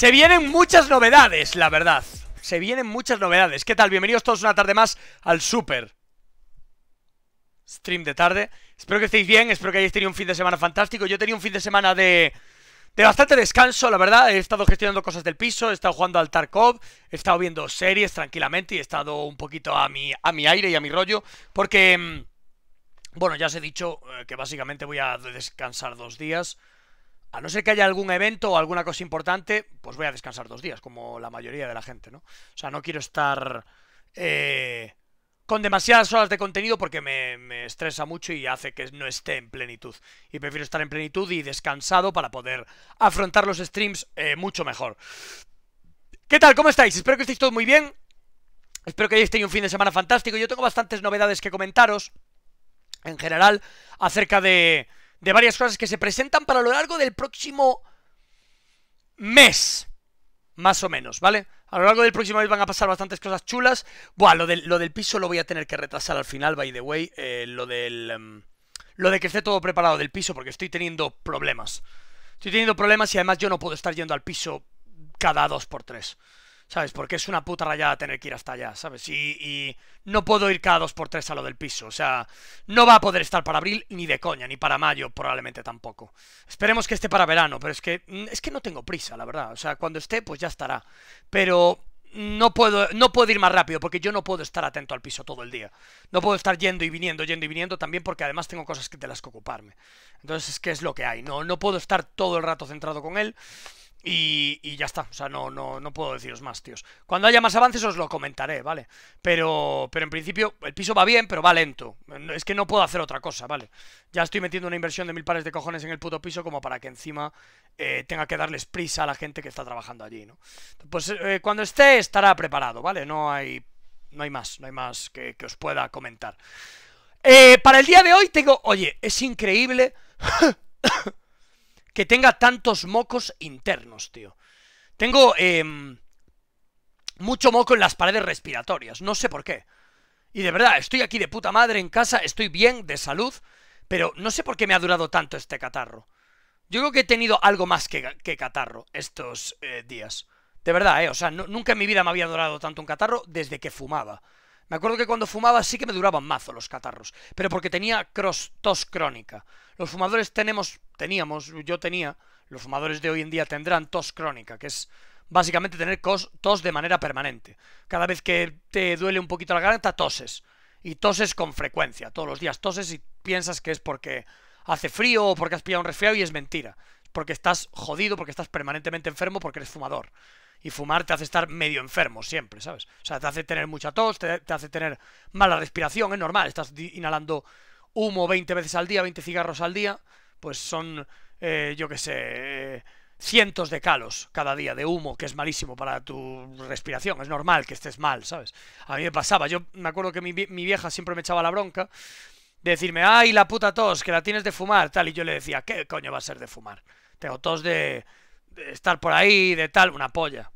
Se vienen muchas novedades, la verdad. Se vienen muchas novedades. ¿Qué tal? Bienvenidos todos una tarde más al Super. Stream de tarde. Espero que estéis bien, espero que hayáis tenido un fin de semana fantástico. Yo he tenido un fin de semana de, de bastante descanso, la verdad. He estado gestionando cosas del piso, he estado jugando al Tarkov, he estado viendo series tranquilamente y he estado un poquito a mi, a mi aire y a mi rollo. Porque, mm, bueno, ya os he dicho eh, que básicamente voy a descansar dos días a no ser que haya algún evento o alguna cosa importante, pues voy a descansar dos días, como la mayoría de la gente, ¿no? O sea, no quiero estar eh, con demasiadas horas de contenido porque me, estresa mucho y hace que no esté en plenitud. Y prefiero estar en plenitud y descansado para poder afrontar los streams eh, mucho mejor. ¿Qué tal? ¿Cómo estáis? Espero que estéis todos muy bien. Espero que hayáis tenido un fin de semana fantástico. Yo tengo bastantes novedades que comentaros en general acerca de de varias cosas que se presentan para lo largo del próximo mes, más o menos, ¿vale? A lo largo del próximo mes van a pasar bastantes cosas chulas. Bueno, lo del, piso lo voy a tener que retrasar al final, by the way. Eh, lo del... Em, lo de que esté todo preparado del piso, porque estoy teniendo problemas. Estoy teniendo problemas y además yo no puedo estar yendo al piso cada dos por tres. ¿sabes? Porque es una puta rayada tener que ir hasta allá, ¿sabes? Y, no puedo ir cada dos por tres a lo del piso, o sea, no va a poder estar para abril ni de coña, ni para mayo probablemente tampoco. Esperemos que esté para verano, pero es que, mm, es que no tengo prisa, la verdad, o sea, cuando esté, pues ya estará. Pero no puedo, no puedo ir más rápido porque yo no puedo estar atento al piso todo el día. No puedo estar yendo y viniendo, yendo y viniendo también porque además tengo cosas de las que ocuparme. Entonces qué es lo que hay, no, no puedo estar todo el rato centrado con él. Y, ya está, o sea, no, no, puedo deciros más, tíos. Cuando haya más avances os lo comentaré, ¿vale? Pero, pero en principio el piso va bien, pero va lento. Es que no puedo hacer otra cosa, ¿vale? Ya estoy metiendo una inversión de mil pares de cojones en el puto piso como para que encima eh, tenga que darles prisa a la gente que está trabajando allí, ¿no? Pues eh, cuando esté estará preparado, ¿vale? No hay, no hay más, no hay más que, que os pueda comentar. Eh, para el día de hoy tengo, oye, es increíble... que tenga tantos mocos internos, tío. Tengo eh, mucho moco en las paredes respiratorias, no sé por qué. Y de verdad, estoy aquí de puta madre en casa, estoy bien, de salud, pero no sé por qué me ha durado tanto este catarro. Yo creo que he tenido algo más que, que catarro estos eh, días. De verdad, eh, o sea, nunca en mi vida me había durado tanto un catarro desde que fumaba. Me acuerdo que cuando fumaba sí que me duraban mazo los catarros, pero porque tenía tos crónica. Los fumadores tenemos, teníamos, yo tenía, los fumadores de hoy en día tendrán tos crónica, que es básicamente tener tos de manera permanente. Cada vez que te duele un poquito la garganta, toses. Y toses con frecuencia, todos los días toses y piensas que es porque hace frío o porque has pillado un resfriado y es mentira. Porque estás jodido, porque estás permanentemente enfermo, porque eres fumador. Y fumar te hace estar medio enfermo siempre, ¿sabes? O sea, te hace tener mucha tos, te, hace tener mala respiración, es normal, estás inhalando humo 20 veces al día, 20 cigarros al día, pues son, eh, yo qué sé, cientos de calos cada día de humo, que es malísimo para tu respiración, es normal que estés mal, ¿sabes? A mí me pasaba, yo me acuerdo que mi, vieja siempre me echaba la bronca de decirme, ay, la puta tos, que la tienes de fumar, tal, y yo le decía, ¿qué coño va a ser de fumar? Tengo tos de estar por ahí, de tal, una polla.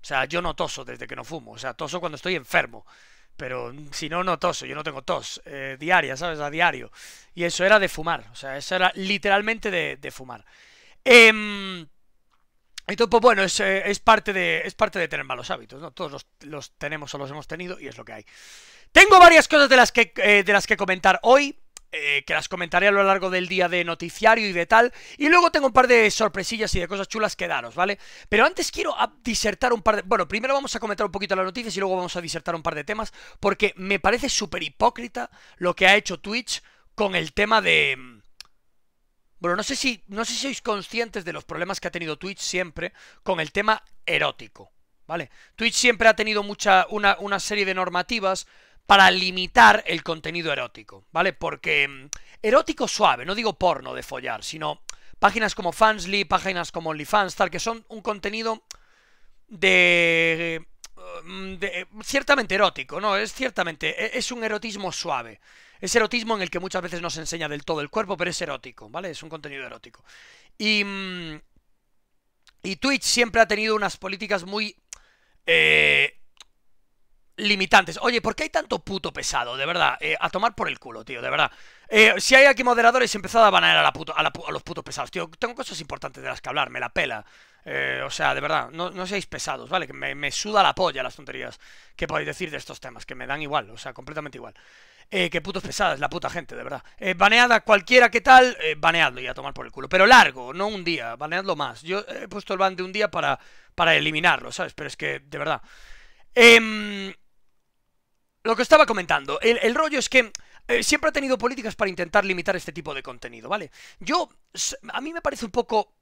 O sea, yo no toso desde que no fumo. O sea, toso cuando estoy enfermo. Pero si no, no toso. Yo no tengo tos eh, diaria, ¿sabes? A diario. Y eso era de fumar. O sea, eso era literalmente de, fumar. Eh, entonces, pues bueno, eh, es, parte de, es parte de tener malos hábitos, ¿no? Todos los, los, tenemos o los hemos tenido y es lo que hay. Tengo varias cosas de las que, eh, de las que comentar hoy. Eh, que las comentaré a lo largo del día de noticiario y de tal. Y luego tengo un par de sorpresillas y de cosas chulas que daros, ¿vale? Pero antes quiero ah, disertar un par de... Bueno, primero vamos a comentar un poquito las noticias y luego vamos a disertar un par de temas, porque me parece súper hipócrita lo que ha hecho Twitch con el tema de... Mm, bueno, no sé si, no sé si sois conscientes de los problemas que ha tenido Twitch siempre con el tema erótico. ¿Vale? Twitch siempre ha tenido mucha, una, una serie de normativas para limitar el contenido erótico, ¿vale? Porque mm, erótico suave, no digo porno de follar, sino páginas como Fansly, páginas como OnlyFans, tal, que son un contenido de, mm, ciertamente erótico, ¿no? Es ciertamente, e, es un erotismo suave. Es erotismo en el que muchas veces no se enseña del todo el cuerpo, pero es erótico, ¿vale? Es un contenido erótico. Y, mm, y Twitch siempre ha tenido unas políticas muy eh, limitantes. Oye, ¿por qué hay tanto puto pesado? De verdad, eh, a tomar por el culo, tío, de verdad. Eh, si hay aquí moderadores, empezad a banear a, la puto, a, los putos pesados, tío. Tengo cosas importantes de las que hablar, me la pela. Eh, o sea, de verdad, no, seáis pesados, ¿vale? Que me, suda la polla las tonterías que podéis decir de estos temas, que me dan igual, o sea, completamente igual. Eh, que putos pesados, la puta gente, de verdad. Eh, cualquiera que tal, baneadlo y a tomar por el culo. Pero largo, no un día, baneadlo más. Yo he puesto el ban de un día para, para eliminarlo, ¿sabes? Pero es que, de verdad. Em, lo que estaba comentando, el, rollo es que eh, siempre ha tenido políticas para intentar limitar este tipo de contenido, ¿vale? Yo, a mí me parece un poco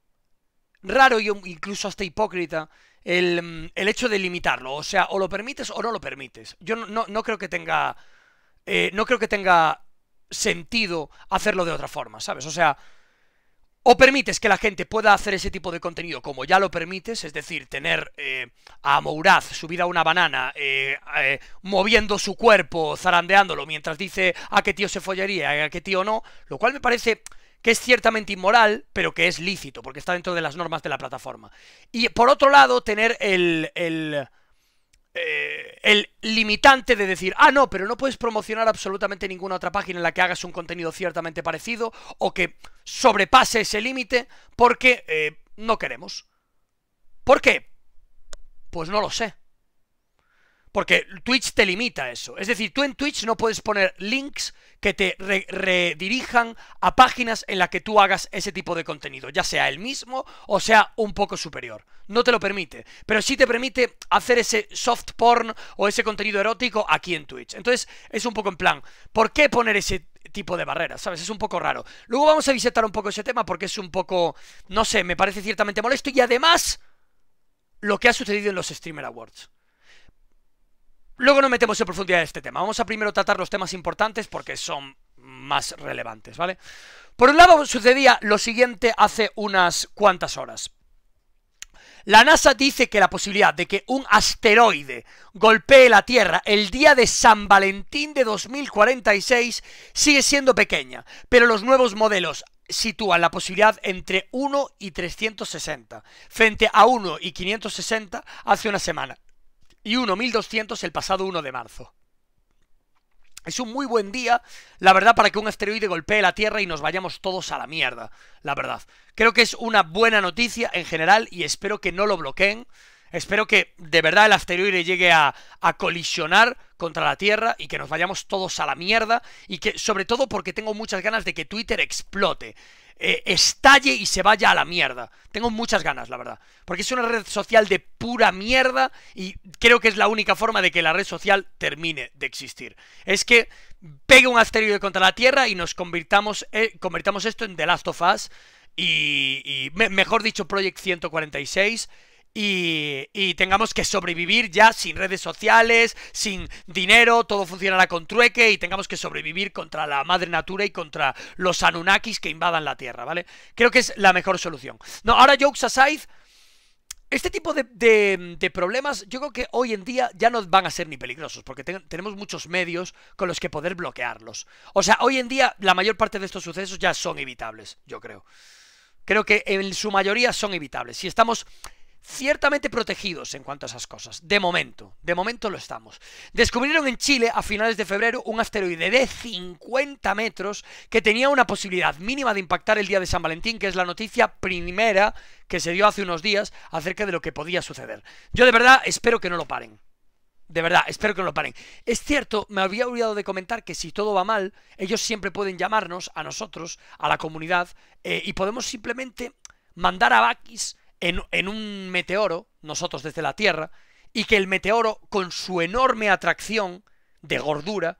raro y incluso hasta hipócrita mm, el, hecho de limitarlo. O sea, o lo permites o no lo permites. Yo no, creo que tenga. Eh, no creo que tenga sentido hacerlo de otra forma, ¿sabes? O sea, o permites que la gente pueda hacer ese tipo de contenido como ya lo permites, es decir, tener eh, a Mouraz subida a una banana, eh, eh, moviendo su cuerpo, zarandeándolo, mientras dice a ah, qué tío se follaría y ah, a qué tío no, lo cual me parece que es ciertamente inmoral, pero que es lícito, porque está dentro de las normas de la plataforma. Y por otro lado, tener el eh, el limitante de decir, ah, no, pero no puedes promocionar absolutamente ninguna otra página en la que hagas un contenido ciertamente parecido o que sobrepase ese límite porque eh, no queremos. ¿Por qué? Pues no lo sé. Porque Twitch te limita eso. Es decir, tú en Twitch no puedes poner links que te redirijan a páginas en las que tú hagas ese tipo de contenido, ya sea el mismo o sea un poco superior. No te lo permite, pero sí te permite hacer ese soft porn o ese contenido erótico aquí en Twitch. Entonces es un poco en plan, ¿por qué poner ese tipo de barreras, ¿sabes? Es un poco raro. Luego vamos a visitar un poco ese tema porque es un poco, no sé, me parece ciertamente molesto y además lo que ha sucedido en los Streamer Awards. Luego no metemos en profundidad este tema. Vamos a primero tratar los temas importantes porque son más relevantes, ¿vale? Por un lado sucedía lo siguiente hace unas cuantas horas. La NASA dice que la posibilidad de que un asteroide golpee la Tierra el día de San Valentín de 2046 sigue siendo pequeña, pero los nuevos modelos sitúan la posibilidad entre 1 y 360, frente a 1 y 560 hace una semana y 1.200 el pasado 1 de marzo. Es un muy buen día, la verdad, para que un asteroide golpee la Tierra y nos vayamos todos a la mierda, la verdad. Creo que es una buena noticia en general y espero que no lo bloqueen. Espero que de verdad el asteroide llegue a, a, colisionar contra la Tierra y que nos vayamos todos a la mierda y que sobre todo porque tengo muchas ganas de que Twitter explote. Eh, estalle y se vaya a la mierda. Tengo muchas ganas, la verdad. Porque es una red social de pura mierda y creo que es la única forma de que la red social termine de existir. Es que pegue un asteroide contra la Tierra y nos convirtamos, eh, convirtamos esto en The Last of Us y, mejor dicho, Project 146 y, tengamos que sobrevivir ya sin redes sociales, sin dinero, todo funcionará con trueque y tengamos que sobrevivir contra la madre natura y contra los Anunnakis que invadan la Tierra, ¿vale? Creo que es la mejor solución. No, ahora jokes aside, este tipo de, problemas yo creo que hoy en día ya no van a ser ni peligrosos, porque tenemos muchos medios con los que poder bloquearlos. O sea, hoy en día la mayor parte de estos sucesos ya son evitables, yo creo creo que en su mayoría son evitables. Si estamos ciertamente protegidos en cuanto a esas cosas. De momento, de momento lo estamos. Descubrieron en Chile a finales de febrero un asteroide de 50 metros que tenía una posibilidad mínima de impactar el día de San Valentín, que es la noticia primera que se dio hace unos días acerca de lo que podía suceder. Yo de verdad espero que no lo paren. De verdad, espero que no lo paren. Es cierto, me había olvidado de comentar que si todo va mal, ellos siempre pueden llamarnos, a nosotros, a la comunidad, eh, y podemos simplemente mandar a Bakis en, un meteoro, nosotros desde la Tierra, y que el meteoro, con su enorme atracción de gordura,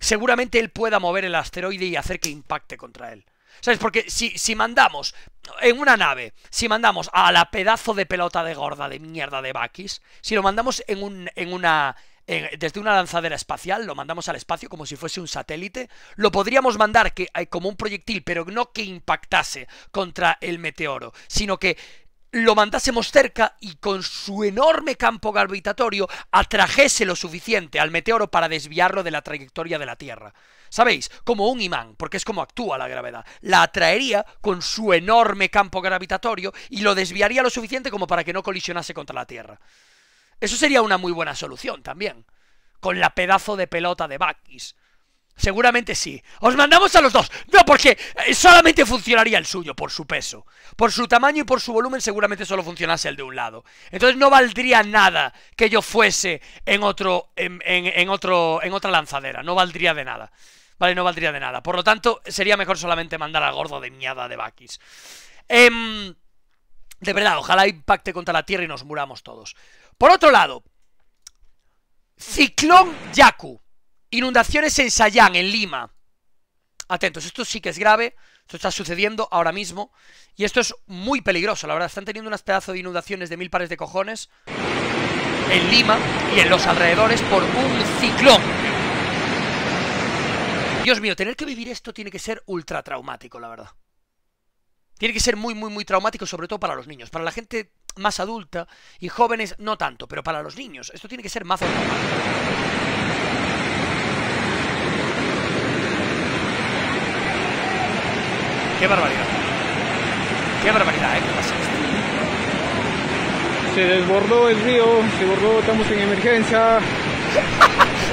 seguramente él pueda mover el asteroide y hacer que impacte contra él. ¿Sabes? Porque si, mandamos en una nave, si mandamos a la pedazo de pelota de gorda de mierda de Bakis, si lo mandamos en, un, en una. desde una lanzadera espacial, lo mandamos al espacio como si fuese un satélite, lo podríamos mandar que, eh, como un proyectil, pero no que impactase contra el meteoro, sino que lo mandásemos cerca y con su enorme campo gravitatorio atrajese lo suficiente al meteoro para desviarlo de la trayectoria de la Tierra. ¿Sabéis? Como un imán, porque es como actúa la gravedad. La atraería con su enorme campo gravitatorio y lo desviaría lo suficiente como para que no colisionase contra la Tierra. Eso sería una muy buena solución también, con la pedazo de pelota de Bakis. Seguramente sí. Os mandamos a los dos. No, porque eh, solamente funcionaría el suyo por su peso. Por su tamaño y por su volumen seguramente solo funcionase el de un lado. Entonces no valdría nada que yo fuese en otro en, otro en otra lanzadera, no valdría de nada. Vale, no valdría de nada. Por lo tanto, sería mejor solamente mandar al gordo de miada de Bakis. Em, de verdad, ojalá impacte contra la Tierra y nos muramos todos. Por otro lado, Ciclón Yaku. Inundaciones en Sayán, mm. en Lima. Atentos, esto sí que es grave, esto está sucediendo ahora mismo y esto es muy peligroso, la verdad, están teniendo unas pedazos de inundaciones de mil pares de cojones en Lima y en los alrededores por un ciclón. Dios mío, tener que vivir esto tiene que ser ultra traumático, la verdad. Tiene que ser muy, muy, muy traumático, sobre todo para los niños. Para la gente más adulta y jóvenes, no tanto, pero para los niños, esto tiene que ser más traumático. Qué barbaridad. Qué barbaridad, ¿eh? Se desbordó el río, se desbordó, estamos en emergencia.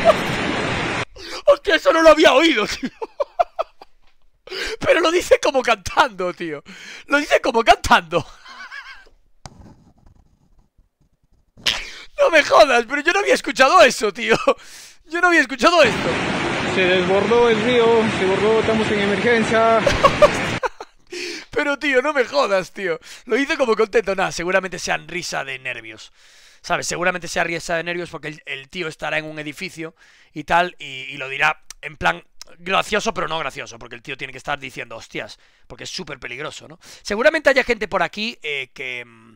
Hostia, eso no lo había oído, tío. Pero lo dice como cantando, tío. Lo dice como cantando. No me jodas, pero yo no había escuchado eso, tío. Yo no había escuchado esto. Se desbordó el río, se desbordó, estamos en emergencia. Pero, tío, no me jodas, tío. Lo hice como contento. Nada, seguramente sean risa de nervios. ¿Sabes? Seguramente sea risa de nervios porque el, tío estará en un edificio y tal, y, lo dirá en plan gracioso, pero no gracioso, porque el tío tiene que estar diciendo, hostias, porque es súper peligroso, ¿no? Seguramente haya gente por aquí eh, que mm,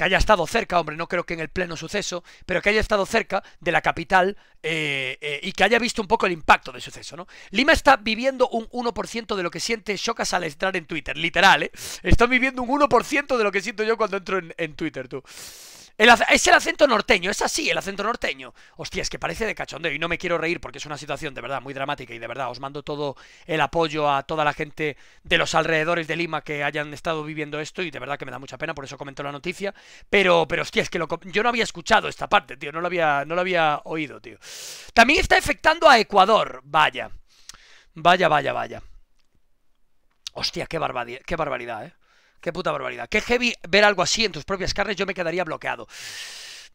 que haya estado cerca, hombre, no creo que en el pleno suceso, pero que haya estado cerca de la capital eh, eh, y que haya visto un poco el impacto del suceso, ¿no? Lima está viviendo un 1% de lo que siente Shocas al entrar en Twitter, literal, ¿eh? Está viviendo un 1% de lo que siento yo cuando entro en, en Twitter, tú es el acento norteño, es así el acento norteño. Hostia, es que parece de cachondeo y no me quiero reír porque es una situación de verdad muy dramática y de verdad os mando todo el apoyo a toda la gente de los alrededores de Lima que hayan estado viviendo esto y de verdad que me da mucha pena, por eso comento la noticia. Pero, pero hostia, es que lo, yo no había escuchado esta parte, tío, no lo había, no lo había oído, tío. También está afectando a Ecuador, vaya. Vaya, vaya, vaya. Hostia, qué, barbaridad, qué barbaridad, eh. Qué puta barbaridad. Qué heavy ver algo así en tus propias carnes, yo me quedaría bloqueado.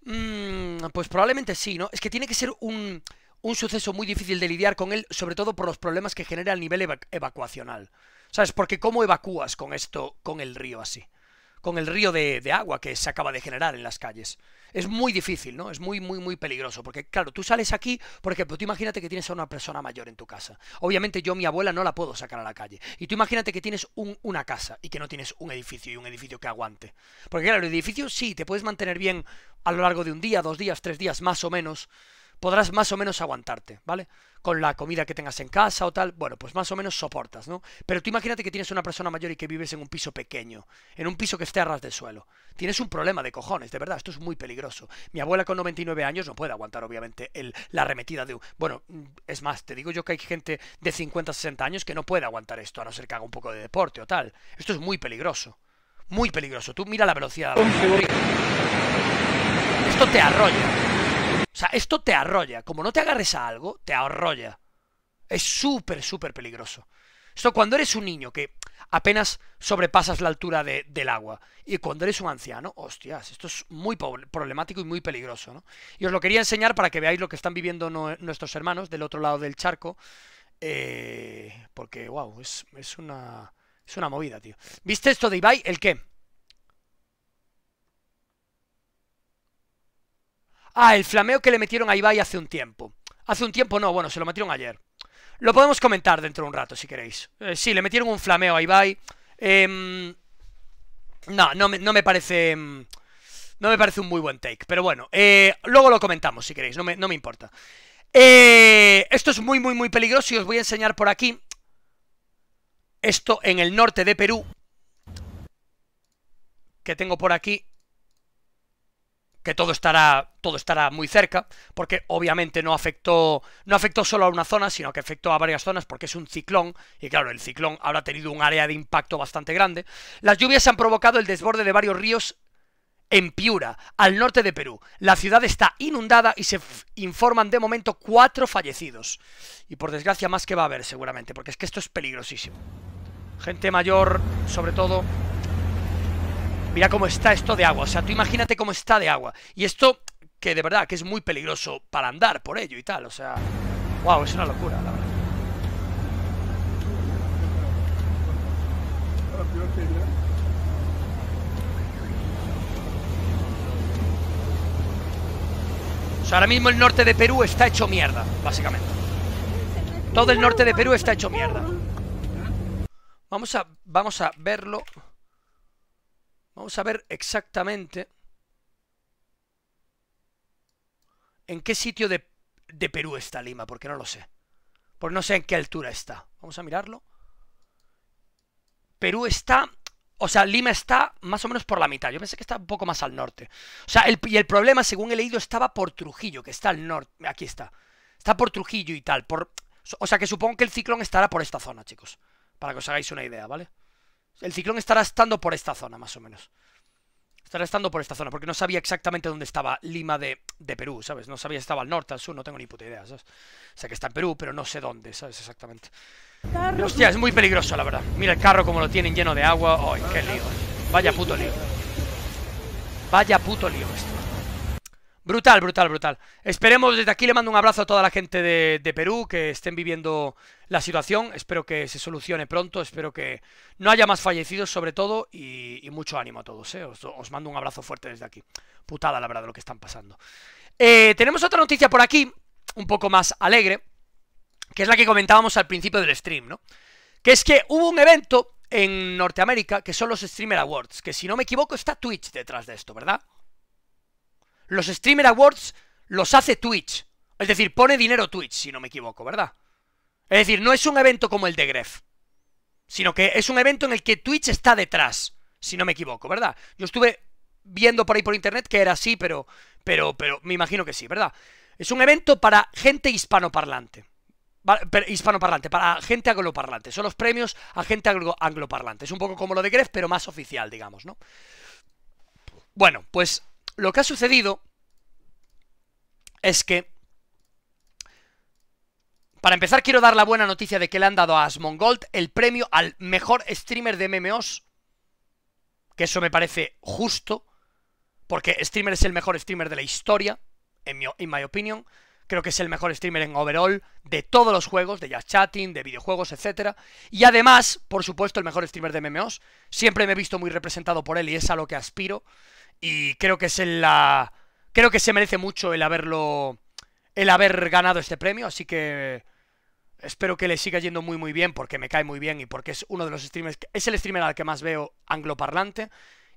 Mm, pues probablemente sí, ¿no? Es que tiene que ser un, un suceso muy difícil de lidiar con él, sobre todo por los problemas que genera el nivel evacuacional. ¿Sabes? Porque ¿cómo evacúas con esto, con el río así? con el río de, agua que se acaba de generar en las calles. Es muy difícil, ¿no? Es muy, muy, muy peligroso, porque claro, tú sales aquí, por ejemplo, tú imagínate que tienes a una persona mayor en tu casa. Obviamente yo, mi abuela, no la puedo sacar a la calle. Y tú imagínate que tienes un, una casa y que no tienes un edificio y un edificio que aguante. Porque claro, el edificio sí, te puedes mantener bien a lo largo de un día, dos días, tres días, más o menos, podrás más o menos aguantarte, ¿vale? Con la comida que tengas en casa o tal, bueno, pues más o menos soportas, ¿no? Pero tú imagínate que tienes una persona mayor y que vives en un piso pequeño, en un piso que esté a ras del suelo. Tienes un problema de cojones, de verdad, esto es muy peligroso. Mi abuela con 99 años no puede aguantar, obviamente, el, la arremetida de un... Bueno, es más, te digo yo que hay gente de 50, 60 años que no puede aguantar esto, a no ser que haga un poco de deporte o tal. Esto es muy peligroso. Muy peligroso. Tú mira la velocidad. Esto te arrolla. O sea, esto te arrolla. Como no te agarres a algo, te arrolla. Es súper, súper peligroso. Esto cuando eres un niño que apenas sobrepasas la altura del agua. Y cuando eres un anciano, hostias, esto es muy problemático y muy peligroso. ¿no? Y os lo quería enseñar para que veáis lo que están viviendo nuestros hermanos del otro lado del charco. Eh, porque, wow, es, es, una, es una movida, tío. ¿Viste esto de Ibai? ¿El qué? Ah, el flameo que le metieron a Ibai hace un tiempo. Hace un tiempo no, bueno, se lo metieron ayer. Lo podemos comentar dentro de un rato, si queréis. Eh, sí, le metieron un flameo a Ibai. Em, no, no me, parece... Em, no me parece un muy buen take, pero bueno, eh, luego lo comentamos si queréis, no me, no me importa. Eh, esto es muy, muy, muy peligroso y os voy a enseñar por aquí. Esto en el norte de Perú. Que tengo por aquí que todo estará, todo estará muy cerca, porque obviamente no afectó, no afectó solo a una zona, sino que afectó a varias zonas porque es un ciclón, y claro, el ciclón habrá tenido un área de impacto bastante grande. Las lluvias han provocado el desborde de varios ríos en Piura, al norte de Perú. La ciudad está inundada y se informan de momento cuatro fallecidos. Y por desgracia más que va a haber seguramente, porque es que esto es peligrosísimo. Gente mayor, sobre todo, Mira cómo está esto de agua. O sea, tú imagínate cómo está de agua. Y esto, que de verdad, que es muy peligroso para andar por ello y tal. O sea, wow, es una locura, la verdad. O sea, ahora mismo el norte de Perú está hecho mierda, básicamente. Todo el norte de Perú está hecho mierda. Vamos a, vamos a verlo. Vamos a ver exactamente en qué sitio de, Perú está Lima, porque no lo sé. porque no sé en qué altura está. Vamos a mirarlo. Perú está o sea, Lima está más o menos por la mitad. Yo pensé que está un poco más al norte. O sea, el, y el problema, según he leído, estaba por Trujillo, que está al norte. Aquí está. Está por Trujillo y tal. Por, o sea, que supongo que el ciclón estará por esta zona, chicos. Para que os hagáis una idea, ¿vale? El ciclón estará estando por esta zona, más o menos. Estará estando por esta zona, porque no sabía exactamente dónde estaba Lima de, Perú, ¿sabes? No sabía si estaba al norte, al sur, no tengo ni puta idea, ¿sabes? O sea, que está en Perú, pero no sé dónde, ¿sabes? Exactamente. hostia, es muy peligroso, la verdad. Mira el carro como lo tienen lleno de agua. ¡Ay, qué lío! Vaya puto lío. Vaya puto lío esto. Brutal, brutal, brutal. Esperemos, desde aquí le mando un abrazo a toda la gente de, Perú que estén viviendo la situación. Espero que se solucione pronto, espero que no haya más fallecidos sobre todo y, mucho ánimo a todos. ¿eh? Os, mando un abrazo fuerte desde aquí. Putada, la verdad, lo que están pasando. Eh, tenemos otra noticia por aquí, un poco más alegre, que es la que comentábamos al principio del stream, ¿no? Que es que hubo un evento en Norteamérica que son los Streamer Awards, que si no me equivoco está Twitch detrás de esto, ¿verdad? los Streamer Awards los hace Twitch. Es decir, pone dinero Twitch, si no me equivoco, ¿verdad? Es decir, no es un evento como el de Gref, sino que es un evento en el que Twitch está detrás, si no me equivoco, ¿verdad? Yo estuve viendo por ahí por internet que era así, pero, pero, pero me imagino que sí, ¿verdad? Es un evento para gente hispanoparlante. Hispanoparlante, para gente angloparlante. Son los premios a gente angloparlante. Es un poco como lo de Gref, pero más oficial, digamos, ¿no? Bueno, pues lo que ha sucedido es que... Para empezar, quiero dar la buena noticia de que le han dado a Asmongold el premio al mejor streamer de MMOs. Que eso me parece justo. Porque streamer es el mejor streamer de la historia, en mi opinión, my opinion. Creo que es el mejor streamer en overall de todos los juegos, de jazz Chatting, de videojuegos, etc. Y además, por supuesto, el mejor streamer de MMOs. Siempre me he visto muy representado por él y es a lo que aspiro. Y creo que es el la. Creo que se merece mucho el haberlo. El haber ganado este premio, así que. Espero que le siga yendo muy muy bien porque me cae muy bien y porque es uno de los streamers, es el streamer al que más veo angloparlante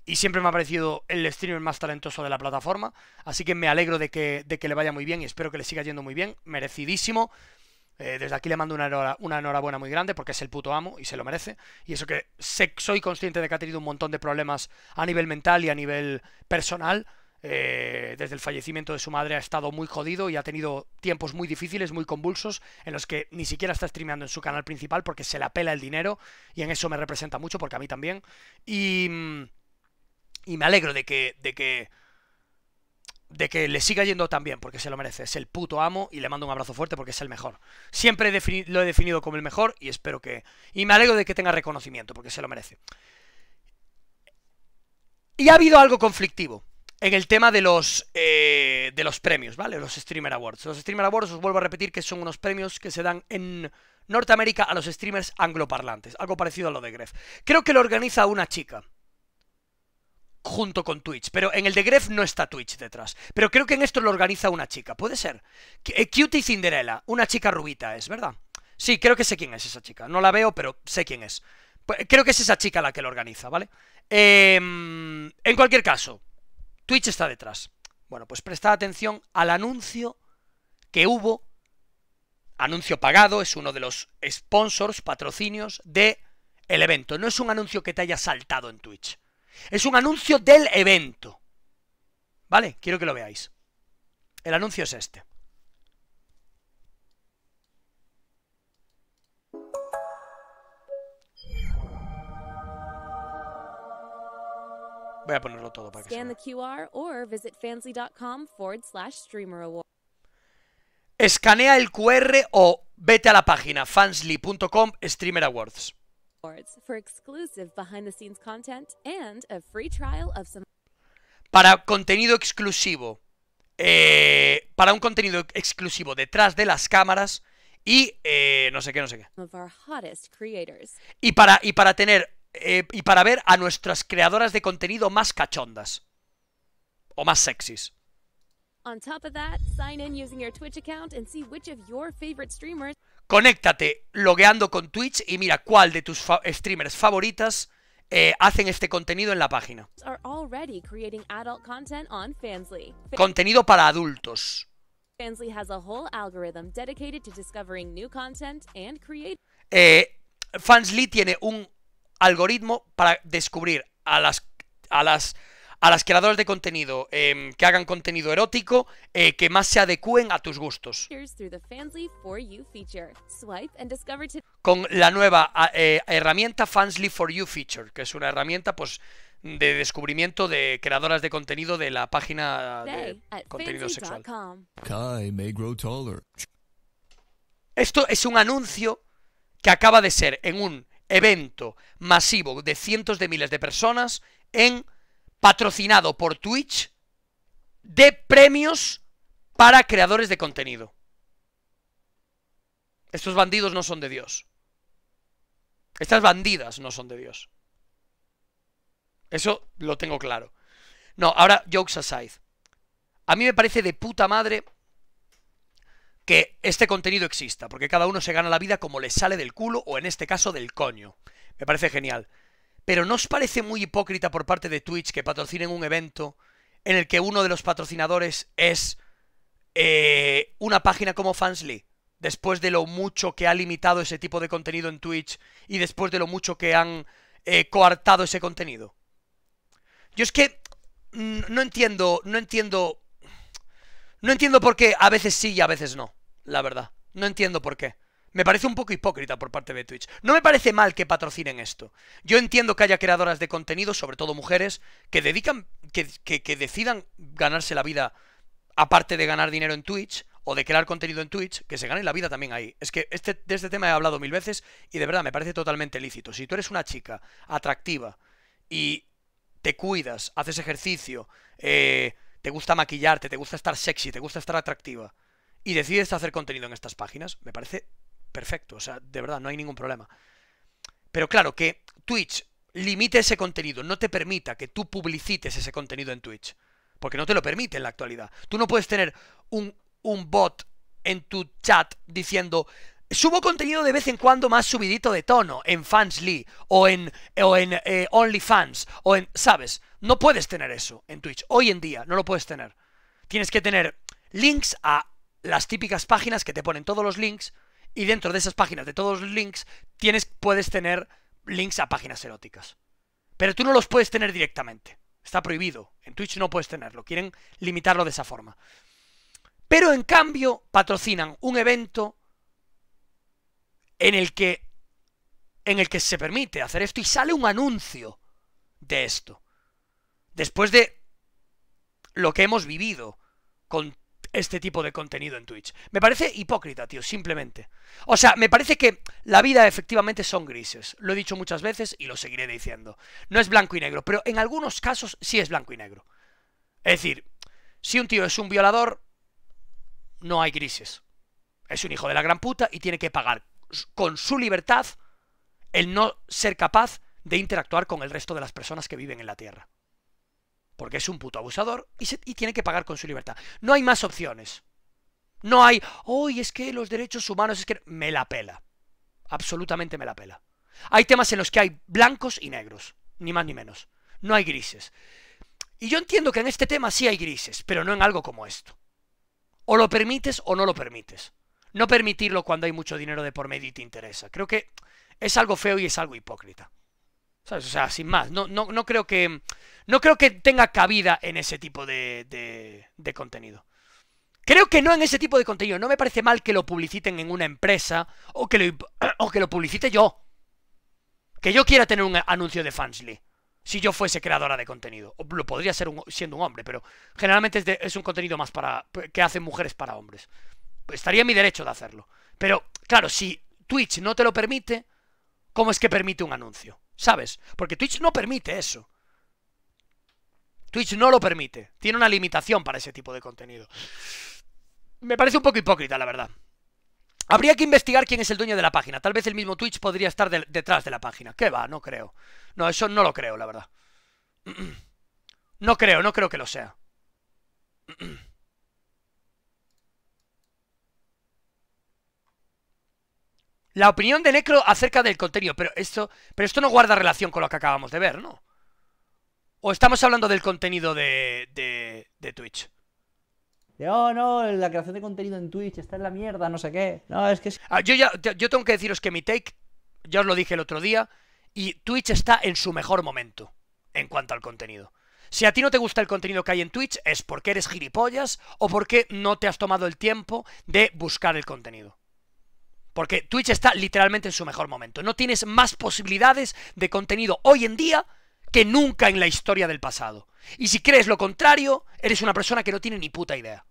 y siempre me ha parecido el streamer más talentoso de la plataforma, así que me alegro de que, de que le vaya muy bien y espero que le siga yendo muy bien, merecidísimo. Eh, desde aquí le mando una, una, enhorabuena muy grande porque es el puto amo y se lo merece. Y eso que sé, soy consciente de que ha tenido un montón de problemas a nivel mental y a nivel personal. Eh, desde el fallecimiento de su madre ha estado muy jodido y ha tenido tiempos muy difíciles, muy convulsos, en los que ni siquiera está streameando en su canal principal porque se le apela el dinero y en eso me representa mucho porque a mí también. Y, mm, y me alegro de que, de que de que le siga yendo tan bien, porque se lo merece. Es el puto amo y le mando un abrazo fuerte porque es el mejor. Siempre lo he definido como el mejor y espero que... Y me alegro de que tenga reconocimiento, porque se lo merece. Y ha habido algo conflictivo en el tema de los, eh, de los premios, ¿vale? Los Streamer Awards. Los Streamer Awards, os vuelvo a repetir, que son unos premios que se dan en Norteamérica a los streamers angloparlantes. Algo parecido a lo de Gref. Creo que lo organiza una chica junto con Twitch, pero en el de Gref no está Twitch detrás. Pero creo que en esto lo organiza una chica, puede ser. Eh, Cutie Cinderella, una chica rubita es, ¿verdad? Sí, creo que sé quién es esa chica. No la veo, pero sé quién es. Pues, creo que es esa chica la que lo organiza, ¿vale? Em, en cualquier caso, Twitch está detrás. Bueno, pues prestad atención al anuncio que hubo. Anuncio pagado, es uno de los sponsors, patrocinios de el evento. No es un anuncio que te haya saltado en Twitch. Es un anuncio del evento. ¿Vale? Quiero que lo veáis. El anuncio es este. Voy a ponerlo todo para que Scan Escanea el QR o vete a la página fansly.com streamer awards for exclusive behind the scenes content and a free trial of some para contenido exclusivo eh, para un contenido exclusivo detrás de las cámaras y eh, no sé qué no sé qué y para y para tener eh, y para ver a nuestras creadoras de contenido más cachondas o más sexys On top of that, sign in using your Twitch account and see which of your favorite streamers Conéctate logueando con Twitch y mira cuál de tus streamers favoritas eh, hacen este contenido en la página. Contenido para adultos. Eh, Fansly tiene un algoritmo para descubrir a las, a las a las creadoras de contenido em, que hagan contenido erótico eh, que más se adecúen a tus gustos. Con la nueva eh, herramienta Fansly for You feature, que es una herramienta pues de descubrimiento de creadoras de contenido de la página de contenido sexual. Esto es un anuncio que acaba de ser en un evento masivo de cientos de miles de personas en patrocinado por Twitch de premios para creadores de contenido. Estos bandidos no son de Dios. Estas bandidas no son de Dios. Eso lo tengo claro. No, ahora jokes aside. A mí me parece de puta madre que este contenido exista, porque cada uno se gana la vida como le sale del culo o en este caso del coño. Me parece genial. Pero ¿no os parece muy hipócrita por parte de Twitch que patrocinen un evento en el que uno de los patrocinadores es eh, una página como Fansly? Después de lo mucho que ha limitado ese tipo de contenido en Twitch y después de lo mucho que han eh, coartado ese contenido. Yo es que no entiendo, no entiendo, no entiendo por qué a veces sí y a veces no, la verdad. No entiendo por qué. Me parece un poco hipócrita por parte de Twitch. No me parece mal que patrocinen esto. Yo entiendo que haya creadoras de contenido, sobre todo mujeres, que dedican, que, decidan ganarse la vida aparte de ganar dinero en Twitch o de crear contenido en Twitch, que se ganen la vida también ahí. Es que este, de este tema he hablado mil veces y de verdad me parece totalmente lícito. Si tú eres una chica atractiva y te cuidas, haces ejercicio, eh, te gusta maquillarte, te gusta estar sexy, te gusta estar atractiva y decides hacer contenido en estas páginas, me parece perfecto, o sea, de verdad, no hay ningún problema. Pero claro, que Twitch limite ese contenido, no te permita que tú publicites ese contenido en Twitch, porque no te lo permite en la actualidad. Tú no puedes tener un, bot en tu chat diciendo, Subo contenido de vez en cuando más subidito de tono en Fansly o en, o en eh, OnlyFans o en, ¿sabes? No puedes tener eso en Twitch. Hoy en día no lo puedes tener. Tienes que tener links a las típicas páginas que te ponen todos los links y dentro de esas páginas de todos los links tienes, puedes tener links a páginas eróticas. Pero tú no los puedes tener directamente. Está prohibido. En Twitch no puedes tenerlo. Quieren limitarlo de esa forma. Pero en cambio patrocinan un evento en el que en el que se permite hacer esto y sale un anuncio de esto. Después de lo que hemos vivido con este tipo de contenido en Twitch. Me parece hipócrita, tío, simplemente. O sea, me parece que la vida efectivamente son grises. Lo he dicho muchas veces y lo seguiré diciendo. No es blanco y negro, pero en algunos casos sí es blanco y negro. Es decir, si un tío es un violador, no hay grises. Es un hijo de la gran puta y tiene que pagar con su libertad el no ser capaz de interactuar con el resto de las personas que viven en la Tierra porque es un puto abusador y, tiene que pagar con su libertad. No hay más opciones. No hay, hoy es que los derechos humanos es que me la pela. Absolutamente me la pela. Hay temas en los que hay blancos y negros, ni más ni menos. No hay grises. Y yo entiendo que en este tema sí hay grises, pero no en algo como esto. O lo permites o no lo permites. No permitirlo cuando hay mucho dinero de por medio y te interesa. Creo que es algo feo y es algo hipócrita. O sea, sin más. No, no, no creo que no creo que tenga cabida en ese tipo de, contenido. Creo que no en ese tipo de contenido. No me parece mal que lo publiciten en una empresa o que lo, lo publicite yo. Que yo quiera tener un anuncio de Fansly. Si yo fuese creadora de contenido. lo podría ser siendo un hombre, pero generalmente es, un contenido más para. que hacen mujeres para hombres. Estaría en mi derecho de hacerlo. Pero, claro, si Twitch no te lo permite, ¿cómo es que permite un anuncio? ¿Sabes? Porque Twitch no permite eso. Twitch no lo permite. Tiene una limitación para ese tipo de contenido. Me parece un poco hipócrita, la verdad. Habría que investigar quién es el dueño de la página. Tal vez el mismo Twitch podría estar detrás de la página. ¿Qué va? No creo. No, eso no lo creo, la verdad. No creo, no creo que lo sea. La opinión de Necro acerca del contenido, pero esto, pero esto no guarda relación con lo que acabamos de ver, ¿no? ¿O estamos hablando del contenido de, de, de Twitch? No, oh, no, la creación de contenido en Twitch está en la mierda, no sé qué. No, es que... Ah, yo, ya, yo tengo que deciros que mi take, ya os lo dije el otro día, y Twitch está en su mejor momento en cuanto al contenido. Si a ti no te gusta el contenido que hay en Twitch, es porque eres gilipollas o porque no te has tomado el tiempo de buscar el contenido. Porque Twitch está literalmente en su mejor momento. No tienes más posibilidades de contenido hoy en día que nunca en la historia del pasado. Y si crees lo contrario, eres una persona que no tiene ni puta idea.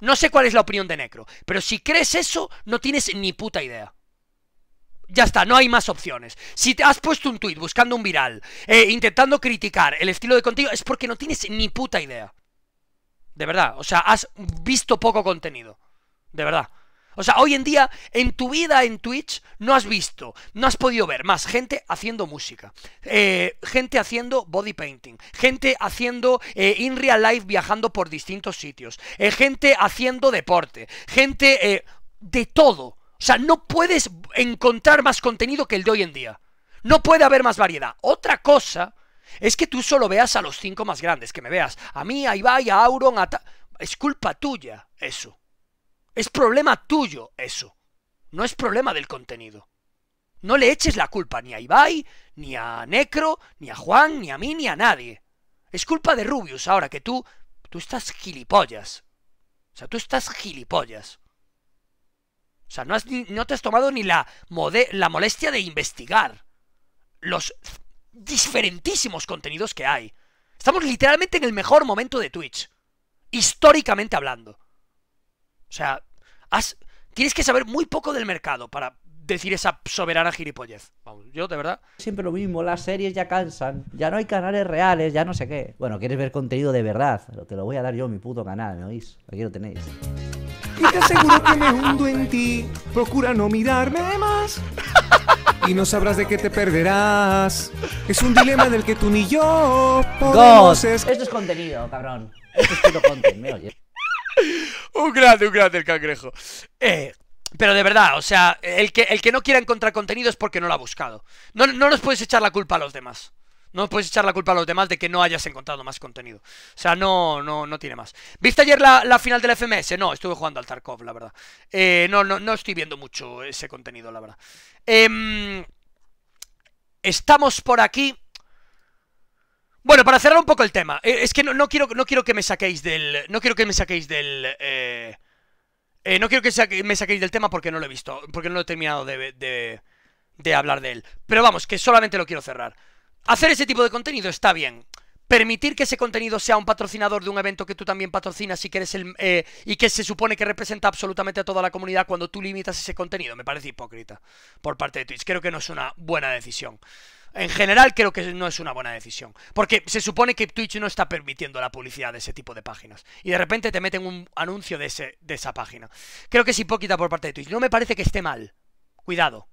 No sé cuál es la opinión de Necro, pero si crees eso, no tienes ni puta idea. Ya está, no hay más opciones. Si te has puesto un tuit buscando un viral, eh, intentando criticar el estilo de contenido, es porque no tienes ni puta idea. De verdad, o sea, has visto poco contenido. De verdad. O sea, hoy en día en tu vida en Twitch no has visto, no has podido ver más gente haciendo música, eh, gente haciendo body painting, gente haciendo eh, in real life viajando por distintos sitios, eh, gente haciendo deporte, gente de todo. O sea, no puedes encontrar más contenido que el de hoy en día. No puede haber más variedad. Otra cosa es que tú solo veas a los cinco más grandes, que me veas a mí, a Ibai, a Auron, a... Es culpa tuya eso. Es problema tuyo eso. No es problema del contenido. No le eches la culpa ni a Ibai, ni a Necro, ni a Juan, ni a mí, ni a nadie. Es culpa de Rubius ahora que tú... Tú estás gilipollas. O sea, tú estás gilipollas. O sea, no, te has tomado ni la, la molestia de investigar los diferentísimos contenidos que hay. Estamos literalmente en el mejor momento de Twitch. Históricamente hablando. O sea, tienes que saber muy poco del mercado para decir esa soberana gilipollez. Vamos, yo de verdad. Siempre lo mismo, las series ya cansan, ya no hay canales reales, ya no sé qué. Bueno, ¿quieres ver contenido de verdad? Te lo voy a dar yo mi puto canal, ¿me oís? Aquí lo tenéis. Y te aseguro que me hundo en ti, procura no mirarme más. Y no sabrás de qué te perderás. Es un dilema del que tú ni yo podemos... Esto es contenido, cabrón. Esto es puto content, ¿me oyes? un gran, un gran el cangrejo. Eh, pero de verdad, o sea, el que, el que no quiera encontrar contenido es porque no lo ha buscado. No, nos puedes echar la culpa a los demás. No puedes echar la culpa a los demás de que no hayas encontrado más contenido. O sea, no, no, no tiene más. ¿Viste ayer la, final del FMS? No, estuve jugando al Tarkov, la verdad. Eh, no, no, no estoy viendo mucho ese contenido, la verdad. Em, estamos por aquí. Bueno, para cerrar un poco el tema, eh, es que no, no, quiero, no quiero que me saquéis del... No quiero que me saquéis del... Eh, eh, no quiero que me saquéis del tema porque no lo he visto, porque no lo he terminado de, de, hablar de él. Pero vamos, que solamente lo quiero cerrar. Hacer ese tipo de contenido está bien, permitir que ese contenido sea un patrocinador de un evento que tú también patrocinas y que eres y que se supone que representa absolutamente a toda la comunidad cuando tú limitas ese contenido me parece hipócrita por parte de Twitch creo que no es una buena decisión en general creo que no es una buena decisión. Porque se supone que Twitch no está permitiendo la publicidad de ese tipo de páginas. Y de repente te meten un anuncio de, esa página. Creo que es hipócrita por parte de Twitch. No me parece que esté mal. Cuidado.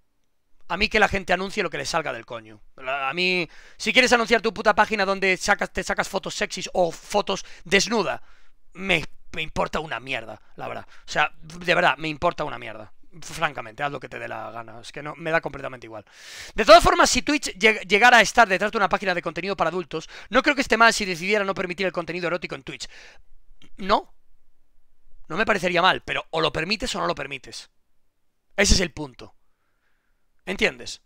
A mí que la gente anuncie lo que le salga del coño. A mí, si quieres anunciar tu puta página donde te sacas fotos sexys o fotos desnuda, me, me importa una mierda, la verdad. O sea, de verdad, me importa una mierda francamente, haz lo que te dé la gana. Es que no, me da completamente igual. De todas formas, si Twitch llegara a estar detrás de una página de contenido para adultos, no creo que esté mal si decidiera no permitir el contenido erótico en Twitch. No. No me parecería mal, pero o lo permites o no lo permites. Ese es el punto. ¿Entiendes?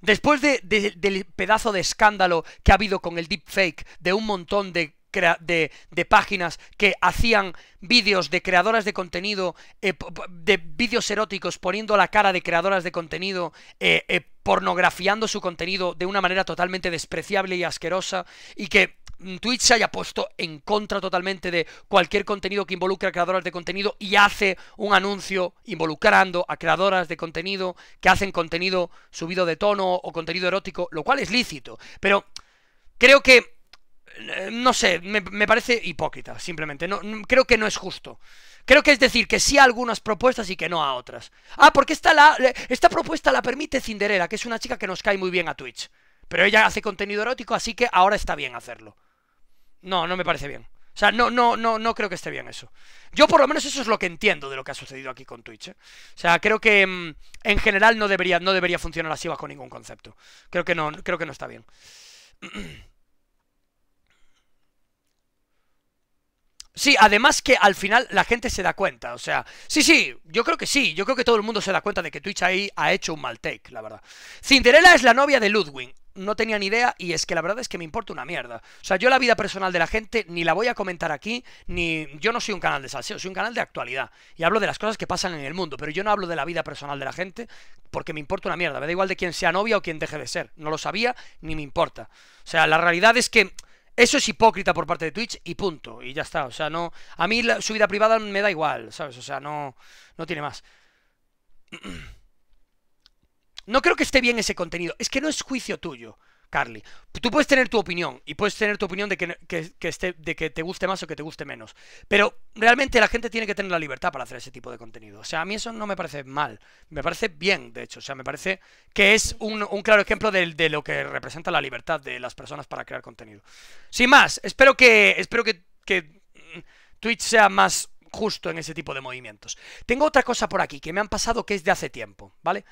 Después del pedazo de escándalo que ha habido con el deepfake de un montón de de, páginas que hacían vídeos de creadoras de contenido, eh, de vídeos eróticos poniendo la cara de creadoras de contenido, eh, eh, pornografiando su contenido de una manera totalmente despreciable y asquerosa, y que mm, Twitch se haya puesto en contra totalmente de cualquier contenido que involucre a creadoras de contenido y hace un anuncio involucrando a creadoras de contenido que hacen contenido subido de tono o contenido erótico, lo cual es lícito. Pero creo que no sé, me, parece hipócrita, simplemente. No, creo que no es justo. Creo que es decir que sí a algunas propuestas y que no a otras. Ah, porque esta, esta propuesta la permite Cinderera, que es una chica que nos cae muy bien a Twitch. Pero ella hace contenido erótico, así que ahora está bien hacerlo. No, no me parece bien. O sea, no, no, no, no creo que esté bien eso. Yo por lo menos eso es lo que entiendo de lo que ha sucedido aquí con Twitch. ¿eh? O sea, creo que mm, en general no debería, no debería funcionar así bajo ningún concepto. Creo que no, creo que no está bien. Sí, además que al final la gente se da cuenta, o sea, sí, sí, yo creo que sí, yo creo que todo el mundo se da cuenta de que Twitch ahí ha hecho un mal take, la verdad. Cinderella es la novia de Ludwig, no tenía ni idea y es que la verdad es que me importa una mierda. O sea, yo la vida personal de la gente ni la voy a comentar aquí, ni yo no soy un canal de salseo, soy un canal de actualidad y hablo de las cosas que pasan en el mundo, pero yo no hablo de la vida personal de la gente porque me importa una mierda, me da igual de quién sea novia o quién deje de ser, no lo sabía ni me importa. O sea, la realidad es que eso es hipócrita por parte de Twitch y punto. Y ya está. O sea, no. A mí la, su vida privada me da igual, ¿sabes? O sea, no, no tiene más. No creo que esté bien ese contenido. Es que no es juicio tuyo. Carly. Tú puedes tener tu opinión y puedes tener tu opinión de que, esté, de que te guste más o que te guste menos. Pero realmente la gente tiene que tener la libertad para hacer ese tipo de contenido. O sea, a mí eso no me parece mal. Me parece bien, de hecho. O sea, me parece que es un, claro ejemplo de, lo que representa la libertad de las personas para crear contenido. Sin más, espero que, espero que, Twitch sea más justo en ese tipo de movimientos. Tengo otra cosa por aquí que me han pasado que es de hace tiempo, ¿vale?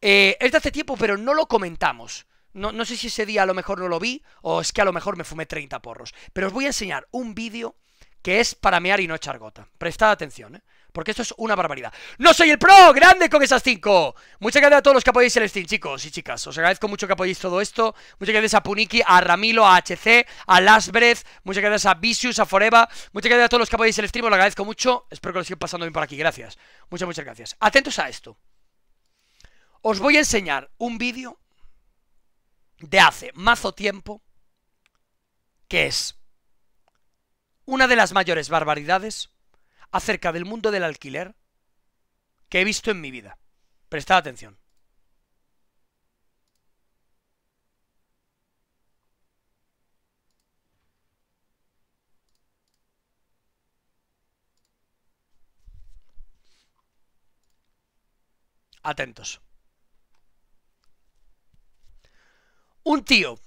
Eh, es de hace tiempo, pero no lo comentamos. No, no sé si ese día a lo mejor no lo vi o es que a lo mejor me fumé 30 porros. Pero os voy a enseñar un vídeo que es para mear y no echar gota. Prestad atención, ¿eh? Porque esto es una barbaridad. ¡No soy el pro! ¡Grande con esas 5! Muchas gracias a todos los que apoyáis el stream, chicos y chicas. Os agradezco mucho que apoyéis todo esto. Muchas gracias a Puniki, a Ramilo, a HC, a Last Breath. Muchas gracias a Vicious, a Foreva. Muchas gracias a todos los que apoyáis el stream. Os lo agradezco mucho. Espero que lo sigan pasando bien por aquí. Gracias. Muchas, muchas gracias. Atentos a esto. Os voy a enseñar un vídeo de hace mazo tiempo, que es una de las mayores barbaridades acerca del mundo del alquiler que he visto en mi vida. Prestad atención. Atentos. Un tío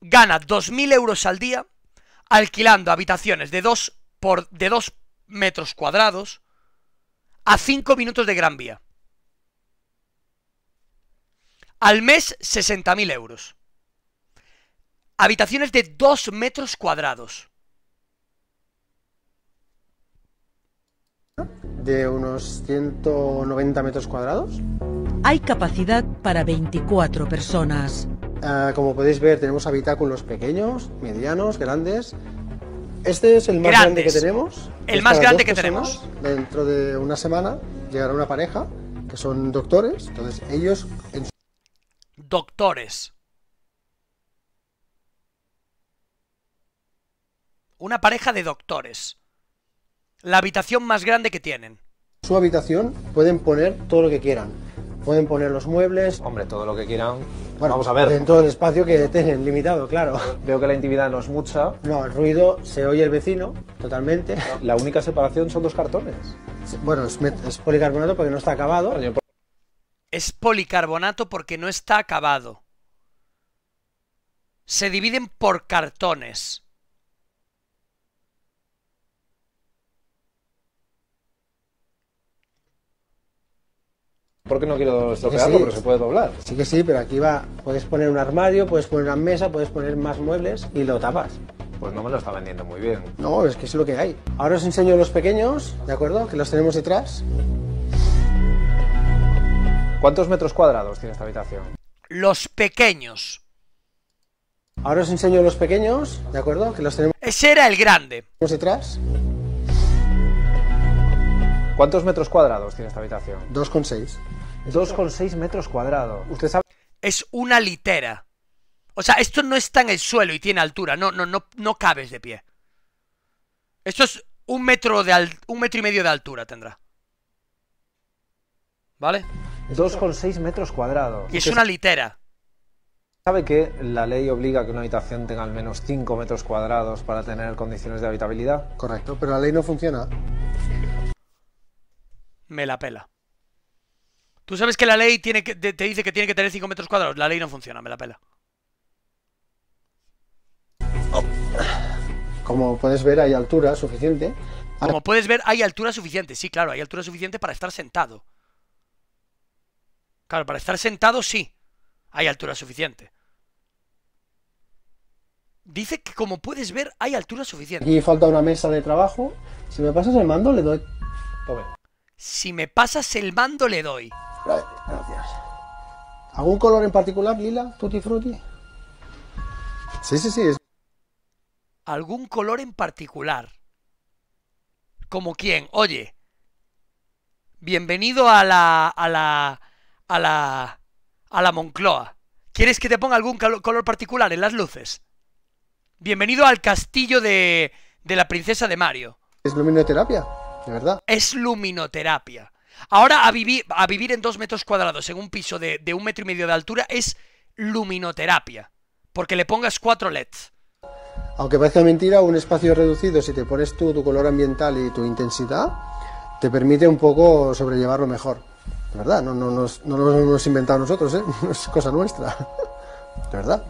gana 2.000 euros al día alquilando habitaciones de 2 por de metros cuadrados a 5 minutos de Gran Vía. Al mes 60.000 euros. Habitaciones de 2 metros cuadrados. De unos 190 metros cuadrados. Hay capacidad para 24 personas. Ah, como podéis ver, tenemos habitáculos pequeños, medianos, grandes. Este es el más grande que tenemos. El más grande que tenemos. Dentro de una semana llegará una pareja que son doctores. Entonces, ellos. Doctores. Una pareja de doctores. La habitación más grande que tienen. Su habitación pueden poner todo lo que quieran Pueden poner los muebles. Hombre, todo lo que quieran. Bueno, Vamos a ver. Dentro del espacio que tienen limitado, claro. Veo que la intimidad no es mucha. No, el ruido se oye el vecino totalmente. La única separación son dos cartones. Bueno, es, es policarbonato porque no está acabado. Es policarbonato porque no está acabado. Se dividen por cartones. Porque no quiero estropearlo, pero se puede doblar. Sí que sí, pero aquí va, puedes poner un armario, puedes poner una mesa, puedes poner más muebles y lo tapas. Pues no me lo está vendiendo muy bien. No, es que es lo que hay. Ahora os enseño los pequeños, ¿de acuerdo? Que los tenemos detrás. ¿Cuántos metros cuadrados tiene esta habitación? Los pequeños. Ahora os enseño los pequeños, ¿de acuerdo? Que los tenemos. Ese era el grande. detrás? ¿Cuántos metros cuadrados tiene esta habitación? 2,6. 2,6 metros cuadrados. Usted sabe. Es una litera. O sea, esto no está en el suelo y tiene altura. No, no, no, no cabes de pie. Esto es un metro de un metro y medio de altura tendrá. ¿Vale? 2,6 metros cuadrados. Y es una litera. Sabe que la ley obliga que una habitación tenga al menos 5 metros cuadrados para tener condiciones de habitabilidad. Correcto, pero la ley no funciona. Me la pela. Tú sabes que la ley tiene que, te dice que tiene que tener 5 metros cuadrados. La ley no funciona, me la pela. Oh. Como puedes ver, hay altura suficiente. Como puedes ver, hay altura suficiente. Sí, claro, hay altura suficiente para estar sentado. Claro, para estar sentado sí. Hay altura suficiente. Dice que como puedes ver, hay altura suficiente. Aquí falta una mesa de trabajo. Si me pasas el mando, le doy... Si me pasas el mando, le doy. Gracias. ¿Algún color en particular, lila, tutti frutti? Sí, sí, sí. ¿Algún color en particular? ¿Como quién? Oye, bienvenido a la... a la... a la... a la Moncloa. ¿Quieres que te ponga algún color particular en las luces? Bienvenido al castillo de... de la princesa de Mario. ¿Es terapia ¿De verdad? Es luminoterapia. Ahora a vivir, en dos metros cuadrados en un piso de, un metro y medio de altura es luminoterapia. Porque le pongas cuatro LEDs. Aunque parezca mentira, un espacio reducido, si te pones tú tu color ambiental y tu intensidad, te permite un poco sobrellevarlo mejor. De verdad, no, nos lo hemos inventado nosotros, ¿eh? no es cosa nuestra. De verdad.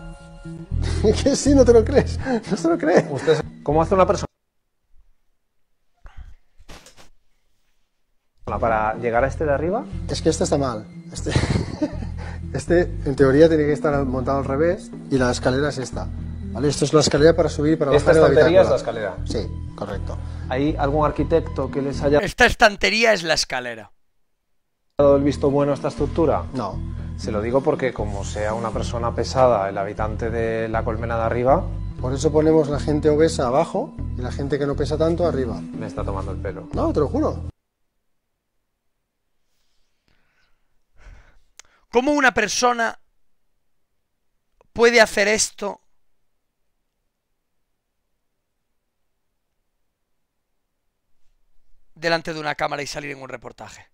que sí, no te lo crees, no lo crees. ¿Cómo hace una persona? Ah, para llegar a este de arriba. Es que este está mal. Este, este, en teoría tiene que estar montado al revés y la escalera es esta. Vale, esto es la escalera para subir para bajar. Esta estantería es la escalera. Sí, correcto. ¿Hay algún arquitecto que les haya. Esta estantería es la escalera. dado el visto bueno a esta estructura? No. Se lo digo porque, como sea una persona pesada, el habitante de la colmena de arriba, por eso ponemos la gente obesa abajo y la gente que no pesa tanto arriba. Me está tomando el pelo. No, te lo juro. ¿Cómo una persona puede hacer esto? delante de una cámara y salir en un reportaje.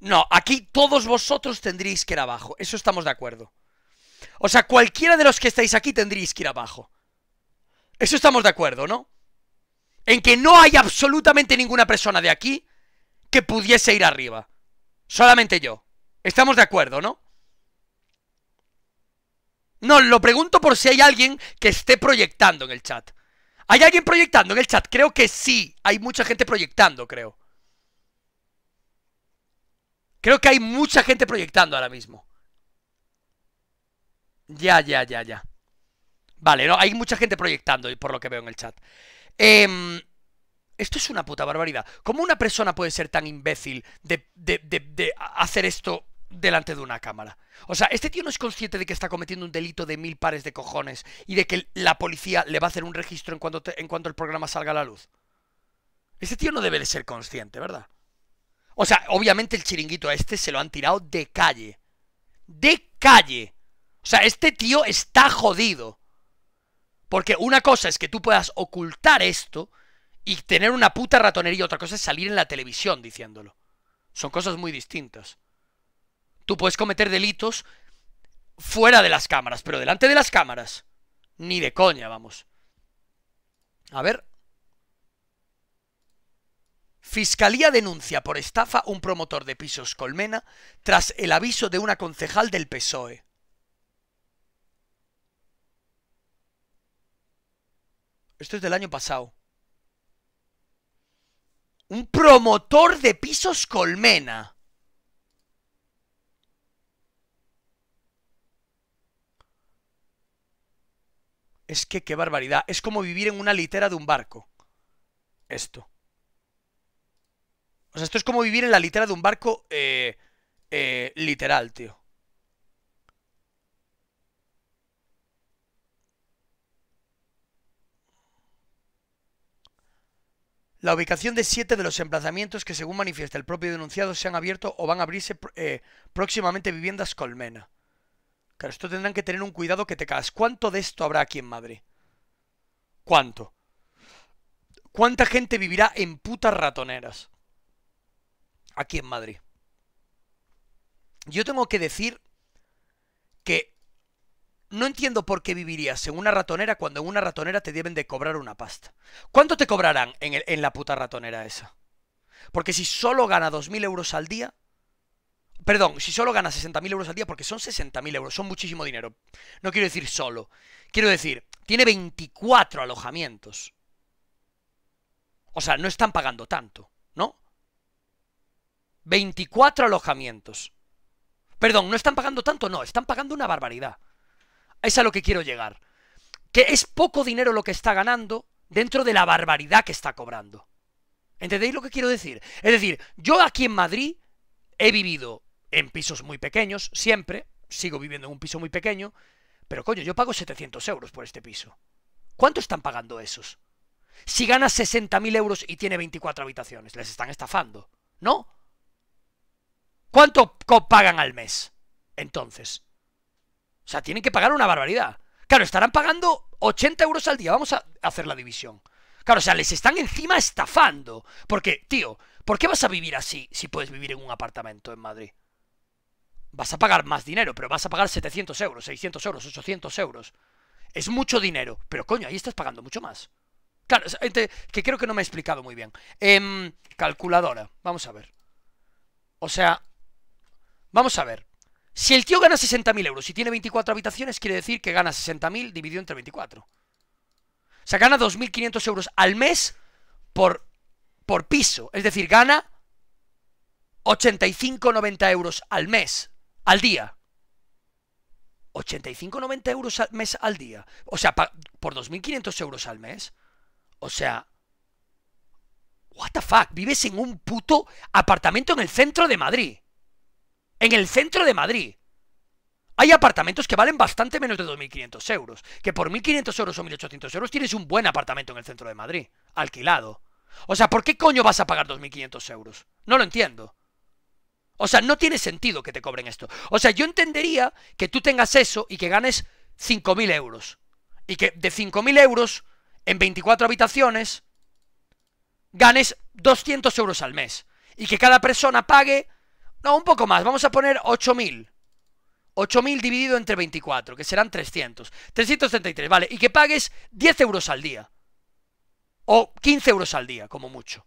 No, aquí todos vosotros tendríais que ir abajo, eso estamos de acuerdo. O sea, cualquiera de los que estáis aquí tendríais que ir abajo. Eso estamos de acuerdo, ¿no? En que no hay absolutamente ninguna persona de aquí que pudiese ir arriba. Solamente yo. Estamos de acuerdo, ¿no? No, lo pregunto por si hay alguien que esté proyectando en el chat. ¿Hay alguien proyectando en el chat? Creo que sí. Hay mucha gente proyectando, creo. Creo que hay mucha gente proyectando ahora mismo. Ya, ya, ya, ya. Vale, no, hay mucha gente proyectando, por lo que veo en el chat. Em, esto es una puta barbaridad. ¿Cómo una persona puede ser tan imbécil de hacer esto delante de una cámara. O sea, este tío no es consciente de que está cometiendo un delito de mil pares de cojones y de que la policía le va a hacer un registro en cuanto, en cuanto el programa salga a la luz. Este tío no debe de ser consciente, ¿verdad? O sea, obviamente el chiringuito a este se lo han tirado de calle. De calle. O sea, este tío está jodido. Porque una cosa es que tú puedas ocultar esto y tener una puta ratonería, otra cosa es salir en la televisión diciéndolo. Son cosas muy distintas. Tú puedes cometer delitos fuera de las cámaras, pero delante de las cámaras, ni de coña, vamos. A ver. Fiscalía denuncia por estafa un promotor de pisos Colmena tras el aviso de una concejal del PSOE. Esto es del año pasado. Un promotor de pisos Colmena. Es que qué barbaridad. Es como vivir en una litera de un barco. Esto. O sea, esto es como vivir en la litera de un barco eh, eh, literal, tío. La ubicación de siete de los emplazamientos que, según manifiesta el propio denunciado, se han abierto o van a abrirse eh, próximamente viviendas colmena. Claro, esto tendrán que tener un cuidado que te cagas. ¿Cuánto de esto habrá aquí en Madrid? ¿Cuánto? ¿Cuánta gente vivirá en putas ratoneras? Aquí en Madrid. Yo tengo que decir que no entiendo por qué vivirías en una ratonera cuando en una ratonera te deben de cobrar una pasta. ¿Cuánto te cobrarán en, la puta ratonera esa? Porque si solo gana 2.000 euros al día, Perdón, si solo gana 60.000 euros al día, porque son 60.000 euros, son muchísimo dinero. No quiero decir solo. Quiero decir, tiene 24 alojamientos. O sea, no están pagando tanto, ¿no? 24 alojamientos. Perdón, no están pagando tanto, no, están pagando una barbaridad. Es a lo que quiero llegar. Que es poco dinero lo que está ganando dentro de la barbaridad que está cobrando. ¿Entendéis lo que quiero decir? Es decir, yo aquí en Madrid he vivido en pisos muy pequeños, siempre, sigo viviendo en un piso muy pequeño, pero coño, yo pago 700 euros por este piso. ¿Cuánto están pagando esos? Si gana 60.000 euros y tiene 24 habitaciones, les están estafando, ¿no? ¿Cuánto pagan al mes? Entonces. O sea, tienen que pagar una barbaridad. Claro, estarán pagando 80 euros al día. Vamos a hacer la división. Claro, o sea, les están encima estafando. Porque, tío, ¿por qué vas a vivir así si puedes vivir en un apartamento en Madrid? vas a pagar más dinero, pero vas a pagar 700 euros, 600 euros, 800 euros. Es mucho dinero, pero coño, ahí estás pagando mucho más. Claro, que creo que no me he explicado muy bien. Em, calculadora, vamos a ver. O sea, vamos a ver. Si el tío gana 60.000 euros y tiene 24 habitaciones, quiere decir que gana 60.000 dividido entre 24. O sea, gana 2.500 euros al mes por, por piso. Es decir, gana 85-90 euros al mes al día. 85-90 euros al mes al día. O sea, por 2.500 euros al mes. O sea... What the fuck? Vives en un puto apartamento en el centro de Madrid. En el centro de Madrid. Hay apartamentos que valen bastante menos de 2.500 euros. Que por 1.500 euros o 1.800 euros tienes un buen apartamento en el centro de Madrid. Alquilado. O sea, ¿por qué coño vas a pagar 2.500 euros? No lo entiendo. O sea, no tiene sentido que te cobren esto. O sea, yo entendería que tú tengas eso y que ganes 5.000 euros. Y que de 5.000 euros, en 24 habitaciones, ganes 200 euros al mes. Y que cada persona pague, no, un poco más, vamos a poner 8.000. 8.000 dividido entre 24, que serán 300. 333, vale. Y que pagues 10 euros al día. O 15 euros al día, como mucho.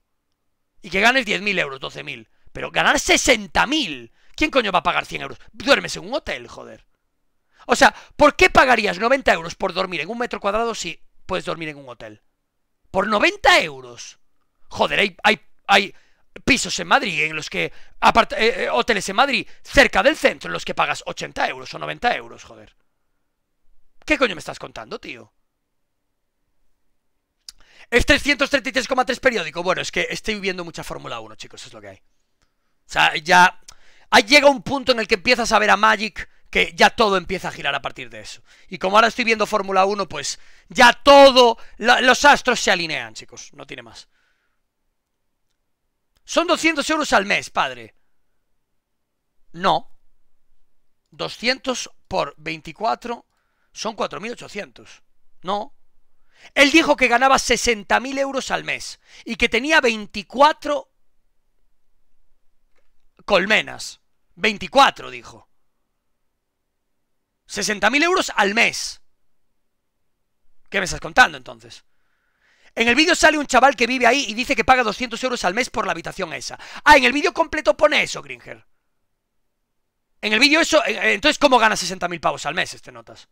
Y que ganes 10.000 euros, 12.000. Pero ganar 60.000. ¿Quién coño va a pagar 100 euros? Duermes en un hotel, joder. O sea, ¿por qué pagarías 90 euros por dormir en un metro cuadrado si puedes dormir en un hotel? Por 90 euros. Joder, hay, hay, pisos en Madrid en los que... aparte, eh, eh, hoteles en Madrid cerca del centro en los que pagas 80 euros o 90 euros, joder. ¿Qué coño me estás contando, tío? Es 333,3 periódico. Bueno, es que estoy viviendo mucha Fórmula 1, chicos, es lo que hay. O sea, ya... llega un punto en el que empiezas a ver a Magic que ya todo empieza a girar a partir de eso. Y como ahora estoy viendo Fórmula 1, pues ya todo... los astros se alinean, chicos. No tiene más. Son 200 euros al mes, padre. No. 200 por 24 son 4.800. No. Él dijo que ganaba 60.000 euros al mes y que tenía 24 colmenas. 24, dijo. 60.000 euros al mes. ¿Qué me estás contando entonces? En el vídeo sale un chaval que vive ahí y dice que paga 200 euros al mes por la habitación esa. Ah, en el vídeo completo pone eso, Gringer. En el vídeo eso... Eh, entonces, ¿cómo gana 60.000 pavos al mes este notas?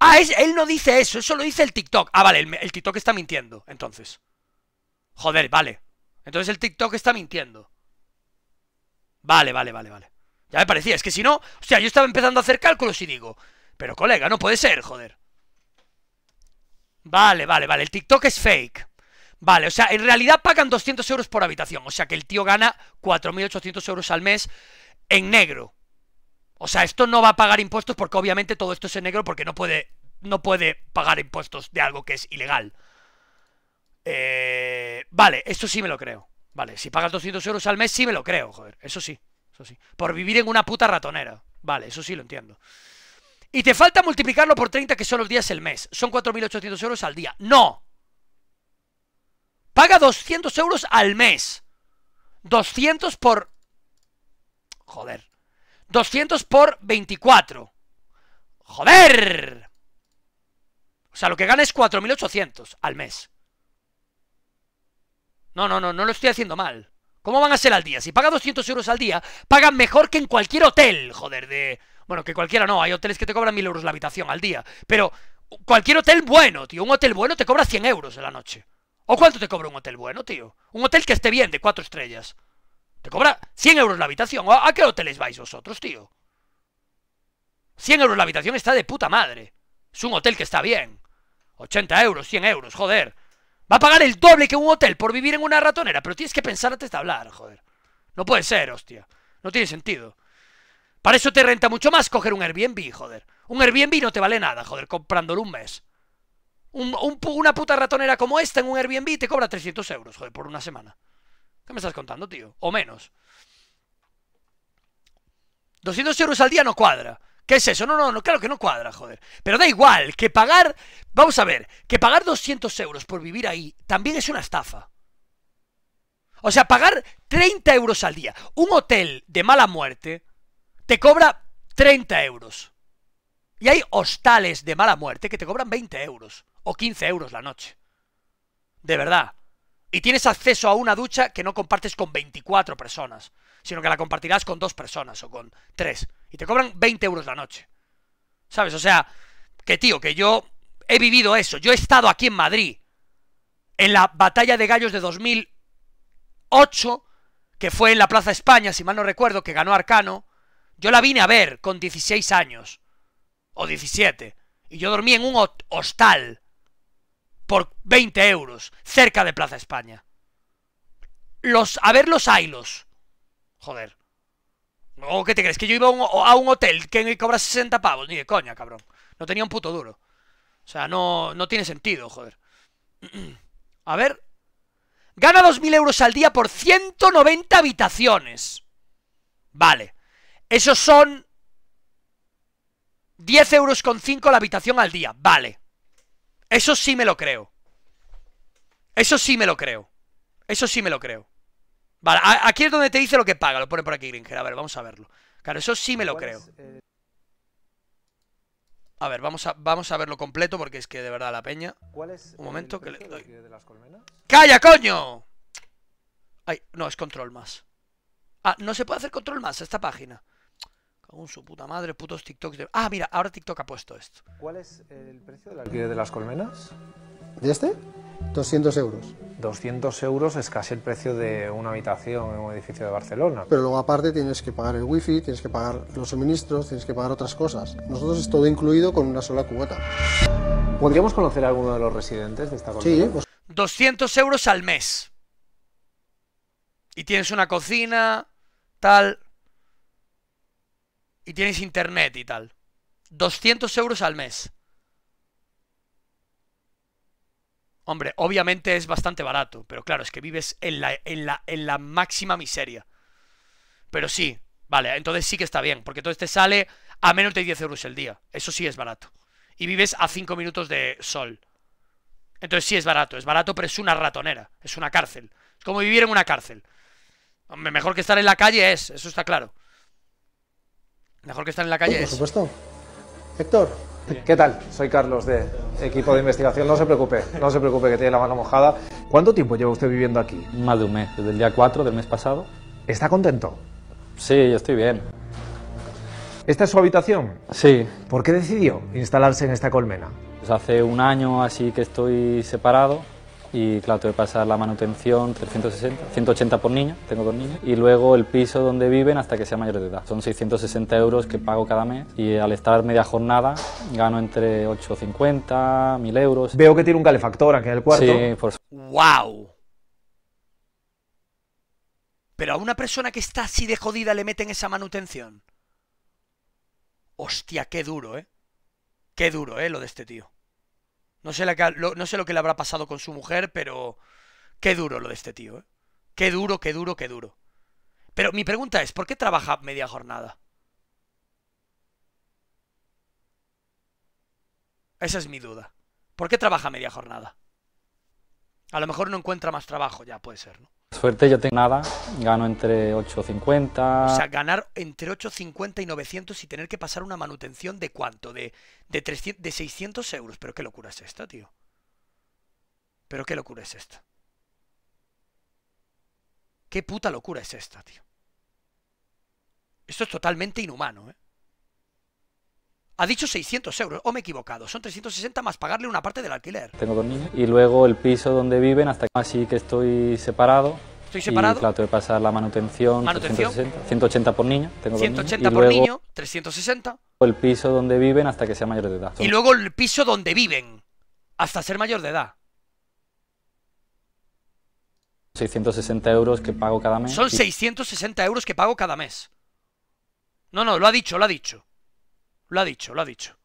Ah, es, él no dice eso, eso lo dice el TikTok. Ah, vale, el TikTok está mintiendo, entonces. Joder, vale, entonces el TikTok está mintiendo. Vale, vale, vale, vale. Ya me parecía, es que si no, o sea, yo estaba empezando a hacer cálculos y digo, pero colega, no puede ser, joder. Vale, vale, vale, el TikTok es fake. Vale, o sea, en realidad pagan 200 euros por habitación, o sea que el tío gana 4.800 euros al mes en negro. O sea, esto no va a pagar impuestos porque obviamente todo esto es en negro porque no puede, no puede pagar impuestos de algo que es ilegal. Eh, vale, esto sí me lo creo. Vale, si pagas 200 euros al mes, sí me lo creo, joder. Eso sí, eso sí. Por vivir en una puta ratonera. Vale, eso sí lo entiendo. Y te falta multiplicarlo por 30, que son los días del mes. Son 4.800 euros al día. ¡No! Paga 200 euros al mes. 200 por... Joder. 200 por 24. ¡Joder! O sea, lo que gana es 4.800 al mes. No, no, no, no lo estoy haciendo mal. ¿Cómo van a ser al día? Si paga 200 euros al día, pagan mejor que en cualquier hotel, joder, de... Bueno, que cualquiera no, hay hoteles que te cobran 1000 euros la habitación al día, pero cualquier hotel bueno, tío, un hotel bueno te cobra 100 euros en la noche. ¿O cuánto te cobra un hotel bueno, tío? Un hotel que esté bien, de 4 estrellas. Te cobra 100 euros la habitación. ¿A qué hoteles vais vosotros, tío? 100 euros la habitación está de puta madre. Es un hotel que está bien. 80 euros, 100 euros, joder. Va a pagar el doble que un hotel por vivir en una ratonera, pero tienes que pensar antes de hablar, joder. No puede ser, hostia. No tiene sentido. Para eso te renta mucho más coger un Airbnb, joder. Un Airbnb no te vale nada, joder, comprándolo un mes. una puta ratonera como esta en un Airbnb te cobra 300 euros, joder, por una semana. ¿Qué me estás contando, tío? O menos. 200 euros al día no cuadra. ¿Qué es eso? No, no, no, claro que no cuadra, joder. Pero da igual, que pagar, vamos a ver, que pagar 200 euros por vivir ahí también es una estafa. O sea, pagar 30 euros al día. Un hotel de mala muerte te cobra 30 euros. Y hay hostales de mala muerte que te cobran 20 euros o 15 euros la noche. De verdad. Y tienes acceso a una ducha que no compartes con 24 personas sino que la compartirás con dos personas o con tres. Y te cobran 20 euros la noche. ¿Sabes? O sea, que tío, que yo he vivido eso. Yo he estado aquí en Madrid, en la batalla de gallos de 2008, que fue en la Plaza España, si mal no recuerdo, que ganó Arcano. Yo la vine a ver con 16 años, o 17, y yo dormí en un hostal por 20 euros, cerca de Plaza España. Los, a ver los ailos Joder. ¿O qué te crees? ¿Que yo iba a un, hotel que cobra 60 pavos? Ni de coña, cabrón. No tenía un puto duro. O sea, no, no tiene sentido, joder. A ver. Gana 2.000 euros al día por 190 habitaciones. Vale. Esos son 10 euros con 5 la habitación al día. Vale. Eso sí me lo creo. Eso sí me lo creo. Eso sí me lo creo. Vale, aquí es donde te dice lo que paga. Lo pone por aquí Gringer. A ver, vamos a verlo. Claro, eso sí me lo creo. Eh, a ver, vamos a, vamos a verlo completo porque es que de verdad la peña. ¿Cuál es Un momento que le De las colmenas? ¡Calla, coño! no, es control más. Ah, no se puede hacer control más a esta página. Con su puta madre, putos TikToks de... Ah, mira, ahora TikTok ha puesto esto. ¿Cuál es el precio la alquiler de las colmenas? ¿De este? 200 euros. 200 euros es casi el precio de una habitación en un edificio de Barcelona. Pero luego aparte tienes que pagar el wifi, tienes que pagar los suministros, tienes que pagar otras cosas. Nosotros es todo incluido con una sola cubeta ¿Podríamos conocer a alguno de los residentes de esta colonia? Sí. 200 pues- euros al mes. Y tienes una cocina, tal. Y tienes internet y tal. 200 euros al mes. Hombre, obviamente es bastante barato, pero claro, es que vives en la, en la, en la máxima miseria. Pero sí, vale, entonces sí que está bien, porque entonces te sale a menos de 10 euros el día. Eso sí es barato. Y vives a 5 minutos de sol. Entonces sí es barato, es barato, pero es una ratonera, es una cárcel. Es como vivir en una cárcel. Hombre, mejor que estar en la calle es, eso está claro. Mejor que estar en la calle es. Por supuesto. Héctor, ¿Qué tal? Soy Carlos de Equipo de Investigación. No se preocupe, no se preocupe que tiene la mano mojada. ¿Cuánto tiempo lleva usted viviendo aquí? Más de un mes, desde el día 4 del mes pasado. ¿Está contento? Sí, yo estoy bien. ¿Esta es su habitación? Sí. ¿Por qué decidió instalarse en esta colmena? Pues hace un año así que estoy separado y claro, tuve que pasar la manutención 360, 180 por niño, tengo dos niños y luego el piso donde viven hasta que sea mayor de edad. Son 660 euros que pago cada mes y al estar media jornada gano entre 850, 1000 euros. Veo que tiene un calefactor aquí en el cuarto. Sí, por ¡Wow! Pero a una persona que está así de jodida le meten esa manutención. Hostia, qué duro, ¿eh? Qué duro, ¿eh? Lo de este tío. No sé, lo que le habrá pasado con su mujer, pero qué duro lo de este tío, ¿eh? Qué duro, qué duro, qué duro. Pero mi pregunta es, ¿por qué trabaja media jornada? Esa es mi duda. ¿Por qué trabaja media jornada? A lo mejor no encuentra más trabajo, ya puede ser, ¿no? Suerte yo tengo nada, gano entre 8.50. O sea, ganar entre 8.50 y 900 y tener que pasar una manutención de cuánto, de, 300, de 600 euros. Pero qué locura es esta, tío. Pero qué locura es esta. Qué puta locura es esta, tío. Esto es totalmente inhumano, ¿eh? Ha dicho 600 euros, o me he equivocado, son 360 más pagarle una parte del alquiler. Tengo dos niños y luego el piso donde viven, hasta que... así que estoy separado. Estoy separado. Y, claro, tuve que pasar la manutención, manutención. 180 por niño. Tengo 180 por niño, 360. El piso donde viven hasta que sea mayor de edad. Y luego el piso donde viven, hasta ser mayor de edad. 660 euros que pago cada mes. Son 660 euros que pago cada mes. No, no, lo ha dicho, lo ha dicho. Lo ha dicho, lo ha dicho.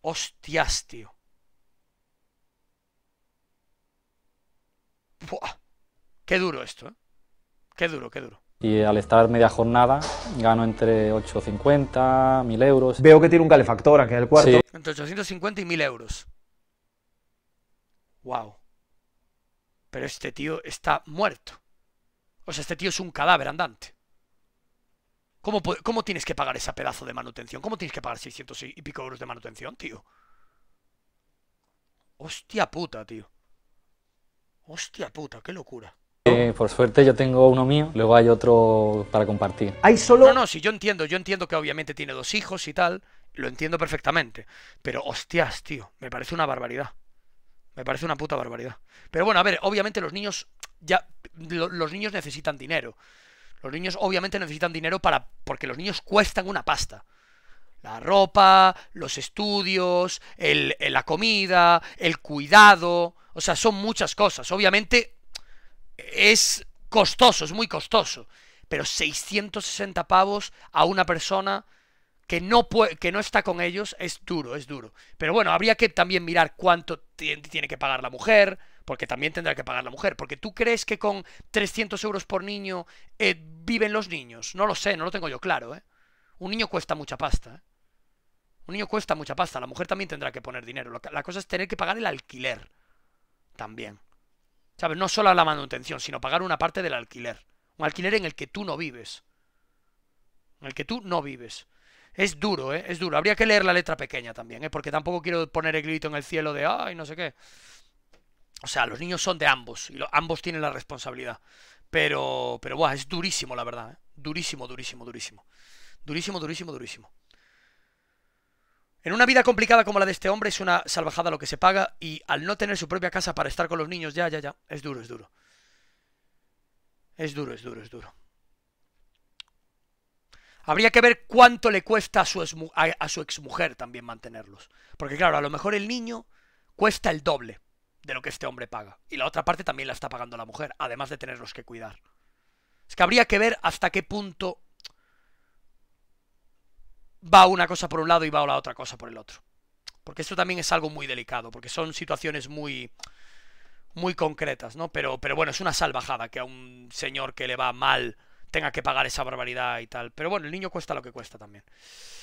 Hostias, tío. Buah. Qué duro esto, ¿eh? Qué duro, qué duro. Y al estar media jornada, gano entre 850, 1000 euros. Veo que tiene un calefactor aquí en el cuarto. Entre 850 y 1000 euros. Wow. Pero este tío está muerto. O sea, este tío es un cadáver andante. ¿Cómo, tienes que pagar esa pedazo de manutención? ¿Cómo tienes que pagar 600 y pico euros de manutención, tío? Hostia puta, tío. Hostia puta, qué locura. Eh, por suerte yo tengo uno mío, luego hay otro para compartir. Hay solo... No, no, sí, yo entiendo, yo entiendo que obviamente tiene dos hijos y tal, lo entiendo perfectamente. Pero hostias, tío, me parece una barbaridad. Me parece una puta barbaridad. Pero bueno, a ver, obviamente los niños ya... los niños necesitan dinero. Los niños obviamente necesitan dinero para. porque los niños cuestan una pasta. La ropa, los estudios, el, la comida, el cuidado. O sea, son muchas cosas. Obviamente es costoso, es muy costoso. Pero 660 pavos a una persona que no, puede, que no está con ellos es duro, es duro. Pero bueno, habría que también mirar cuánto tiene que pagar la mujer porque también tendrá que pagar la mujer, porque tú crees que con 300 euros por niño eh, viven los niños. No lo sé, no lo tengo yo claro. ¿eh? Un niño cuesta mucha pasta. ¿eh? Un niño cuesta mucha pasta, la mujer también tendrá que poner dinero. La cosa es tener que pagar el alquiler también. ¿Sabes? No solo la manutención, sino pagar una parte del alquiler. Un alquiler en el que tú no vives. En el que tú no vives. Es duro, ¿eh? Es duro. Habría que leer la letra pequeña también, ¿eh? Porque tampoco quiero poner el grito en el cielo de, ay, no sé qué. O sea, los niños son de ambos y ambos tienen la responsabilidad. Pero, pero, buah, es durísimo, la verdad. ¿eh? Durísimo, durísimo, durísimo. Durísimo, durísimo, durísimo. En una vida complicada como la de este hombre es una salvajada lo que se paga y al no tener su propia casa para estar con los niños, ya, ya, ya, es duro, es duro. Es duro, es duro, es duro. Habría que ver cuánto le cuesta a su, a su exmujer también mantenerlos. Porque claro, a lo mejor el niño cuesta el doble de lo que este hombre paga. Y la otra parte también la está pagando la mujer, además de tenerlos que cuidar. Es que habría que ver hasta qué punto va una cosa por un lado y va la otra cosa por el otro. Porque esto también es algo muy delicado, porque son situaciones muy muy concretas, ¿no? Pero, pero bueno, es una salvajada que a un señor que le va mal tenga que pagar esa barbaridad y tal. Pero bueno, el niño cuesta lo que cuesta también.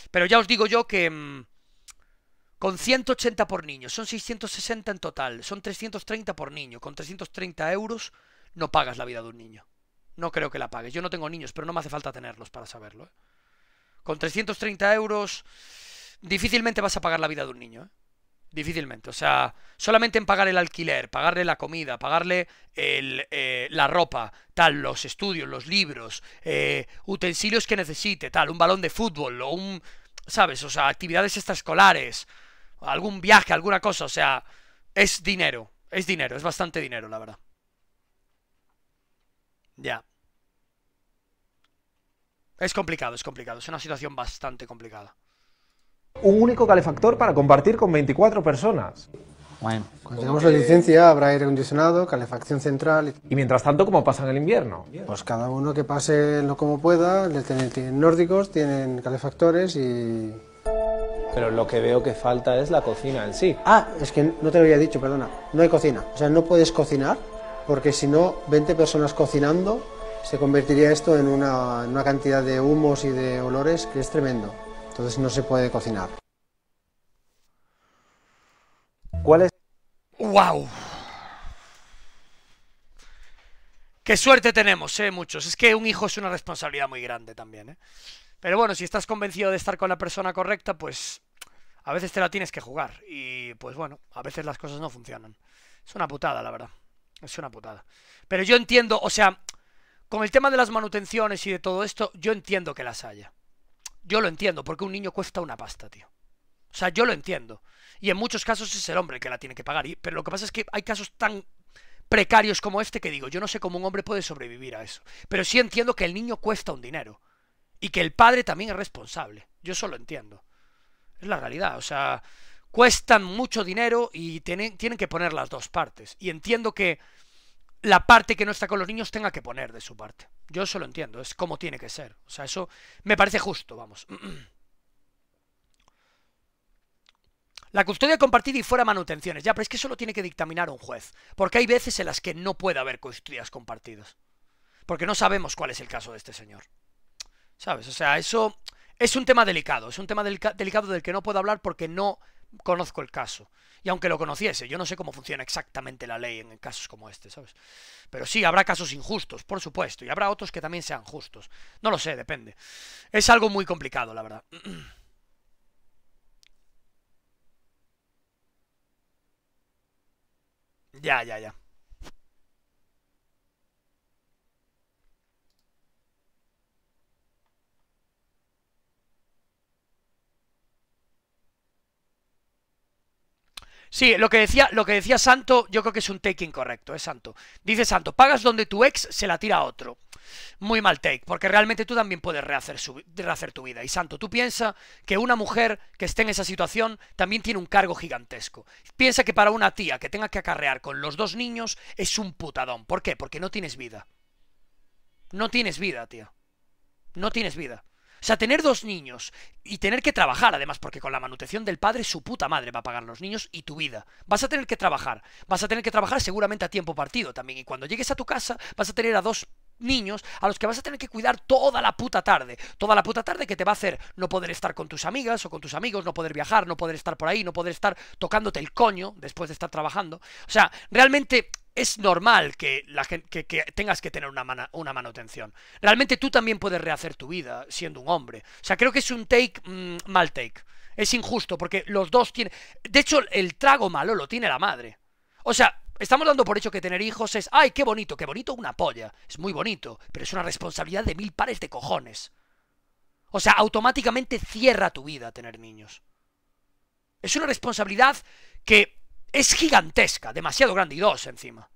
Pero ya os digo yo que... Mm, con 180 por niño, son 660 en total, son 330 por niño, con 330 euros no pagas la vida de un niño. No creo que la pagues, yo no tengo niños, pero no me hace falta tenerlos para saberlo. ¿eh? Con 330 euros difícilmente vas a pagar la vida de un niño. ¿eh? Difícilmente, o sea, solamente en pagar el alquiler, pagarle la comida, pagarle el, eh, la ropa, tal, los estudios, los libros, utensilios que necesite, tal, un balón de fútbol o un, ¿sabes? O sea, actividades extraescolares algún viaje, alguna cosa, o sea, es dinero, es dinero, es bastante dinero, la verdad. Ya. Es complicado, es complicado, es una situación bastante complicada. Un único calefactor para compartir con 24 personas. Bueno, cuando tengamos la licencia habrá aire acondicionado, calefacción central. Y... mientras tanto, ¿cómo en el invierno? Pues cada uno que pase lo como pueda, tienen nórdicos, tienen calefactores y pero lo que veo que falta es la cocina en sí. Ah, es que no te lo había dicho, perdona. No hay cocina. O sea, no puedes cocinar porque si no, 20 personas cocinando se convertiría esto en una, cantidad de humos y de olores que es tremendo. Entonces no se puede cocinar. ¿Cuál es? ¡Wow! Qué suerte tenemos, eh, muchos. Es que un hijo es una responsabilidad muy grande también, eh. Pero bueno, si estás convencido de estar con la persona correcta, pues a veces te la tienes que jugar. Y pues bueno, a veces las cosas no funcionan. Es una putada, la verdad. Es una putada. Pero yo entiendo, o sea, con el tema de las manutenciones y de todo esto, yo entiendo que las haya. Yo lo entiendo, porque un niño cuesta una pasta, tío. O sea, yo lo entiendo. Y en muchos casos es el hombre que la tiene que pagar. Y, pero lo que pasa es que hay casos tan precarios como este que digo, yo no sé cómo un hombre puede sobrevivir a eso. Pero sí entiendo que el niño cuesta un dinero y que el padre también es responsable. Yo eso lo entiendo. Es la realidad. O sea, cuestan mucho dinero y tienen, que poner las dos partes. Y entiendo que la parte que no está con los niños tenga que poner de su parte. Yo eso lo entiendo, es como tiene que ser. O sea, eso me parece justo, vamos. La custodia compartida y fuera manutenciones. Ya, pero es que eso lo tiene que dictaminar un juez. Porque hay veces en las que no puede haber custodias compartidas. Porque no sabemos cuál es el caso de este señor. ¿Sabes? O sea, eso es un tema delicado, es un tema delicado del que no puedo hablar porque no conozco el caso. Y aunque lo conociese, yo no sé cómo funciona exactamente la ley en casos como este, ¿sabes? Pero sí, habrá casos injustos, por supuesto, y habrá otros que también sean justos. No lo sé, depende. Es algo muy complicado, la verdad. Ya, ya, ya. Sí, lo que, decía, lo que decía Santo, yo creo que es un take incorrecto, es ¿eh, Santo. Dice Santo, pagas donde tu ex se la tira a otro. Muy mal take, porque realmente tú también puedes rehacer, rehacer tu vida. Y Santo, tú piensas que una mujer que esté en esa situación también tiene un cargo gigantesco. Piensa que para una tía que tenga que acarrear con los dos niños es un putadón. ¿Por qué? Porque no tienes vida. No tienes vida, tía. No tienes vida. O sea, tener dos niños y tener que trabajar, además, porque con la manutención del padre su puta madre va a pagar los niños y tu vida. Vas a tener que trabajar. Vas a tener que trabajar seguramente a tiempo partido también. Y cuando llegues a tu casa vas a tener a dos niños a los que vas a tener que cuidar toda la puta tarde. Toda la puta tarde que te va a hacer no poder estar con tus amigas o con tus amigos, no poder viajar, no poder estar por ahí, no poder estar tocándote el coño después de estar trabajando. O sea, realmente es normal que, la tengas que tener una, manutención. Realmente tú también puedes rehacer tu vida siendo un hombre. O sea, creo que es un take mm, mal take. Es injusto porque los dos tienen... De hecho, el trago malo lo tiene la madre. O sea, estamos dando por hecho que tener hijos es... ¡Ay, qué bonito! ¡Qué bonito una polla! Es muy bonito, pero es una responsabilidad de mil pares de cojones. O sea, automáticamente cierra tu vida tener niños. Es una responsabilidad que es gigantesca, demasiado grande y dos encima.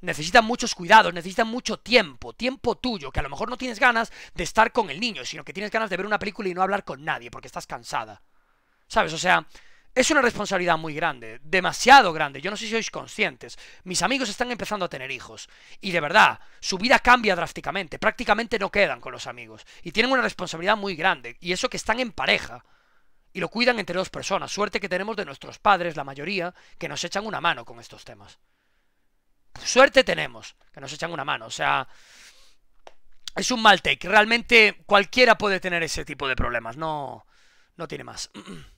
Necesitan muchos cuidados, necesitan mucho tiempo, tiempo tuyo, que a lo mejor no tienes ganas de estar con el niño, sino que tienes ganas de ver una película y no hablar con nadie porque estás cansada. ¿Sabes? O sea, es una responsabilidad muy grande, demasiado grande. Yo no sé si sois conscientes. Mis amigos están empezando a tener hijos. Y de verdad, su vida cambia drásticamente. Prácticamente no quedan con los amigos. Y tienen una responsabilidad muy grande. Y eso que están en pareja y lo cuidan entre dos personas. Suerte que tenemos de nuestros padres, la mayoría, que nos echan una mano con estos temas. suerte tenemos que nos echan una mano. O sea, es un mal take. Realmente cualquiera puede tener ese tipo de problemas. No, no tiene más.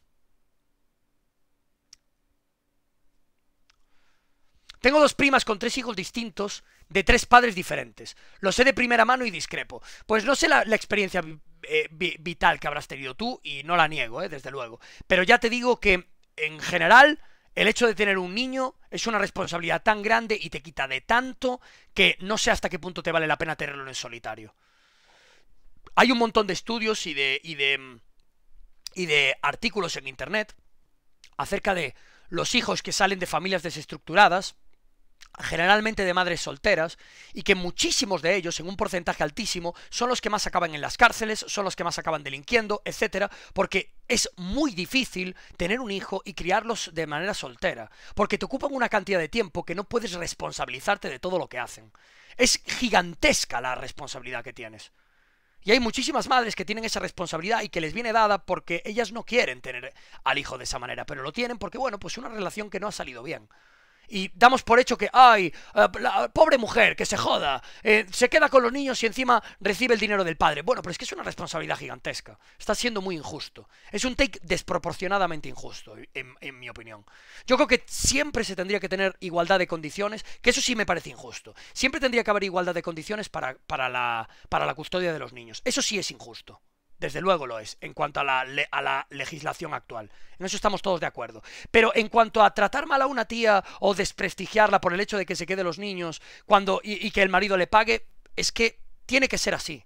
Tengo dos primas con tres hijos distintos de tres padres diferentes. Lo sé de primera mano y discrepo. Pues no sé la, experiencia eh, vital que habrás tenido tú, y no la niego, eh, desde luego. Pero ya te digo que, en general, el hecho de tener un niño es una responsabilidad tan grande y te quita de tanto que no sé hasta qué punto te vale la pena tenerlo en solitario. Hay un montón de estudios y de, y de, y de artículos en Internet acerca de los hijos que salen de familias desestructuradas generalmente de madres solteras, y que muchísimos de ellos, en un porcentaje altísimo, son los que más acaban en las cárceles, son los que más acaban delinquiendo, etcétera, porque es muy difícil tener un hijo y criarlos de manera soltera, porque te ocupan una cantidad de tiempo que no puedes responsabilizarte de todo lo que hacen. Es gigantesca la responsabilidad que tienes. Y hay muchísimas madres que tienen esa responsabilidad y que les viene dada porque ellas no quieren tener al hijo de esa manera, pero lo tienen porque, bueno, pues una relación que no ha salido bien y damos por hecho que, ay, eh, la pobre mujer, que se joda, eh, se queda con los niños y encima recibe el dinero del padre. Bueno, pero es que es una responsabilidad gigantesca. Está siendo muy injusto. Es un take desproporcionadamente injusto, en, en, mi opinión. Yo creo que siempre se tendría que tener igualdad de condiciones, que eso sí me parece injusto. Siempre tendría que haber igualdad de condiciones para, para, la, para la custodia de los niños. Eso sí es injusto. Desde luego lo es, en cuanto a la, legislación actual. En eso estamos todos de acuerdo. Pero en cuanto a tratar mal a una tía o desprestigiarla por el hecho de que se quede los niños cuando, y, que el marido le pague, es que tiene que ser así.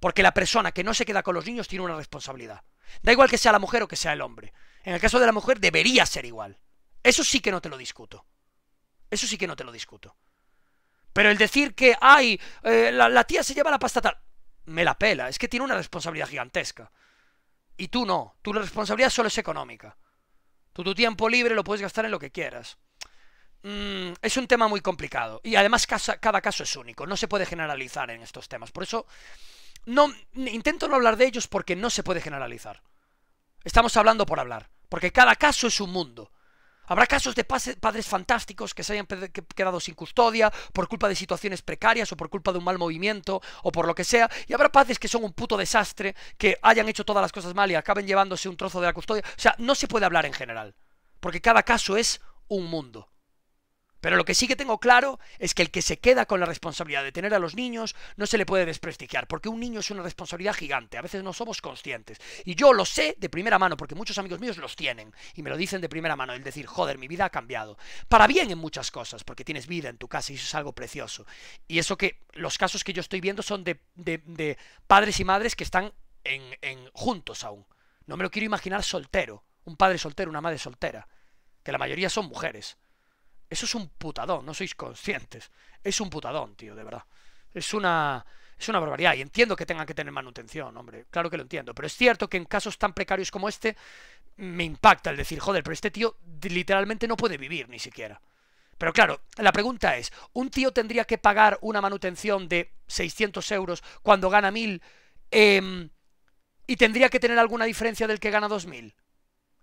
Porque la persona que no se queda con los niños tiene una responsabilidad. Da igual que sea la mujer o que sea el hombre. En el caso de la mujer debería ser igual. Eso sí que no te lo discuto. Eso sí que no te lo discuto. Pero el decir que, ay, eh, la, la, tía se lleva la pasta tal me la pela. Es que tiene una responsabilidad gigantesca. Y tú no. Tu responsabilidad solo es económica. Tú tu tiempo libre lo puedes gastar en lo que quieras. Mm, es un tema muy complicado. Y además cada caso es único. No se puede generalizar en estos temas. Por eso no, intento no hablar de ellos porque no se puede generalizar. Estamos hablando por hablar. Porque cada caso es un mundo. Habrá casos de padres fantásticos que se hayan quedado sin custodia por culpa de situaciones precarias o por culpa de un mal movimiento o por lo que sea. Y habrá padres que son un puto desastre, que hayan hecho todas las cosas mal y acaben llevándose un trozo de la custodia. O sea, no se puede hablar en general. Porque cada caso es un mundo. Pero lo que sí que tengo claro es que el que se queda con la responsabilidad de tener a los niños no se le puede desprestigiar, porque un niño es una responsabilidad gigante, a veces no somos conscientes. Y yo lo sé de primera mano, porque muchos amigos míos los tienen y me lo dicen de primera mano, el decir, joder, mi vida ha cambiado. Para bien en muchas cosas, porque tienes vida en tu casa y eso es algo precioso. Y eso que los casos que yo estoy viendo son de, padres y madres que están en juntos aún. No me lo quiero imaginar soltero, un padre soltero, una madre soltera, que la mayoría son mujeres. Eso es un putadón, no sois conscientes. Es un putadón, tío, de verdad. Es una, es una barbaridad. Y entiendo que tengan que tener manutención, hombre. Claro que lo entiendo. Pero es cierto que en casos tan precarios como este, me impacta el decir, joder, pero este tío literalmente no puede vivir ni siquiera. Pero claro, la pregunta es, ¿un tío tendría que pagar una manutención de 600 euros cuando gana 1000 em, y tendría que tener alguna diferencia del que gana 2000?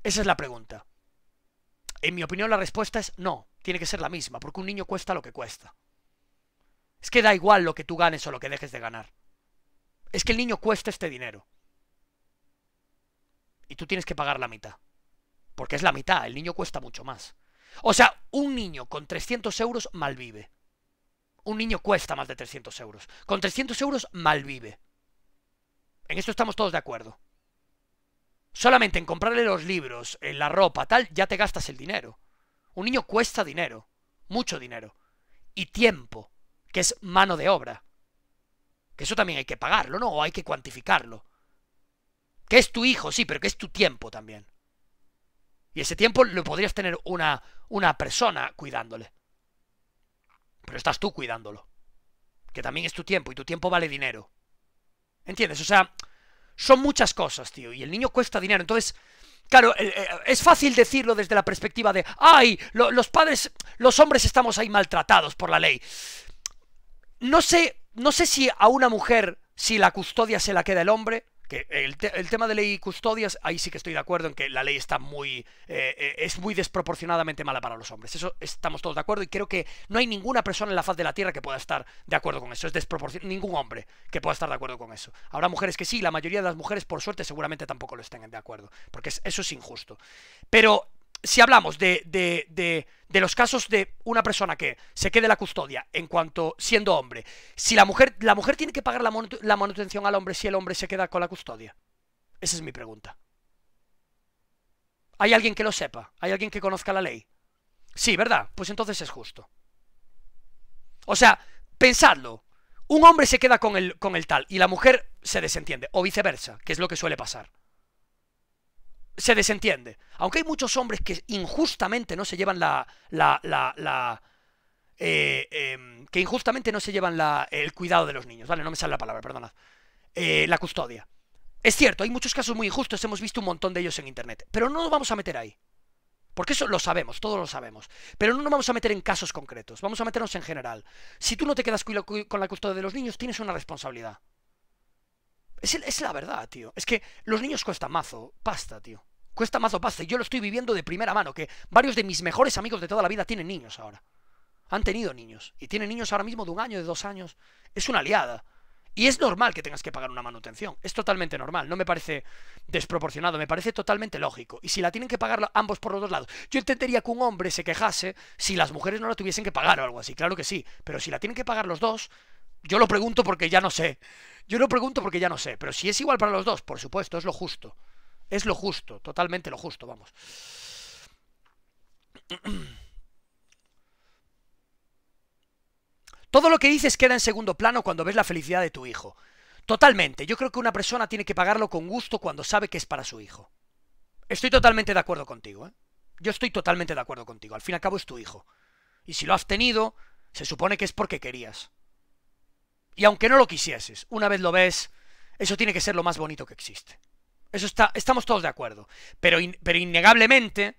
Esa es la pregunta. En mi opinión la respuesta es no, tiene que ser la misma, porque un niño cuesta lo que cuesta. Es que da igual lo que tú ganes o lo que dejes de ganar. Es que el niño cuesta este dinero. Y tú tienes que pagar la mitad. Porque es la mitad, el niño cuesta mucho más. O sea, un niño con 300 euros malvive. Un niño cuesta más de 300 euros. Con 300 euros malvive. En esto estamos todos de acuerdo. Solamente en comprarle los libros, en eh, la ropa, tal, ya te gastas el dinero. Un niño cuesta dinero, mucho dinero. Y tiempo, que es mano de obra. Que eso también hay que pagarlo, ¿no? O hay que cuantificarlo. Que es tu hijo, sí, pero que es tu tiempo también. Y ese tiempo lo podrías tener una, una persona cuidándole. Pero estás tú cuidándolo. Que también es tu tiempo y tu tiempo vale dinero. ¿Entiendes? O sea, son muchas cosas, tío, y el niño cuesta dinero. Entonces, claro, eh, eh, es fácil decirlo desde la perspectiva de, ay, los padres, los hombres estamos ahí maltratados por la ley. No sé, no sé si a una mujer, si la custodia se la queda el hombre, el, tema de ley y custodias, ahí sí que estoy de acuerdo en que la ley está muy. Eh, eh, es muy desproporcionadamente mala para los hombres. Eso estamos todos de acuerdo y creo que no hay ninguna persona en la faz de la tierra que pueda estar de acuerdo con eso. Es desproporcionado. Ningún hombre que pueda estar de acuerdo con eso. Habrá mujeres que sí, la mayoría de las mujeres, por suerte, seguramente tampoco lo estén de acuerdo, porque eso es injusto. Pero si hablamos de, los casos de una persona que se quede la custodia en cuanto siendo hombre, si la mujer, la mujer tiene que pagar la, manutención al hombre si el hombre se queda con la custodia. Esa es mi pregunta. ¿Hay alguien que lo sepa? ¿Hay alguien que conozca la ley? Sí, ¿verdad? Pues entonces es justo. O sea, pensadlo. Un hombre se queda con el, con el tal y la mujer se desentiende, o viceversa, que es lo que suele pasar se desentiende. Aunque hay muchos hombres que injustamente no se llevan la. la, la, la eh, em, que injustamente no se llevan la, el cuidado de los niños. Vale, no me sale la palabra, perdona eh, la custodia. Es cierto, hay muchos casos muy injustos, hemos visto un montón de ellos en internet. Pero no nos vamos a meter ahí. Porque eso lo sabemos, todos lo sabemos. Pero no nos vamos a meter en casos concretos, vamos a meternos en general. Si tú no te quedas con la custodia de los niños, tienes una responsabilidad. Es, es la verdad, tío. Es que los niños cuestan mazo, pasta, tío cuesta más o pasta. Y yo lo estoy viviendo de primera mano, que varios de mis mejores amigos de toda la vida tienen niños ahora. Han tenido niños. Y tienen niños ahora mismo de un año, de dos años. Es una aliada. Y es normal que tengas que pagar una manutención. Es totalmente normal. No me parece desproporcionado. Me parece totalmente lógico. Y si la tienen que pagar ambos por los dos lados. Yo entendería que un hombre se quejase si las mujeres no la tuviesen que pagar o algo así. Claro que sí. Pero si la tienen que pagar los dos, yo lo pregunto porque ya no sé. Yo lo pregunto porque ya no sé. Pero si es igual para los dos, por supuesto, es lo justo. Es lo justo, totalmente lo justo, vamos. Todo lo que dices queda en segundo plano cuando ves la felicidad de tu hijo. Totalmente. Yo creo que una persona tiene que pagarlo con gusto cuando sabe que es para su hijo. Estoy totalmente de acuerdo contigo, ¿eh? Yo estoy totalmente de acuerdo contigo. Al fin y al cabo es tu hijo. Y si lo has tenido, se supone que es porque querías. Y aunque no lo quisieses, una vez lo ves, eso tiene que ser lo más bonito que existe. Eso está, estamos todos de acuerdo. Pero, pero innegablemente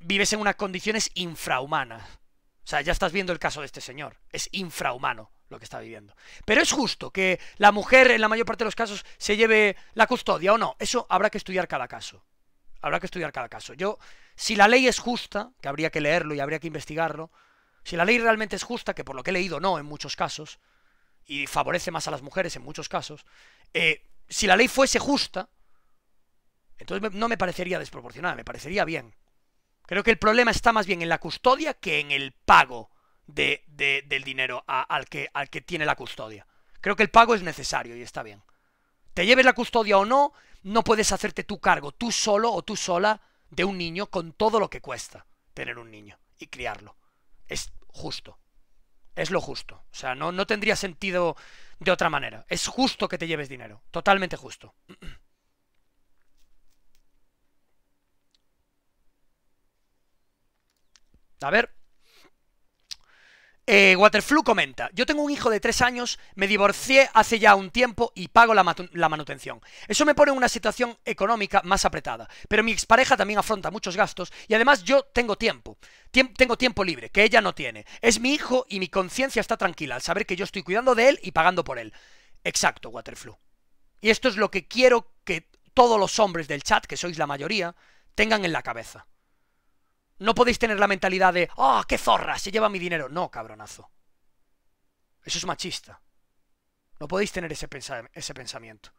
vives en unas condiciones infrahumanas. O sea, ya estás viendo el caso de este señor. Es infrahumano lo que está viviendo. Pero es justo que la mujer en la mayor parte de los casos se lleve la custodia o no. Eso habrá que estudiar cada caso. Habrá que estudiar cada caso. Yo, si la ley es justa, que habría que leerlo y habría que investigarlo, si la ley realmente es justa, que por lo que he leído no en muchos casos, y favorece más a las mujeres en muchos casos, eh, si la ley fuese justa, entonces no me parecería desproporcionada, me parecería bien. Creo que el problema está más bien en la custodia que en el pago del dinero al, que, al que tiene la custodia. Creo que el pago es necesario y está bien. Te lleves la custodia o no, no puedes hacerte tu cargo tú solo o tú sola de un niño con todo lo que cuesta tener un niño y criarlo. Es justo. Es lo justo. O sea, no tendría sentido de otra manera. Es justo que te lleves dinero. Totalmente justo. A ver. Eh, Waterflu comenta, yo tengo un hijo de 3 años, me divorcié hace ya un tiempo y pago la, manutención. Eso me pone en una situación económica más apretada, pero mi expareja también afronta muchos gastos y además yo tengo tiempo, tengo tiempo libre, que ella no tiene. Es mi hijo y mi conciencia está tranquila al saber que yo estoy cuidando de él y pagando por él. Exacto, Waterflu. Y esto es lo que quiero que todos los hombres del chat, que sois la mayoría, tengan en la cabeza. No podéis tener la mentalidad de, ¡oh, qué zorra! Se lleva mi dinero. No, cabronazo. Eso es machista. No podéis tener ese, ese pensamiento.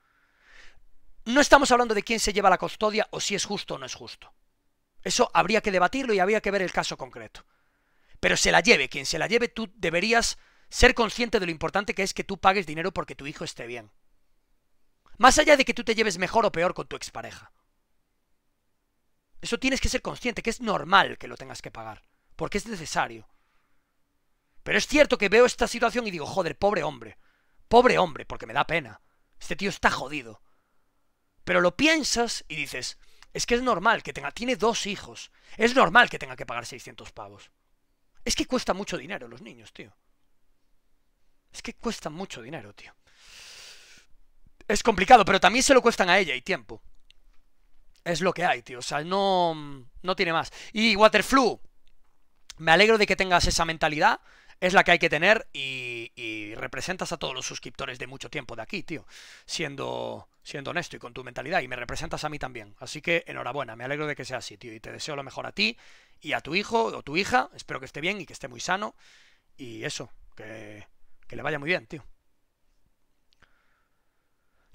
No estamos hablando de quién se lleva la custodia o si es justo o no es justo. Eso habría que debatirlo y habría que ver el caso concreto. Pero se la lleve quien se la lleve, tú deberías ser consciente de lo importante que es que tú pagues dinero porque tu hijo esté bien. Más allá de que tú te lleves mejor o peor con tu expareja. Eso tienes que ser consciente, que es normal que lo tengas que pagar, porque es necesario. Pero es cierto que veo esta situación y digo, joder, pobre hombre, pobre hombre, porque me da pena. Este tío está jodido. Pero lo piensas y dices, es que es normal que tenga, tiene dos hijos, es normal que tenga que pagar 600 pavos. Es que cuesta mucho dinero los niños, tío. Es que cuesta mucho dinero, tío. Es complicado, pero también se lo cuestan a ella y tiempo es lo que hay, tío. O sea, no, no tiene más. Y Waterflu, me alegro de que tengas esa mentalidad. Es la que hay que tener y, representas a todos los suscriptores de mucho tiempo de aquí, tío. Siendo, siendo honesto y con tu mentalidad. Y me representas a mí también. Así que enhorabuena, me alegro de que sea así, tío. Y te deseo lo mejor a ti y a tu hijo o tu hija. Espero que esté bien y que esté muy sano. Y eso, que le vaya muy bien, tío.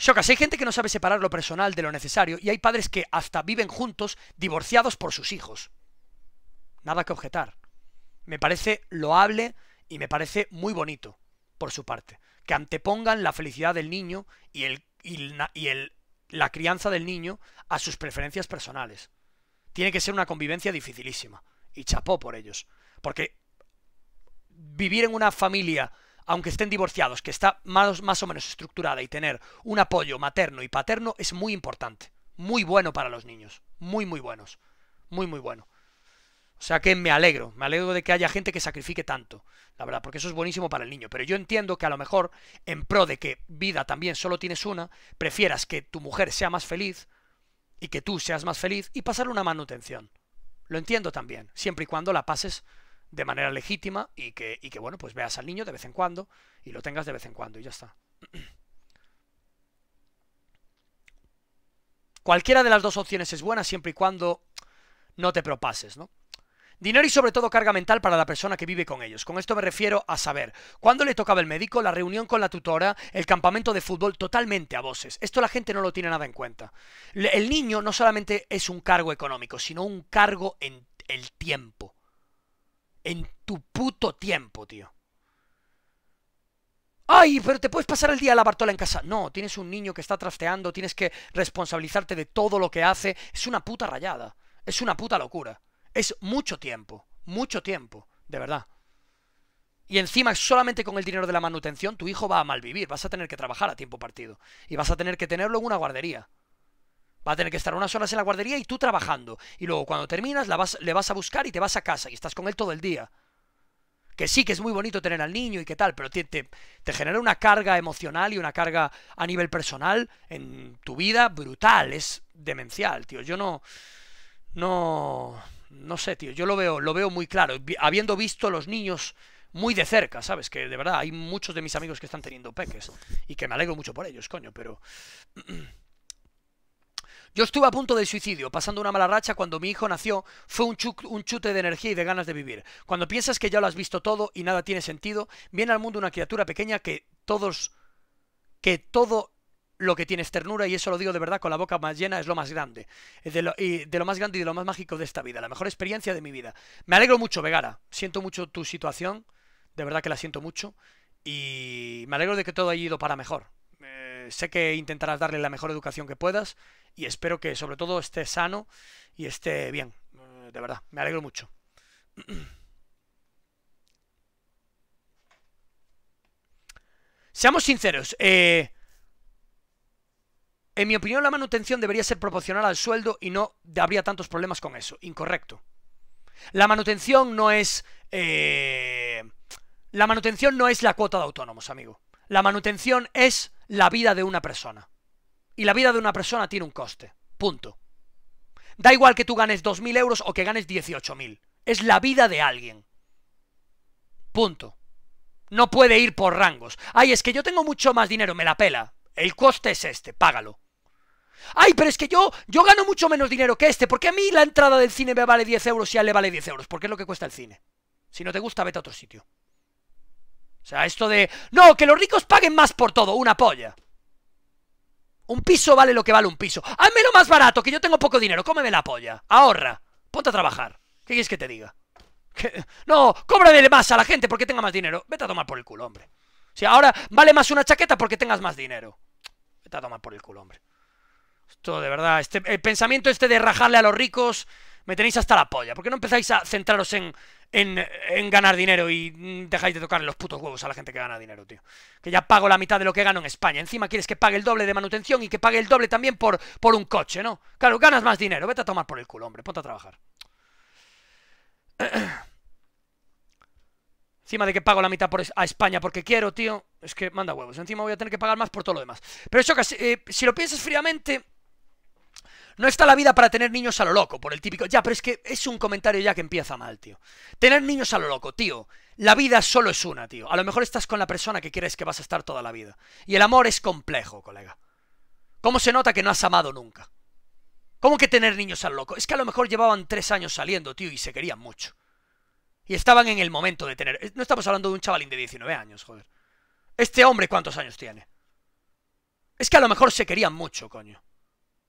Shokas, hay gente que no sabe separar lo personal de lo necesario y hay padres que hasta viven juntos, divorciados por sus hijos. Nada que objetar. Me parece loable y me parece muy bonito, por su parte, que antepongan la felicidad del niño y, el, la crianza del niño a sus preferencias personales. Tiene que ser una convivencia dificilísima. Y chapó por ellos. Porque vivir en una familia aunque estén divorciados, que está más, o menos estructurada y tener un apoyo materno y paterno es muy importante. Muy bueno para los niños. Muy, muy buenos. Muy, muy bueno. O sea que me alegro, me alegro de que haya gente que sacrifique tanto, la verdad, porque eso es buenísimo para el niño. Pero yo entiendo que a lo mejor, en pro de que vida también solo tienes una, prefieras que tu mujer sea más feliz y que tú seas más feliz y pasar una manutención. Lo entiendo también, siempre y cuando la pases de manera legítima y que, bueno, pues veas al niño de vez en cuando y lo tengas de vez en cuando y ya está. Cualquiera de las dos opciones es buena siempre y cuando no te propases, ¿no? Dinero y sobre todo carga mental para la persona que vive con ellos. Con esto me refiero a saber cuándo le tocaba el médico, la reunión con la tutora, el campamento de fútbol totalmente a voces. Esto la gente no lo tiene nada en cuenta. El niño no solamente es un cargo económico, sino un cargo en el tiempo en tu puto tiempo, tío. Ay, pero te puedes pasar el día a la Bartola en casa. No, tienes un niño que está trasteando, tienes que responsabilizarte de todo lo que hace. Es una puta rayada. Es una puta locura. Es mucho tiempo. Mucho tiempo. De verdad. Y encima, solamente con el dinero de la manutención, tu hijo va a malvivir. Vas a tener que trabajar a tiempo partido. Y vas a tener que tenerlo en una guardería. Va a tener que estar unas horas en la guardería y tú trabajando. Y luego cuando terminas la vas, le vas a buscar y te vas a casa y estás con él todo el día. Que sí, que es muy bonito tener al niño y qué tal, pero te, te, genera una carga emocional y una carga a nivel personal en tu vida brutal. Es demencial, tío. Yo no... No... No sé, tío. Yo lo veo, lo veo muy claro. Habiendo visto los niños muy de cerca, ¿sabes? Que de verdad hay muchos de mis amigos que están teniendo peques y que me alegro mucho por ellos, coño, pero Yo estuve a punto de suicidio, pasando una mala racha cuando mi hijo nació, fue un, un chute de energía y de ganas de vivir. Cuando piensas que ya lo has visto todo y nada tiene sentido, viene al mundo una criatura pequeña que todos... que todo lo que tienes ternura y eso lo digo de verdad con la boca más llena es lo más grande eh, de lo, y de lo más grande y de lo más mágico de esta vida la mejor experiencia de mi vida me alegro mucho Vegara siento mucho tu situación de verdad que la siento mucho y me alegro de que todo haya ido para mejor eh, sé que intentarás darle la mejor educación que puedas y espero que sobre todo esté sano y esté bien. Eh, de verdad, me alegro mucho. Seamos sinceros, eh, en mi opinión la manutención debería ser proporcional al sueldo y no habría tantos problemas con eso. Incorrecto. La manutención no es... Eh, la manutención no es la cuota de autónomos, amigo. La manutención es la vida de una persona. Y la vida de una persona tiene un coste. Punto. Da igual que tú ganes 2.000 euros o que ganes 18.000. Es la vida de alguien. Punto. No puede ir por rangos. Ay, es que yo tengo mucho más dinero, me la pela. El coste es este, págalo. Ay, pero es que yo, yo gano mucho menos dinero que este. ¿Por qué a mí la entrada del cine me vale 10 euros y a él le vale 10 euros? Porque es lo que cuesta el cine. Si no te gusta, vete a otro sitio. O sea, esto de, no, que los ricos paguen más por todo, una polla. Un piso vale lo que vale un piso. lo más barato, que yo tengo poco dinero. Cómeme la polla. Ahorra. Ponte a trabajar. ¿Qué quieres que te diga? No, cóbrale más a la gente porque tenga más dinero. Vete a tomar por el culo, hombre. Si ahora vale más una chaqueta porque tengas más dinero. Vete a tomar por el culo, hombre. Esto de verdad, este, el pensamiento este de rajarle a los ricos, me tenéis hasta la polla. ¿Por qué no empezáis a centraros en en, ganar dinero y dejáis de tocar los putos huevos a la gente que gana dinero, tío. Que ya pago la mitad de lo que gano en España. Encima quieres que pague el doble de manutención y que pague el doble también por, por un coche, ¿no? Claro, ganas más dinero. Vete a tomar por el culo, hombre. Ponte a trabajar. Encima de que pago la mitad por a España porque quiero, tío. Es que manda huevos. Encima voy a tener que pagar más por todo lo demás. Pero eso, eh, si lo piensas fríamente... No está la vida para tener niños a lo loco, por el típico. Ya, pero es que es un comentario ya que empieza mal, tío. Tener niños a lo loco, tío. La vida solo es una, tío. A lo mejor estás con la persona que quieres que vas a estar toda la vida. Y el amor es complejo, colega. ¿Cómo se nota que no has amado nunca? ¿Cómo que tener niños a lo loco? Es que a lo mejor llevaban tres años saliendo, tío, y se querían mucho. Y estaban en el momento de tener... Eh, no estamos hablando de un chavalín de 19 años, joder. Este hombre, ¿cuántos años tiene? Es que a lo mejor se querían mucho, coño.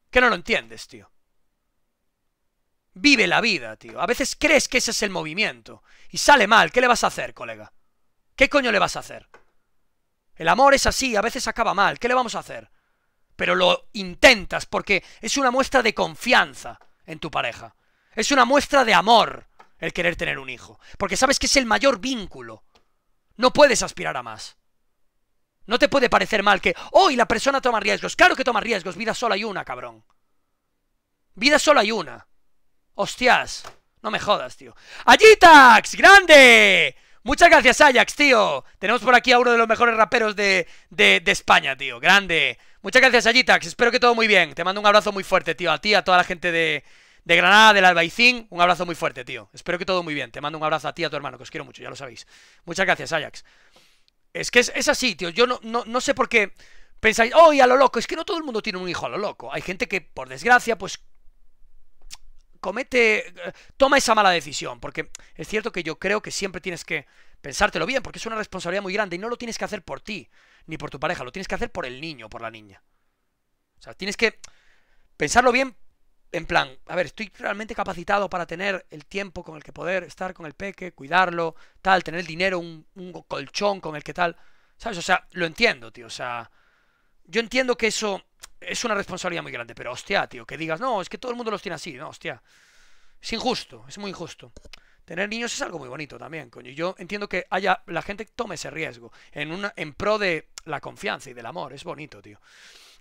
Que no lo entiendes, tío. Vive la vida, tío. A veces crees que ese es el movimiento. Y sale mal. ¿Qué le vas a hacer, colega? ¿Qué coño le vas a hacer? El amor es así, a veces acaba mal. ¿Qué le vamos a hacer? Pero lo intentas porque es una muestra de confianza en tu pareja. Es una muestra de amor el querer tener un hijo. Porque sabes que es el mayor vínculo. No puedes aspirar a más. No te puede parecer mal que hoy la persona toma riesgos. Claro que toma riesgos, vida solo hay una, cabrón. Vida solo hay una. Hostias, no me jodas, tío. ¡Ayitax! ¡Grande! Muchas gracias, Ajax, tío. Tenemos por aquí a uno de los mejores raperos de, España, tío. Grande. Muchas gracias, Ayitax. Espero que todo muy bien. Te mando un abrazo muy fuerte, tío. A ti, a toda la gente de, de Granada, del Albaicín. Un abrazo muy fuerte, tío. Espero que todo muy bien. Te mando un abrazo a ti, a tu hermano, que os quiero mucho, ya lo sabéis. Muchas gracias, Ajax. Es que es, así, tío. Yo no, no, no sé por qué pensáis, oh, y a lo loco. Es que no todo el mundo tiene un hijo a lo loco. Hay gente que, por desgracia, pues comete, eh, toma esa mala decisión, porque es cierto que yo creo que siempre tienes que pensártelo bien, porque es una responsabilidad muy grande y no lo tienes que hacer por ti, ni por tu pareja, lo tienes que hacer por el niño, por la niña. O sea, tienes que pensarlo bien en plan, a ver, estoy realmente capacitado para tener el tiempo con el que poder estar con el peque, cuidarlo, tal, tener el dinero, un, colchón con el que tal. ¿Sabes? O sea, lo entiendo, tío. O sea, yo entiendo que eso es una responsabilidad muy grande, pero hostia, tío, que digas, no, es que todo el mundo los tiene así, no, hostia. Es injusto, es muy injusto. Tener niños es algo muy bonito también, coño. Yo entiendo que haya la gente tome ese riesgo en una en pro de la confianza y del amor, es bonito, tío.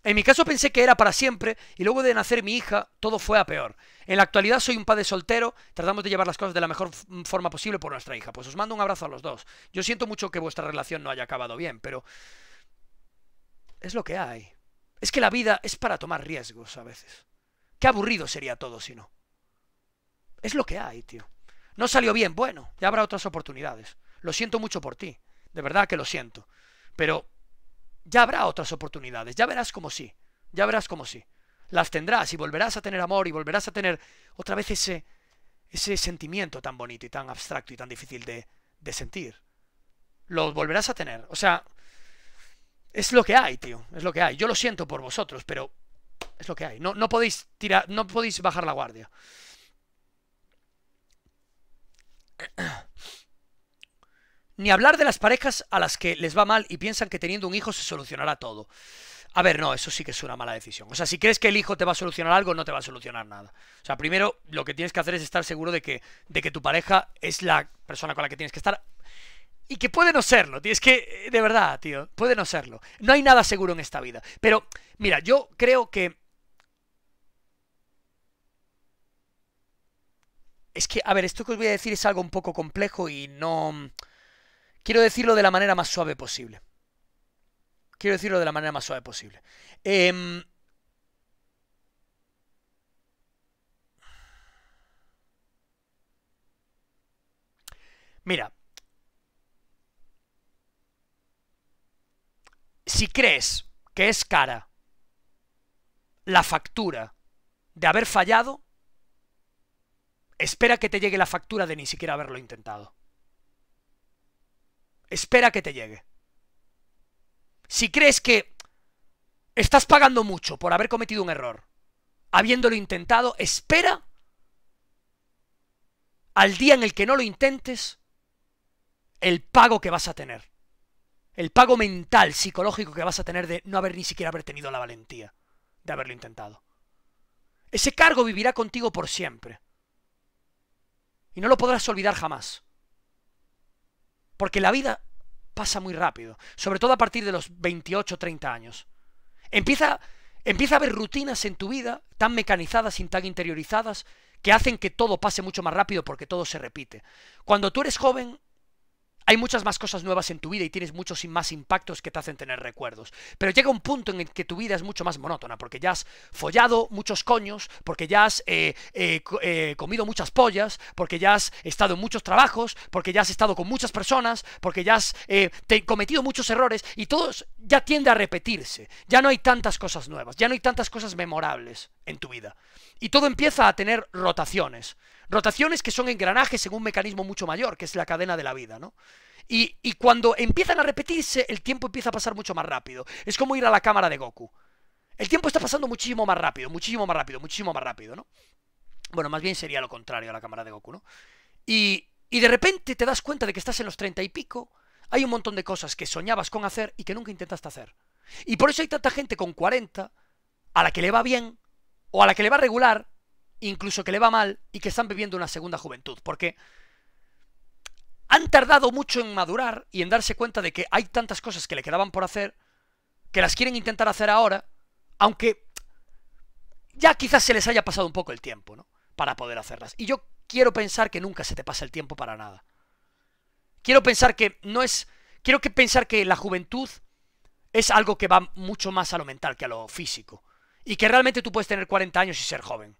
En mi caso pensé que era para siempre y luego de nacer mi hija todo fue a peor. En la actualidad soy un padre soltero, tratamos de llevar las cosas de la mejor mm, forma posible por nuestra hija. Pues os mando un abrazo a los dos. Yo siento mucho que vuestra relación no haya acabado bien, pero es lo que hay. Es que la vida es para tomar riesgos a veces. Qué aburrido sería todo si no. Es lo que hay, tío. No salió bien, bueno, ya habrá otras oportunidades. Lo siento mucho por ti. De verdad que lo siento. Pero ya habrá otras oportunidades, ya verás como sí, ya verás como sí. Las tendrás y volverás a tener amor y volverás a tener otra vez ese, ese sentimiento tan bonito y tan abstracto y tan difícil de, de sentir. Lo volverás a tener. O sea, es lo que hay, tío. Es lo que hay. Yo lo siento por vosotros, pero es lo que hay. No, no podéis tirar, no podéis bajar la guardia. Ni hablar de las parejas a las que les va mal y piensan que teniendo un hijo se solucionará todo. A ver, no, eso sí que es una mala decisión. O sea, si crees que el hijo te va a solucionar algo, no te va a solucionar nada. O sea, primero lo que tienes que hacer es estar seguro de que, de que tu pareja es la persona con la que tienes que estar. Y que puede no serlo, tío. Es que, eh, de verdad, tío, puede no serlo. No hay nada seguro en esta vida. Pero, mira, yo creo que... Es que, a ver, esto que os voy a decir es algo un poco complejo y no... Quiero decirlo de la manera más suave posible. Quiero decirlo de la manera más suave posible. Em, mira, si crees que es cara la factura de haber fallado, espera que te llegue la factura de ni siquiera haberlo intentado espera que te llegue. Si crees que estás pagando mucho por haber cometido un error, habiéndolo intentado, espera al día en el que no lo intentes el pago que vas a tener. El pago mental, psicológico que vas a tener de no haber ni siquiera haber tenido la valentía de haberlo intentado. Ese cargo vivirá contigo por siempre. Y no lo podrás olvidar jamás. Porque la vida pasa muy rápido, sobre todo a partir de los 28, o 30 años. Empieza, empieza a haber rutinas en tu vida tan mecanizadas y tan interiorizadas que hacen que todo pase mucho más rápido porque todo se repite. Cuando tú eres joven, hay muchas más cosas nuevas en tu vida y tienes muchos más impactos que te hacen tener recuerdos. Pero llega un punto en el que tu vida es mucho más monótona, porque ya has follado muchos coños, porque ya has eh, eh, eh, comido muchas pollas, porque ya has estado en muchos trabajos, porque ya has estado con muchas personas, porque ya has cometido muchos errores y todos ya tiende a repetirse, ya no hay tantas cosas nuevas, ya no hay tantas cosas memorables en tu vida. Y todo empieza a tener rotaciones, rotaciones que son engranajes en un mecanismo mucho mayor, que es la cadena de la vida, ¿no? Y, cuando empiezan a repetirse, el tiempo empieza a pasar mucho más rápido. Es como ir a la cámara de Goku. El tiempo está pasando muchísimo más rápido, muchísimo más rápido, muchísimo más rápido, ¿no? Bueno, más bien sería lo contrario a la cámara de Goku, ¿no? y de repente te das cuenta de que estás en los treinta y pico, hay un montón de cosas que soñabas con hacer y que nunca intentaste hacer. Y por eso hay tanta gente con 40 a la que le va bien o a la que le va regular, incluso que le va mal y que están viviendo una segunda juventud. Porque han tardado mucho en madurar y en darse cuenta de que hay tantas cosas que le quedaban por hacer que las quieren intentar hacer ahora, aunque ya quizás se les haya pasado un poco el tiempo, ¿no? Para poder hacerlas. Y yo quiero pensar que nunca se te pasa el tiempo para nada. Quiero pensar que no es. Quiero que pensar que la juventud es algo que va mucho más a lo mental que a lo físico. Y que realmente tú puedes tener 40 años y ser joven.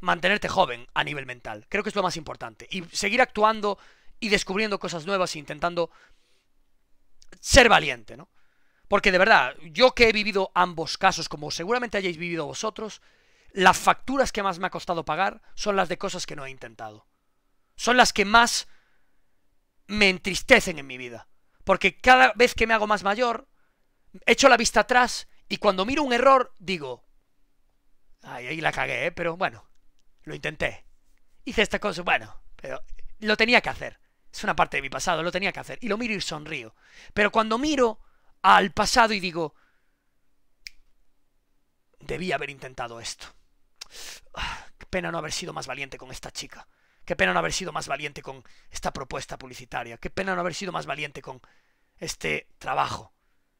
Mantenerte joven a nivel mental. Creo que es lo más importante. Y seguir actuando y descubriendo cosas nuevas e intentando ser valiente, ¿no? Porque de verdad, yo que he vivido ambos casos, como seguramente hayáis vivido vosotros, las facturas que más me ha costado pagar son las de cosas que no he intentado. Son las que más me entristecen en mi vida. Porque cada vez que me hago más mayor, echo la vista atrás y cuando miro un error, digo, ay, ahí la cagué, ¿eh? pero bueno, lo intenté. Hice esta cosa, bueno, pero lo tenía que hacer. Es una parte de mi pasado, lo tenía que hacer. Y lo miro y sonrío. Pero cuando miro al pasado y digo, debí haber intentado esto. Ah, qué pena no haber sido más valiente con esta chica. Qué pena no haber sido más valiente con esta propuesta publicitaria. Qué pena no haber sido más valiente con este trabajo.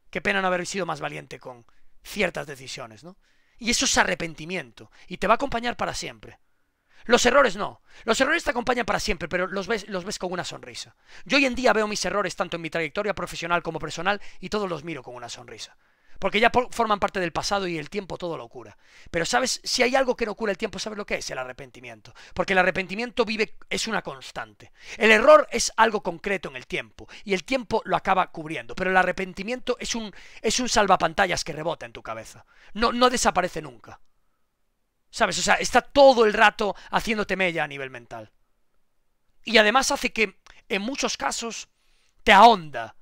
Qué pena no haber sido más valiente con ciertas decisiones, ¿no? Y eso es arrepentimiento y te va a acompañar para siempre. Los errores no. Los errores te acompañan para siempre, pero los ves, los ves con una sonrisa. Yo hoy en día veo mis errores tanto en mi trayectoria profesional como personal y todos los miro con una sonrisa. Porque ya forman parte del pasado y el tiempo todo lo cura. Pero sabes, si hay algo que no cura el tiempo, ¿sabes lo que es? El arrepentimiento. Porque el arrepentimiento vive, es una constante. El error es algo concreto en el tiempo. Y el tiempo lo acaba cubriendo. Pero el arrepentimiento es un, es un salvapantallas que rebota en tu cabeza. No, no desaparece nunca. ¿Sabes? O sea, está todo el rato haciéndote mella a nivel mental. Y además hace que, en muchos casos, te ahonda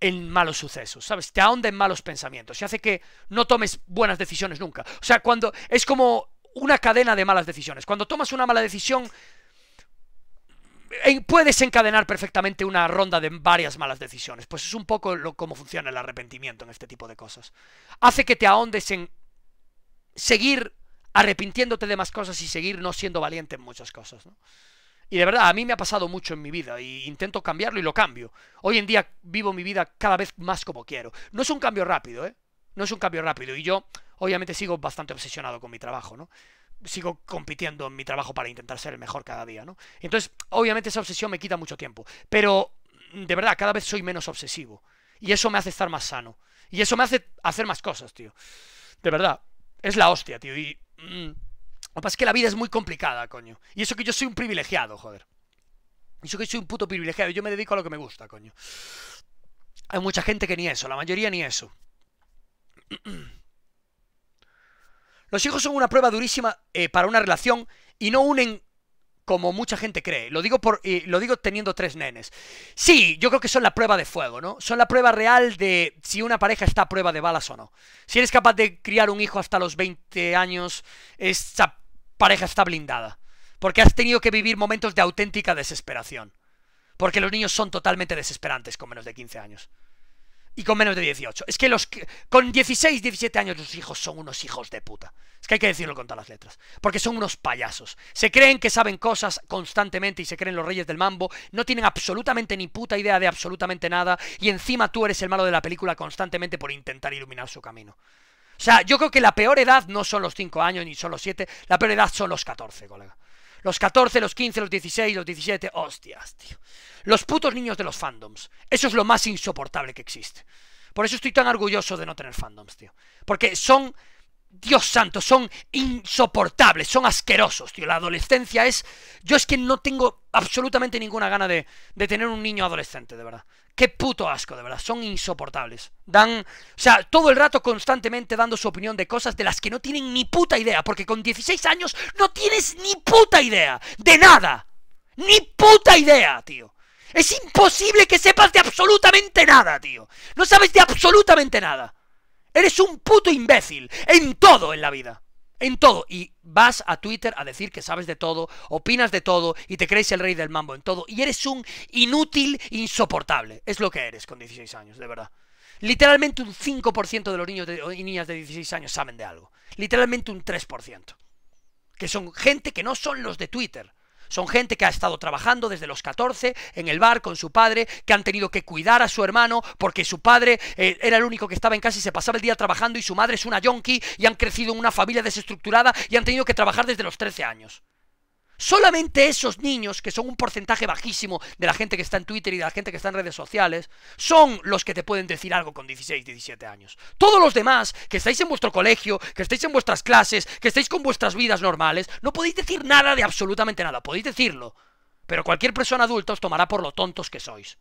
en malos sucesos, ¿sabes? Te ahonda en malos pensamientos y hace que no tomes buenas decisiones nunca. O sea, cuando es como una cadena de malas decisiones. Cuando tomas una mala decisión, puedes encadenar perfectamente una ronda de varias malas decisiones. Pues es un poco lo, cómo funciona el arrepentimiento en este tipo de cosas. Hace que te ahondes en seguir arrepintiéndote de más cosas y seguir no siendo valiente en muchas cosas, ¿no? Y de verdad, a mí me ha pasado mucho en mi vida y intento cambiarlo y lo cambio. Hoy en día vivo mi vida cada vez más como quiero. No es un cambio rápido, ¿eh? No es un cambio rápido. Y yo, obviamente, sigo bastante obsesionado con mi trabajo, ¿no? Sigo compitiendo en mi trabajo para intentar ser el mejor cada día, ¿no? Entonces, obviamente esa obsesión me quita mucho tiempo. Pero, de verdad, cada vez soy menos obsesivo. Y eso me hace estar más sano. Y eso me hace hacer más cosas, tío. De verdad. Es la hostia, tío. Y... Mm, lo que pasa es que la vida es muy complicada, coño. Y eso que yo soy un privilegiado, joder. eso que soy un puto privilegiado. Yo me dedico a lo que me gusta, coño. Hay mucha gente que ni eso, la mayoría ni eso. Los hijos son una prueba durísima eh, para una relación y no unen como mucha gente cree. Lo digo, por, eh, lo digo teniendo tres nenes. Sí, yo creo que son la prueba de fuego, ¿no? Son la prueba real de si una pareja está a prueba de balas o no. Si eres capaz de criar un hijo hasta los 20 años, esa pareja está blindada. Porque has tenido que vivir momentos de auténtica desesperación. Porque los niños son totalmente desesperantes con menos de 15 años. Y con menos de 18. Es que los con 16, 17 años los hijos son unos hijos de puta. Es que hay que decirlo con todas las letras. Porque son unos payasos. Se creen que saben cosas constantemente y se creen los reyes del mambo. No tienen absolutamente ni puta idea de absolutamente nada. Y encima tú eres el malo de la película constantemente por intentar iluminar su camino. O sea, yo creo que la peor edad no son los 5 años ni son los 7, la peor edad son los 14, colega. Los 14, los 15, los 16, los 17, hostias, tío. Los putos niños de los fandoms. Eso es lo más insoportable que existe. Por eso estoy tan orgulloso de no tener fandoms, tío. Porque son, Dios santo, son insoportables, son asquerosos, tío. La adolescencia es... Yo es que no tengo absolutamente ninguna gana de, tener un niño adolescente, de verdad. Qué puto asco, de verdad. Son insoportables. Dan, o sea, todo el rato constantemente dando su opinión de cosas de las que no tienen ni puta idea, porque con 16 años no tienes ni puta idea de nada. Ni puta idea, tío. Es imposible que sepas de absolutamente nada, tío. No sabes de absolutamente nada. Eres un puto imbécil en todo en la vida. En todo. Y vas a Twitter a decir que sabes de todo, opinas de todo y te crees el rey del mambo en todo. Y eres un inútil insoportable. Es lo que eres con 16 años, de verdad. Literalmente un 5% de los niños y niñas de 16 años saben de algo. Literalmente un 3%. Que son gente que no son los de Twitter. Son gente que ha estado trabajando desde los 14 en el bar con su padre, que han tenido que cuidar a su hermano porque su padre eh, era el único que estaba en casa y se pasaba el día trabajando y su madre es una yonki y han crecido en una familia desestructurada y han tenido que trabajar desde los 13 años. Solamente esos niños, que son un porcentaje bajísimo de la gente que está en Twitter y de la gente que está en redes sociales, son los que te pueden decir algo con 16, 17 años. Todos los demás, que estáis en vuestro colegio, que estáis en vuestras clases, que estáis con vuestras vidas normales, no podéis decir nada de absolutamente nada, podéis decirlo. Pero cualquier persona adulta os tomará por lo tontos que sois.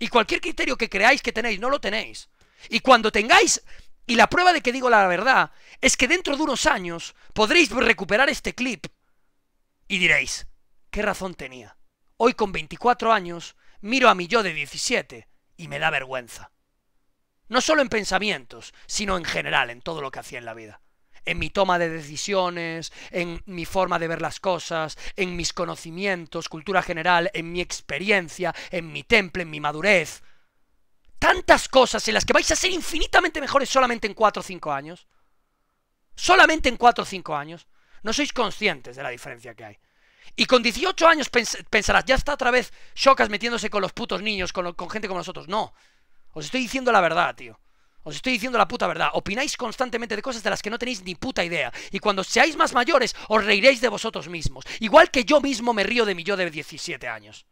Y cualquier criterio que creáis que tenéis, no lo tenéis. Y cuando tengáis y la prueba de que digo la verdad es que dentro de unos años podréis recuperar este clip y diréis, ¿qué razón tenía? Hoy con 24 años miro a mi yo de 17 y me da vergüenza. No solo en pensamientos, sino en general, en todo lo que hacía en la vida. En mi toma de decisiones, en mi forma de ver las cosas, en mis conocimientos, cultura general, en mi experiencia, en mi temple, en mi madurez. Tantas cosas en las que vais a ser infinitamente mejores solamente en 4 o 5 años. Solamente en 4 o 5 años. No sois conscientes de la diferencia que hay. Y con 18 años pensarás, ya está otra vez chocas metiéndose con los putos niños, con, con gente como nosotros. No. Os estoy diciendo la verdad, tío. Os estoy diciendo la puta verdad. Opináis constantemente de cosas de las que no tenéis ni puta idea. Y cuando seáis más mayores, os reiréis de vosotros mismos. Igual que yo mismo me río de mi yo de 17 años.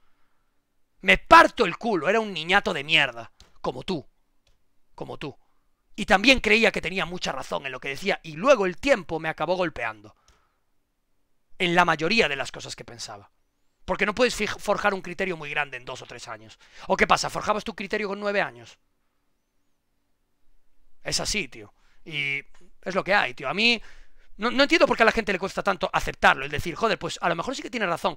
Me parto el culo, era un niñato de mierda. Como tú. Como tú. Y también creía que tenía mucha razón en lo que decía, y luego el tiempo me acabó golpeando en la mayoría de las cosas que pensaba. Porque no puedes forjar un criterio muy grande en dos o tres años. ¿O qué pasa? ¿Forjabas tu criterio con nueve años? Es así, tío. Y es lo que hay, tío. A mí no, entiendo por qué a la gente le cuesta tanto aceptarlo, el decir, joder, pues a lo mejor sí que tiene razón.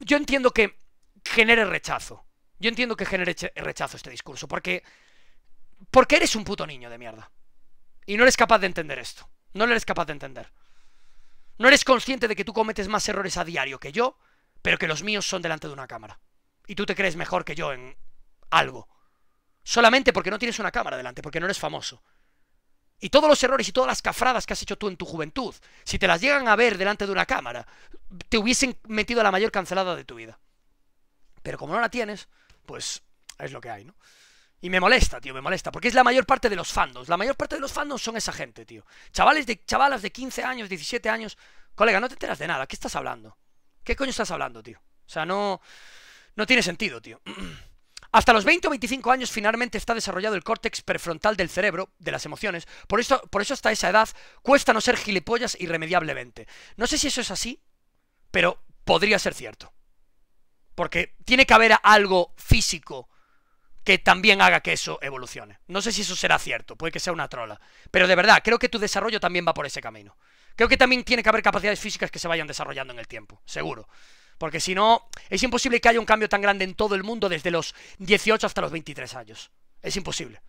Yo entiendo que genere rechazo. Yo entiendo que genere rechazo este discurso, porque. Porque eres un puto niño de mierda. Y no eres capaz de entender esto. No lo eres capaz de entender. No eres consciente de que tú cometes más errores a diario que yo, pero que los míos son delante de una cámara. Y tú te crees mejor que yo en algo. Solamente porque no tienes una cámara delante, porque no eres famoso. Y todos los errores y todas las cafradas que has hecho tú en tu juventud, si te las llegan a ver delante de una cámara, te hubiesen metido a la mayor cancelada de tu vida. Pero como no la tienes, pues es lo que hay, ¿no? Y me molesta, tío, me molesta, porque es la mayor parte de los fandos. La mayor parte de los fandos son esa gente, tío. Chavales de chavalas de 15 años, 17 años. Colega, no te enteras de nada. ¿Qué estás hablando? ¿Qué coño estás hablando, tío? O sea, no no tiene sentido, tío. Hasta los 20 o 25 años finalmente está desarrollado el córtex prefrontal del cerebro, de las emociones. Por eso, por eso hasta esa edad cuesta no ser gilipollas irremediablemente. No sé si eso es así, pero podría ser cierto. Porque tiene que haber algo físico que también haga que eso evolucione. No sé si eso será cierto, puede que sea una trola. Pero de verdad, creo que tu desarrollo también va por ese camino. Creo que también tiene que haber capacidades físicas que se vayan desarrollando en el tiempo, seguro. Porque si no, es imposible que haya un cambio tan grande en todo el mundo desde los 18 hasta los 23 años. Es imposible.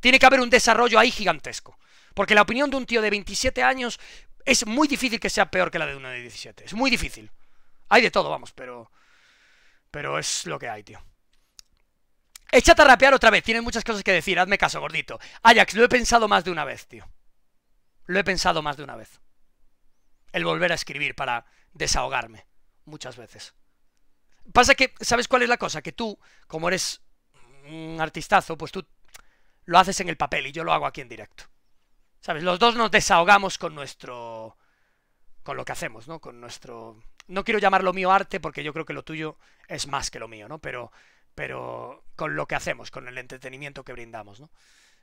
Tiene que haber un desarrollo ahí gigantesco. Porque la opinión de un tío de 27 años es muy difícil que sea peor que la de uno de 17. Es muy difícil. Hay de todo, vamos, pero... Pero es lo que hay, tío. Échate a rapear otra vez, tienes muchas cosas que decir, hazme caso, gordito. Ajax, lo he pensado más de una vez, tío. Lo he pensado más de una vez. El volver a escribir para desahogarme, muchas veces. Pasa que, ¿sabes cuál es la cosa? Que tú, como eres un artistazo, pues tú lo haces en el papel y yo lo hago aquí en directo. ¿Sabes? Los dos nos desahogamos con nuestro... con lo que hacemos, ¿no? Con nuestro... No quiero llamar lo mío arte porque yo creo que lo tuyo es más que lo mío, ¿no? Pero pero con lo que hacemos, con el entretenimiento que brindamos, ¿no?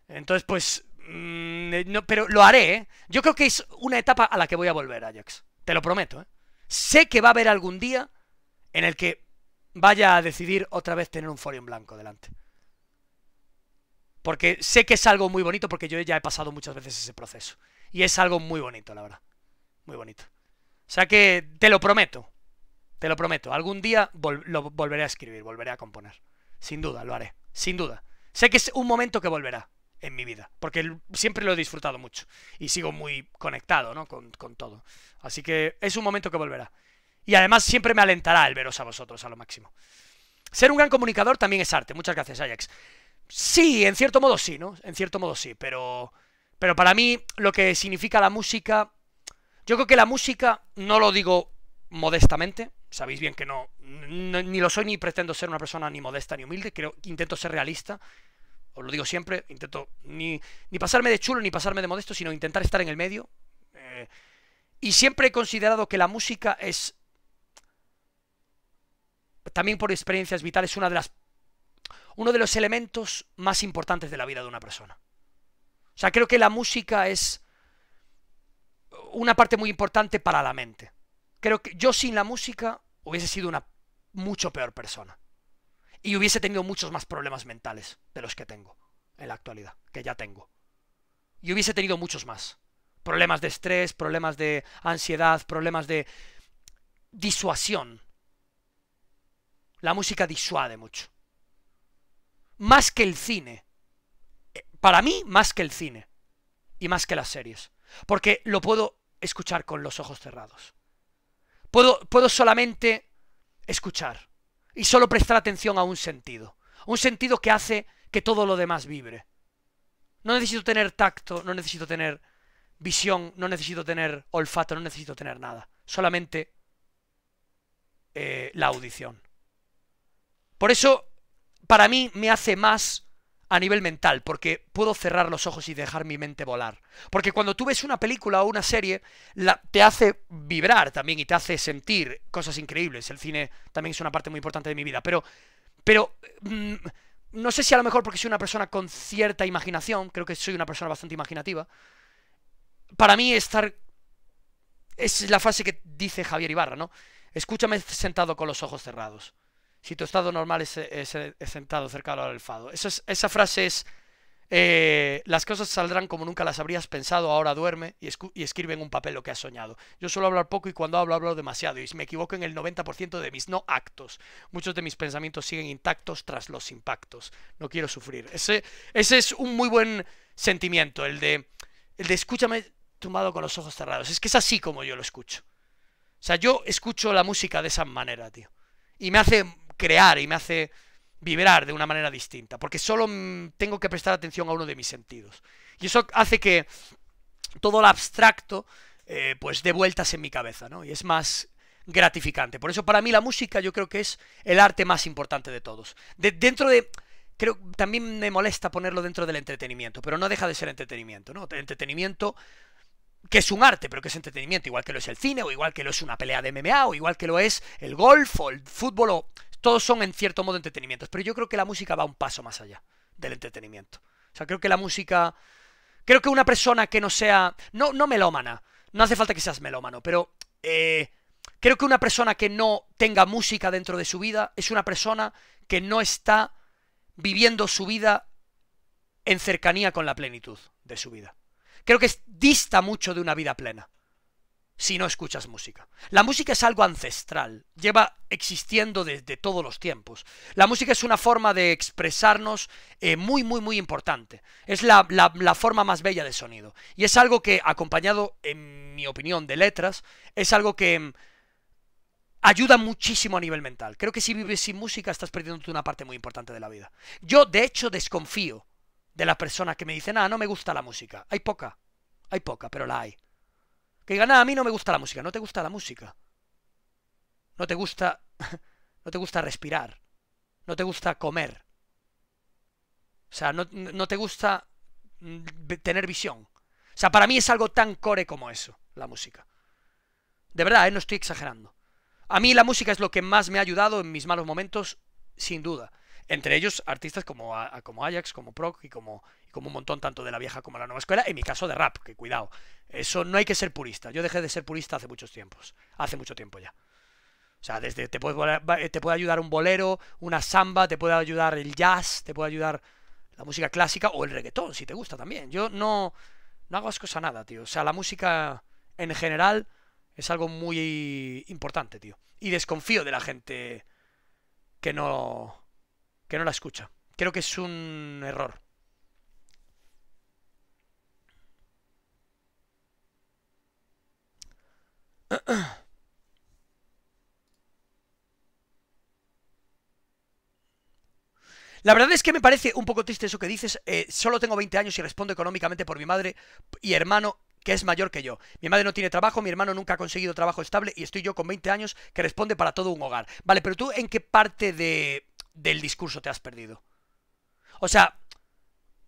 Entonces, pues, mm, eh, no, pero lo haré, ¿eh? Yo creo que es una etapa a la que voy a volver, Ajax. Te lo prometo, ¿eh? Sé que va a haber algún día en el que vaya a decidir otra vez tener un foro en blanco delante. Porque sé que es algo muy bonito, porque yo ya he pasado muchas veces ese proceso. Y es algo muy bonito, la verdad. Muy bonito. O sea que te lo prometo. Te lo prometo, algún día lo volveré a escribir, volveré a componer. Sin duda, lo haré. Sin duda. Sé que es un momento que volverá en mi vida, porque siempre lo he disfrutado mucho y sigo muy conectado ¿no? con, todo. Así que es un momento que volverá. Y además siempre me alentará el veros a vosotros a lo máximo. Ser un gran comunicador también es arte. Muchas gracias, Ajax. Sí, en cierto modo sí, ¿no? En cierto modo sí, pero... Pero para mí lo que significa la música... Yo creo que la música, no lo digo modestamente. Sabéis bien que no, ni lo soy ni pretendo ser una persona ni modesta ni humilde. Creo intento ser realista. Os lo digo siempre, intento ni, pasarme de chulo ni pasarme de modesto, sino intentar estar en el medio. Eh, y siempre he considerado que la música es, también por experiencias vitales, una de las, uno de los elementos más importantes de la vida de una persona. O sea, creo que la música es una parte muy importante para la mente creo que yo sin la música hubiese sido una mucho peor persona. Y hubiese tenido muchos más problemas mentales de los que tengo en la actualidad, que ya tengo. Y hubiese tenido muchos más. Problemas de estrés, problemas de ansiedad, problemas de disuasión. La música disuade mucho. Más que el cine. Para mí, más que el cine. Y más que las series. Porque lo puedo escuchar con los ojos cerrados. Puedo, solamente escuchar y solo prestar atención a un sentido. Un sentido que hace que todo lo demás vibre. No necesito tener tacto, no necesito tener visión, no necesito tener olfato, no necesito tener nada. Solamente eh, la audición. Por eso, para mí, me hace más a nivel mental, porque puedo cerrar los ojos y dejar mi mente volar. Porque cuando tú ves una película o una serie, la, te hace vibrar también y te hace sentir cosas increíbles. El cine también es una parte muy importante de mi vida, pero... pero mm, no sé si a lo mejor porque soy una persona con cierta imaginación, creo que soy una persona bastante imaginativa. Para mí estar... Es la frase que dice Javier Ibarra, ¿no? Escúchame sentado con los ojos cerrados si tu estado normal es, sentado cerca al alfado. esa frase es, eh, las cosas saldrán como nunca las habrías pensado, ahora duerme y, y, escribe en un papel lo que has soñado. Yo suelo hablar poco y cuando hablo hablo demasiado y me equivoco en el 90% de mis no actos. Muchos de mis pensamientos siguen intactos tras los impactos. No quiero sufrir. Ese, ese es un muy buen sentimiento, el de, el de escúchame tumbado con los ojos cerrados. Es que es así como yo lo escucho. O sea, yo escucho la música de esa manera, tío. Y me hace crear y me hace vibrar de una manera distinta, porque solo mm, tengo que prestar atención a uno de mis sentidos. Y eso hace que todo lo abstracto eh, pues dé vueltas en mi cabeza, ¿no? Y es más gratificante. Por eso para mí la música yo creo que es el arte más importante de todos. De, dentro de... Creo también me molesta ponerlo dentro del entretenimiento, pero no deja de ser entretenimiento, ¿no? Entretenimiento que es un arte, pero que es entretenimiento, igual que lo es el cine, o igual que lo es una pelea de MMA, o igual que lo es el golf, o el fútbol, o todos son en cierto modo entretenimientos, pero yo creo que la música va un paso más allá del entretenimiento. O sea, creo que la música... Creo que una persona que no sea... No, no melómana, no hace falta que seas melómano, pero... Eh, creo que una persona que no tenga música dentro de su vida es una persona que no está viviendo su vida en cercanía con la plenitud de su vida. Creo que dista mucho de una vida plena si no escuchas música. La música es algo ancestral, lleva existiendo desde todos los tiempos. La música es una forma de expresarnos eh, muy, muy, muy importante. Es la, forma más bella de sonido. Y es algo que, acompañado, en mi opinión, de letras, es algo que mm, ayuda muchísimo a nivel mental. Creo que si vives sin música estás perdiendo una parte muy importante de la vida. Yo, de hecho, desconfío de las personas que me dicen, ah, no me gusta la música. Hay poca, hay poca, pero la hay. Que digan, a mí no me gusta la música. No te gusta la música. No te gusta. No te gusta respirar. No te gusta comer. O sea, no, te gusta mm, tener visión. O sea, para mí es algo tan core como eso, la música. De verdad, ¿eh? no estoy exagerando. A mí la música es lo que más me ha ayudado en mis malos momentos, sin duda. Entre ellos, artistas como, como Ajax, como Proc y como, como un montón tanto de la vieja como de la nueva escuela, en mi caso de rap, que cuidado, eso no hay que ser purista, yo dejé de ser purista hace muchos tiempos, hace mucho tiempo ya. O sea, desde eh, te puede, ayudar un bolero, una samba, te puede ayudar el jazz, te puede ayudar la música clásica o el reggaetón, si te gusta también. Yo no, no hago ascos a nada, tío. O sea, la música en general es algo muy importante, tío. Y desconfío de la gente que no, que no la escucha. Creo que es un error. La verdad es que me parece un poco triste eso que dices, eh, solo tengo 20 años y respondo económicamente por mi madre y hermano que es mayor que yo. Mi madre no tiene trabajo, mi hermano nunca ha conseguido trabajo estable y estoy yo con 20 años que responde para todo un hogar. Vale, pero tú en qué parte de, del discurso te has perdido? O sea,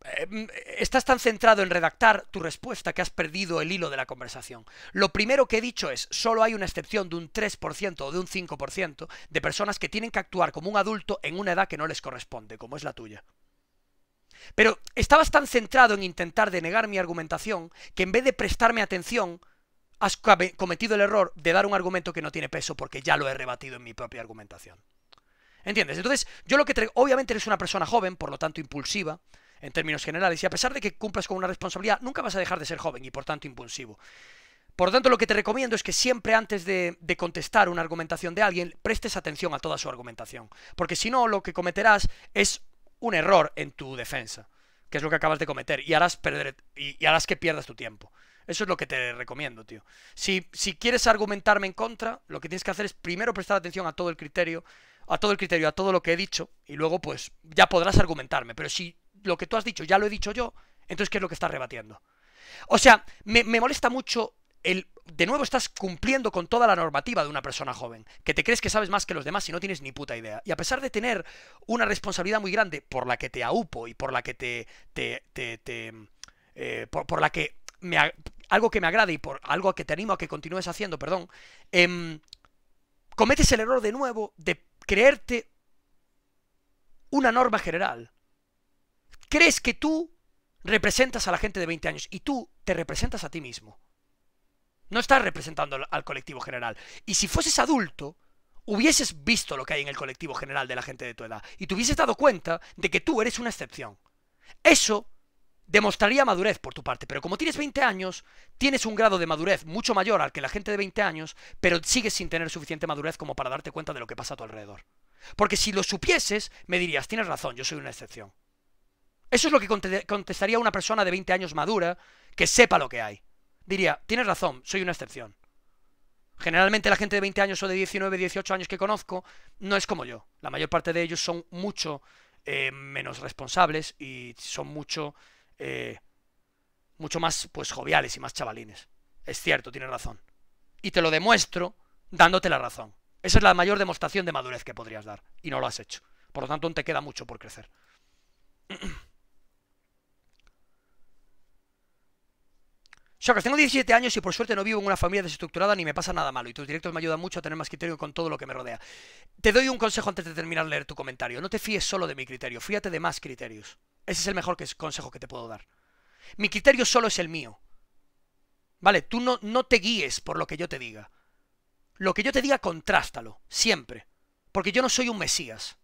Em, estás tan centrado en redactar tu respuesta que has perdido el hilo de la conversación. Lo primero que he dicho es, solo hay una excepción de un 3% o de un 5% de personas que tienen que actuar como un adulto en una edad que no les corresponde, como es la tuya. Pero estabas tan centrado en intentar denegar mi argumentación que en vez de prestarme atención, has cometido el error de dar un argumento que no tiene peso porque ya lo he rebatido en mi propia argumentación. ¿Entiendes? Entonces, yo lo que Obviamente eres una persona joven, por lo tanto impulsiva, en términos generales. Y a pesar de que cumplas con una responsabilidad, nunca vas a dejar de ser joven y por tanto impulsivo. Por lo tanto, lo que te recomiendo es que siempre antes de, contestar una argumentación de alguien, prestes atención a toda su argumentación. Porque si no, lo que cometerás es un error en tu defensa, que es lo que acabas de cometer, y harás, perder, y, harás que pierdas tu tiempo. Eso es lo que te recomiendo, tío. Si, si quieres argumentarme en contra, lo que tienes que hacer es primero prestar atención a todo el criterio, a todo el criterio, a todo lo que he dicho, y luego pues ya podrás argumentarme. Pero si lo que tú has dicho ya lo he dicho yo, entonces ¿qué es lo que estás rebatiendo? O sea, me, molesta mucho el, de nuevo estás cumpliendo con toda la normativa de una persona joven, que te crees que sabes más que los demás y no tienes ni puta idea. Y a pesar de tener una responsabilidad muy grande por la que te aupo y por la que te... te, te, eh, por, la que... Me, algo que me agrade y por algo que te animo a que continúes haciendo, perdón, em, cometes el error de nuevo de creerte una norma general crees que tú representas a la gente de 20 años y tú te representas a ti mismo. No estás representando al colectivo general. Y si fueses adulto, hubieses visto lo que hay en el colectivo general de la gente de tu edad y te hubieses dado cuenta de que tú eres una excepción. Eso demostraría madurez por tu parte, pero como tienes 20 años, tienes un grado de madurez mucho mayor al que la gente de 20 años, pero sigues sin tener suficiente madurez como para darte cuenta de lo que pasa a tu alrededor. Porque si lo supieses, me dirías, tienes razón, yo soy una excepción. Eso es lo que contestaría una persona de 20 años madura que sepa lo que hay. Diría, tienes razón, soy una excepción. Generalmente la gente de 20 años o de 19, 18 años que conozco no es como yo. La mayor parte de ellos son mucho eh, menos responsables y son mucho, eh, mucho más pues joviales y más chavalines. Es cierto, tienes razón. Y te lo demuestro dándote la razón. Esa es la mayor demostración de madurez que podrías dar y no lo has hecho. Por lo tanto, aún te queda mucho por crecer. tengo 17 años y por suerte no vivo en una familia desestructurada ni me pasa nada malo y tus directos me ayudan mucho a tener más criterio con todo lo que me rodea. Te doy un consejo antes de terminar de leer tu comentario. No te fíes solo de mi criterio, fíjate de más criterios. Ese es el mejor consejo que te puedo dar. Mi criterio solo es el mío. ¿Vale? Tú no te guíes por lo que yo te diga. Lo que yo te diga, contrástalo, siempre. Porque yo no soy un mesías.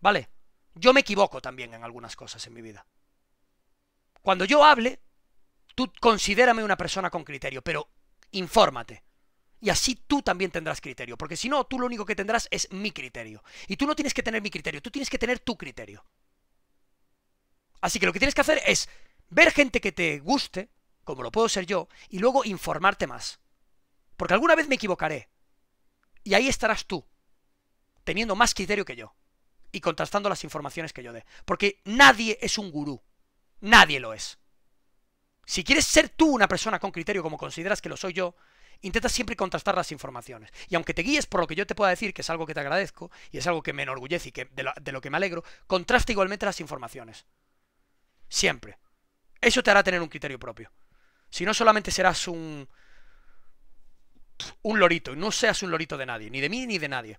¿Vale? Yo me equivoco también en algunas cosas en mi vida. Cuando yo hable, Tú considérame una persona con criterio, pero infórmate. Y así tú también tendrás criterio, porque si no, tú lo único que tendrás es mi criterio. Y tú no tienes que tener mi criterio, tú tienes que tener tu criterio. Así que lo que tienes que hacer es ver gente que te guste, como lo puedo ser yo, y luego informarte más. Porque alguna vez me equivocaré. Y ahí estarás tú, teniendo más criterio que yo, y contrastando las informaciones que yo dé. Porque nadie es un gurú. Nadie lo es. Si quieres ser tú una persona con criterio como consideras que lo soy yo, intenta siempre contrastar las informaciones. Y aunque te guíes por lo que yo te pueda decir, que es algo que te agradezco y es algo que me enorgullece y que, de, lo, que me alegro, contrasta igualmente las informaciones. Siempre. Eso te hará tener un criterio propio. Si no, solamente serás un, un lorito, y no seas un lorito de nadie, ni de mí ni de nadie.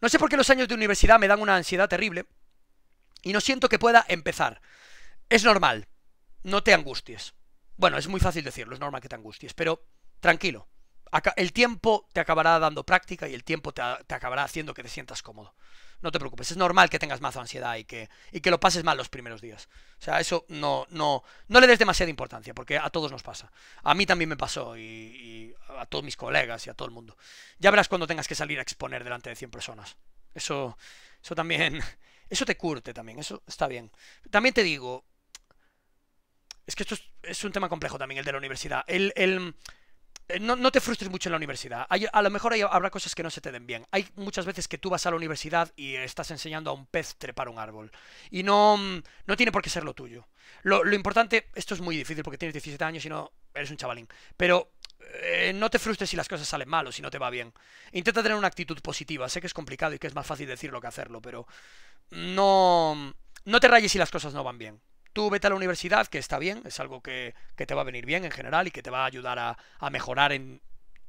No sé por qué los años de universidad me dan una ansiedad terrible y no siento que pueda empezar. Es normal, no te angusties. Bueno, es muy fácil decirlo, es normal que te angusties, pero tranquilo. El tiempo te acabará dando práctica y el tiempo te, acabará haciendo que te sientas cómodo. No te preocupes, es normal que tengas más ansiedad y que, que lo pases mal los primeros días. O sea, eso no, no, no le des demasiada importancia, porque a todos nos pasa. A mí también me pasó y, a todos mis colegas y a todo el mundo. Ya verás cuando tengas que salir a exponer delante de 100 personas. Eso, eso también, eso te curte también, eso está bien. También te digo, es que esto es, un tema complejo también, el de la universidad. Eh, no, te frustres mucho en la universidad. a lo mejor habrá cosas que no se te den bien. Hay muchas veces que tú vas a la universidad y estás enseñando a un pez trepar un árbol. Y no, no tiene por qué ser lo tuyo. Lo, importante, esto es muy difícil porque tienes 17 años y no eres un chavalín. Pero eh, no te frustres si las cosas salen mal o si no te va bien. Intenta tener una actitud positiva. Sé que es complicado y que es más fácil decirlo que hacerlo, pero no, no te rayes si las cosas no van bien tú vete a la universidad, que está bien, es algo que, te va a venir bien en general y que te va a ayudar a, mejorar en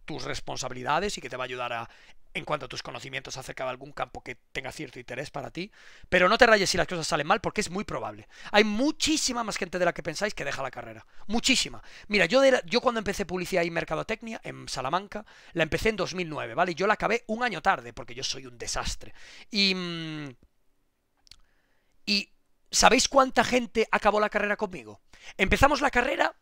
tus responsabilidades y que te va a ayudar a en cuanto a tus conocimientos acerca de algún campo que tenga cierto interés para ti, pero no te rayes si las cosas salen mal porque es muy probable. Hay muchísima más gente de la que pensáis que deja la carrera. Muchísima. Mira, yo, yo cuando empecé publicidad y mercadotecnia en Salamanca, la empecé en 2009, ¿vale? Y Yo la acabé un año tarde porque yo soy un desastre. Y... Mm, ¿Sabéis cuánta gente acabó la carrera conmigo? Empezamos la carrera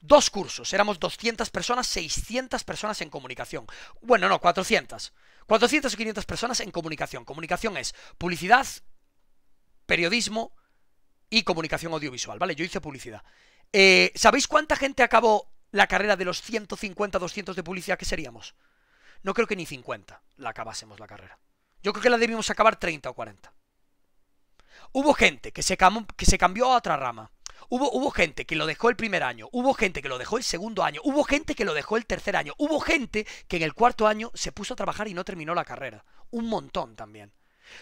dos cursos, éramos 200 personas, 600 personas en comunicación. Bueno, no, 400. 400 o 500 personas en comunicación. Comunicación es publicidad, periodismo y comunicación audiovisual, ¿vale? Yo hice publicidad. Eh, ¿Sabéis cuánta gente acabó la carrera de los 150, 200 de publicidad que seríamos? No creo que ni 50 la acabásemos la carrera. Yo creo que la debimos acabar 30 o 40. Hubo gente que se, que se cambió a otra rama. Hubo, hubo, gente que lo dejó el primer año, hubo gente que lo dejó el segundo año, hubo gente que lo dejó el tercer año, hubo gente que en el cuarto año se puso a trabajar y no terminó la carrera. Un montón también.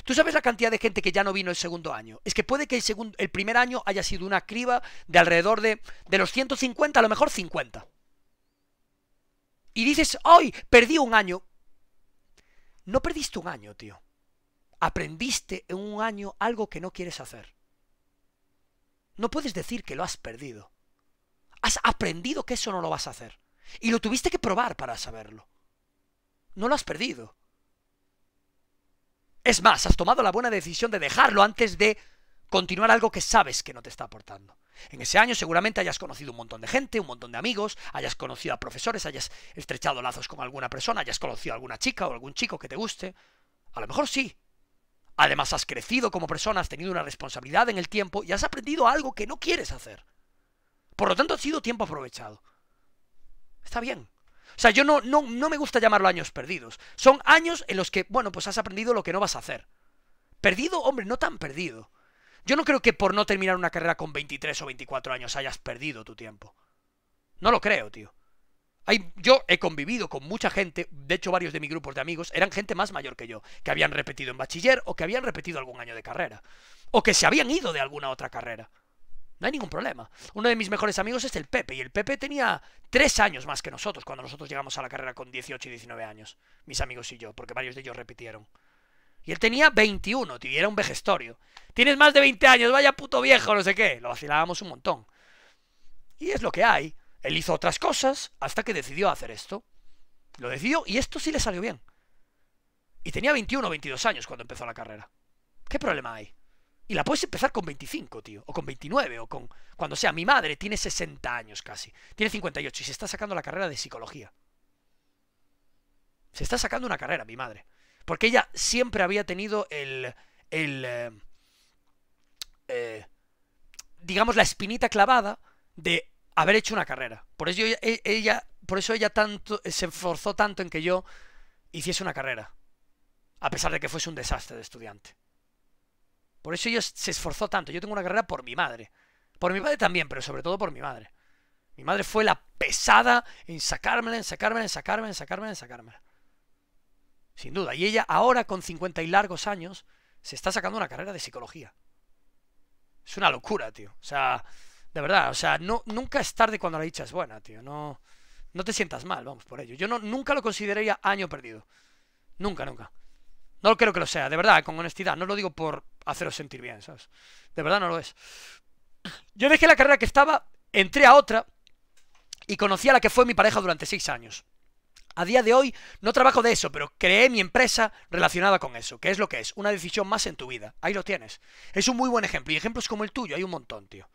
¿Tú sabes la cantidad de gente que ya no vino el segundo año? Es que puede que el, el primer año haya sido una criba de alrededor de, de los 150, a lo mejor 50. Y dices, ¡ay! Perdí un año. No perdiste un año, tío aprendiste en un año algo que no quieres hacer. No puedes decir que lo has perdido. Has aprendido que eso no lo vas a hacer. Y lo tuviste que probar para saberlo. No lo has perdido. Es más, has tomado la buena decisión de dejarlo antes de continuar algo que sabes que no te está aportando. En ese año seguramente hayas conocido un montón de gente, un montón de amigos, hayas conocido a profesores, hayas estrechado lazos con alguna persona, hayas conocido a alguna chica o algún chico que te guste. A lo mejor sí, Además has crecido como persona, has tenido una responsabilidad en el tiempo y has aprendido algo que no quieres hacer. Por lo tanto ha sido tiempo aprovechado. Está bien. O sea, yo no, no, no me gusta llamarlo años perdidos. Son años en los que, bueno, pues has aprendido lo que no vas a hacer. Perdido, hombre, no tan perdido. Yo no creo que por no terminar una carrera con 23 o 24 años hayas perdido tu tiempo. No lo creo, tío yo he convivido con mucha gente, de hecho varios de mis grupos de amigos eran gente más mayor que yo, que habían repetido en bachiller o que habían repetido algún año de carrera, o que se habían ido de alguna otra carrera. No hay ningún problema. Uno de mis mejores amigos es el Pepe, y el Pepe tenía tres años más que nosotros cuando nosotros llegamos a la carrera con 18 y 19 años, mis amigos y yo, porque varios de ellos repitieron. Y él tenía 21, tío, y era un vejestorio. Tienes más de 20 años, vaya puto viejo, no sé qué. Lo vacilábamos un montón. Y es lo que hay. Él hizo otras cosas hasta que decidió hacer esto. Lo decidió y esto sí le salió bien. Y tenía 21 o 22 años cuando empezó la carrera. ¿Qué problema hay? Y la puedes empezar con 25, tío. O con 29, o con... Cuando sea, mi madre tiene 60 años casi. Tiene 58 y se está sacando la carrera de psicología. Se está sacando una carrera, mi madre. Porque ella siempre había tenido el... el eh, eh, digamos, la espinita clavada de haber hecho una carrera. Por eso e, ella, por eso ella tanto, se esforzó tanto en que yo hiciese una carrera, a pesar de que fuese un desastre de estudiante. Por eso ella se esforzó tanto. Yo tengo una carrera por mi madre. Por mi padre también, pero sobre todo por mi madre. Mi madre fue la pesada en sacármela, en sacármela, en sacármela, en sacármela, en sacármela. Sin duda. Y ella ahora, con 50 y largos años, se está sacando una carrera de psicología. Es una locura, tío. O sea, de verdad, o sea, no, nunca es tarde cuando la dicha es buena, tío. No, no te sientas mal, vamos, por ello. Yo no, nunca lo consideraría año perdido. Nunca, nunca. No lo creo que lo sea, de verdad, con honestidad. No lo digo por haceros sentir bien, ¿sabes? De verdad no lo es. Yo dejé la carrera que estaba, entré a otra y conocí a la que fue mi pareja durante seis años. A día de hoy no trabajo de eso, pero creé mi empresa relacionada con eso, que es lo que es, una decisión más en tu vida. Ahí lo tienes. Es un muy buen ejemplo y ejemplos como el tuyo hay un montón, tío.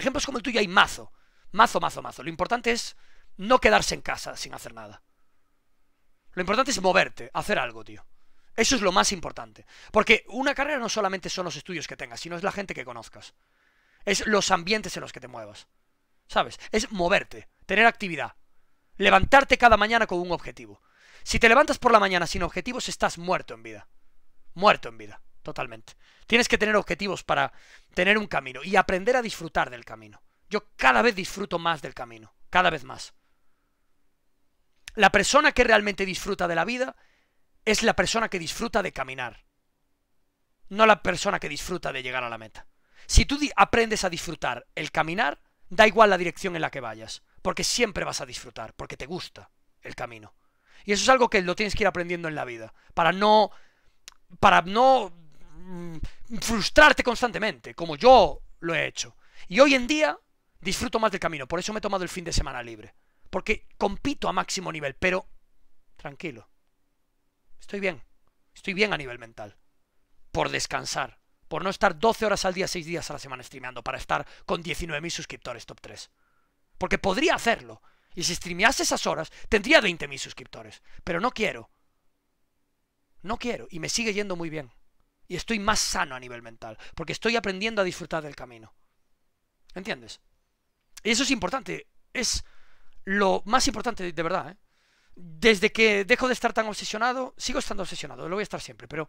Ejemplos como el tuyo hay mazo. Mazo, mazo, mazo. Lo importante es no quedarse en casa sin hacer nada. Lo importante es moverte, hacer algo, tío. Eso es lo más importante. Porque una carrera no solamente son los estudios que tengas, sino es la gente que conozcas. Es los ambientes en los que te muevas. ¿Sabes? Es moverte, tener actividad. Levantarte cada mañana con un objetivo. Si te levantas por la mañana sin objetivos, estás muerto en vida. Muerto en vida totalmente. Tienes que tener objetivos para tener un camino y aprender a disfrutar del camino. Yo cada vez disfruto más del camino, cada vez más. La persona que realmente disfruta de la vida es la persona que disfruta de caminar, no la persona que disfruta de llegar a la meta. Si tú aprendes a disfrutar el caminar, da igual la dirección en la que vayas, porque siempre vas a disfrutar, porque te gusta el camino. Y eso es algo que lo tienes que ir aprendiendo en la vida, para no para no Mm, frustrarte constantemente, como yo lo he hecho. Y hoy en día disfruto más del camino, por eso me he tomado el fin de semana libre. Porque compito a máximo nivel, pero tranquilo. Estoy bien. Estoy bien a nivel mental. Por descansar. Por no estar 12 horas al día, 6 días a la semana streameando, para estar con 19.000 suscriptores top 3. Porque podría hacerlo. Y si streamease esas horas, tendría 20.000 suscriptores. Pero no quiero. No quiero. Y me sigue yendo muy bien y estoy más sano a nivel mental, porque estoy aprendiendo a disfrutar del camino. ¿Entiendes? Y eso es importante, es lo más importante de verdad. ¿eh? Desde que dejo de estar tan obsesionado, sigo estando obsesionado, lo voy a estar siempre, pero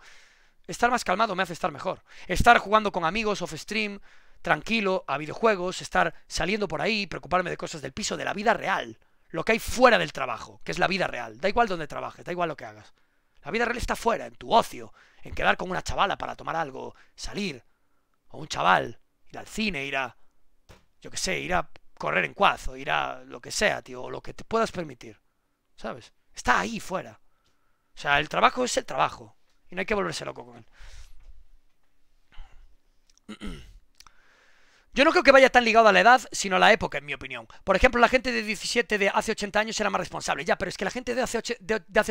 estar más calmado me hace estar mejor. Estar jugando con amigos off stream, tranquilo, a videojuegos, estar saliendo por ahí, preocuparme de cosas del piso, de la vida real, lo que hay fuera del trabajo, que es la vida real. Da igual donde trabajes, da igual lo que hagas. La vida real está fuera, en tu ocio, en quedar con una chavala para tomar algo, salir, o un chaval, ir al cine, ir a, yo qué sé, ir a correr en cuazo, ir a lo que sea, tío, o lo que te puedas permitir, ¿sabes? Está ahí fuera. O sea, el trabajo es el trabajo, y no hay que volverse loco con él. Yo no creo que vaya tan ligado a la edad, sino a la época, en mi opinión. Por ejemplo, la gente de 17 de hace 80 años era más responsable. Ya, pero es que la gente de hace,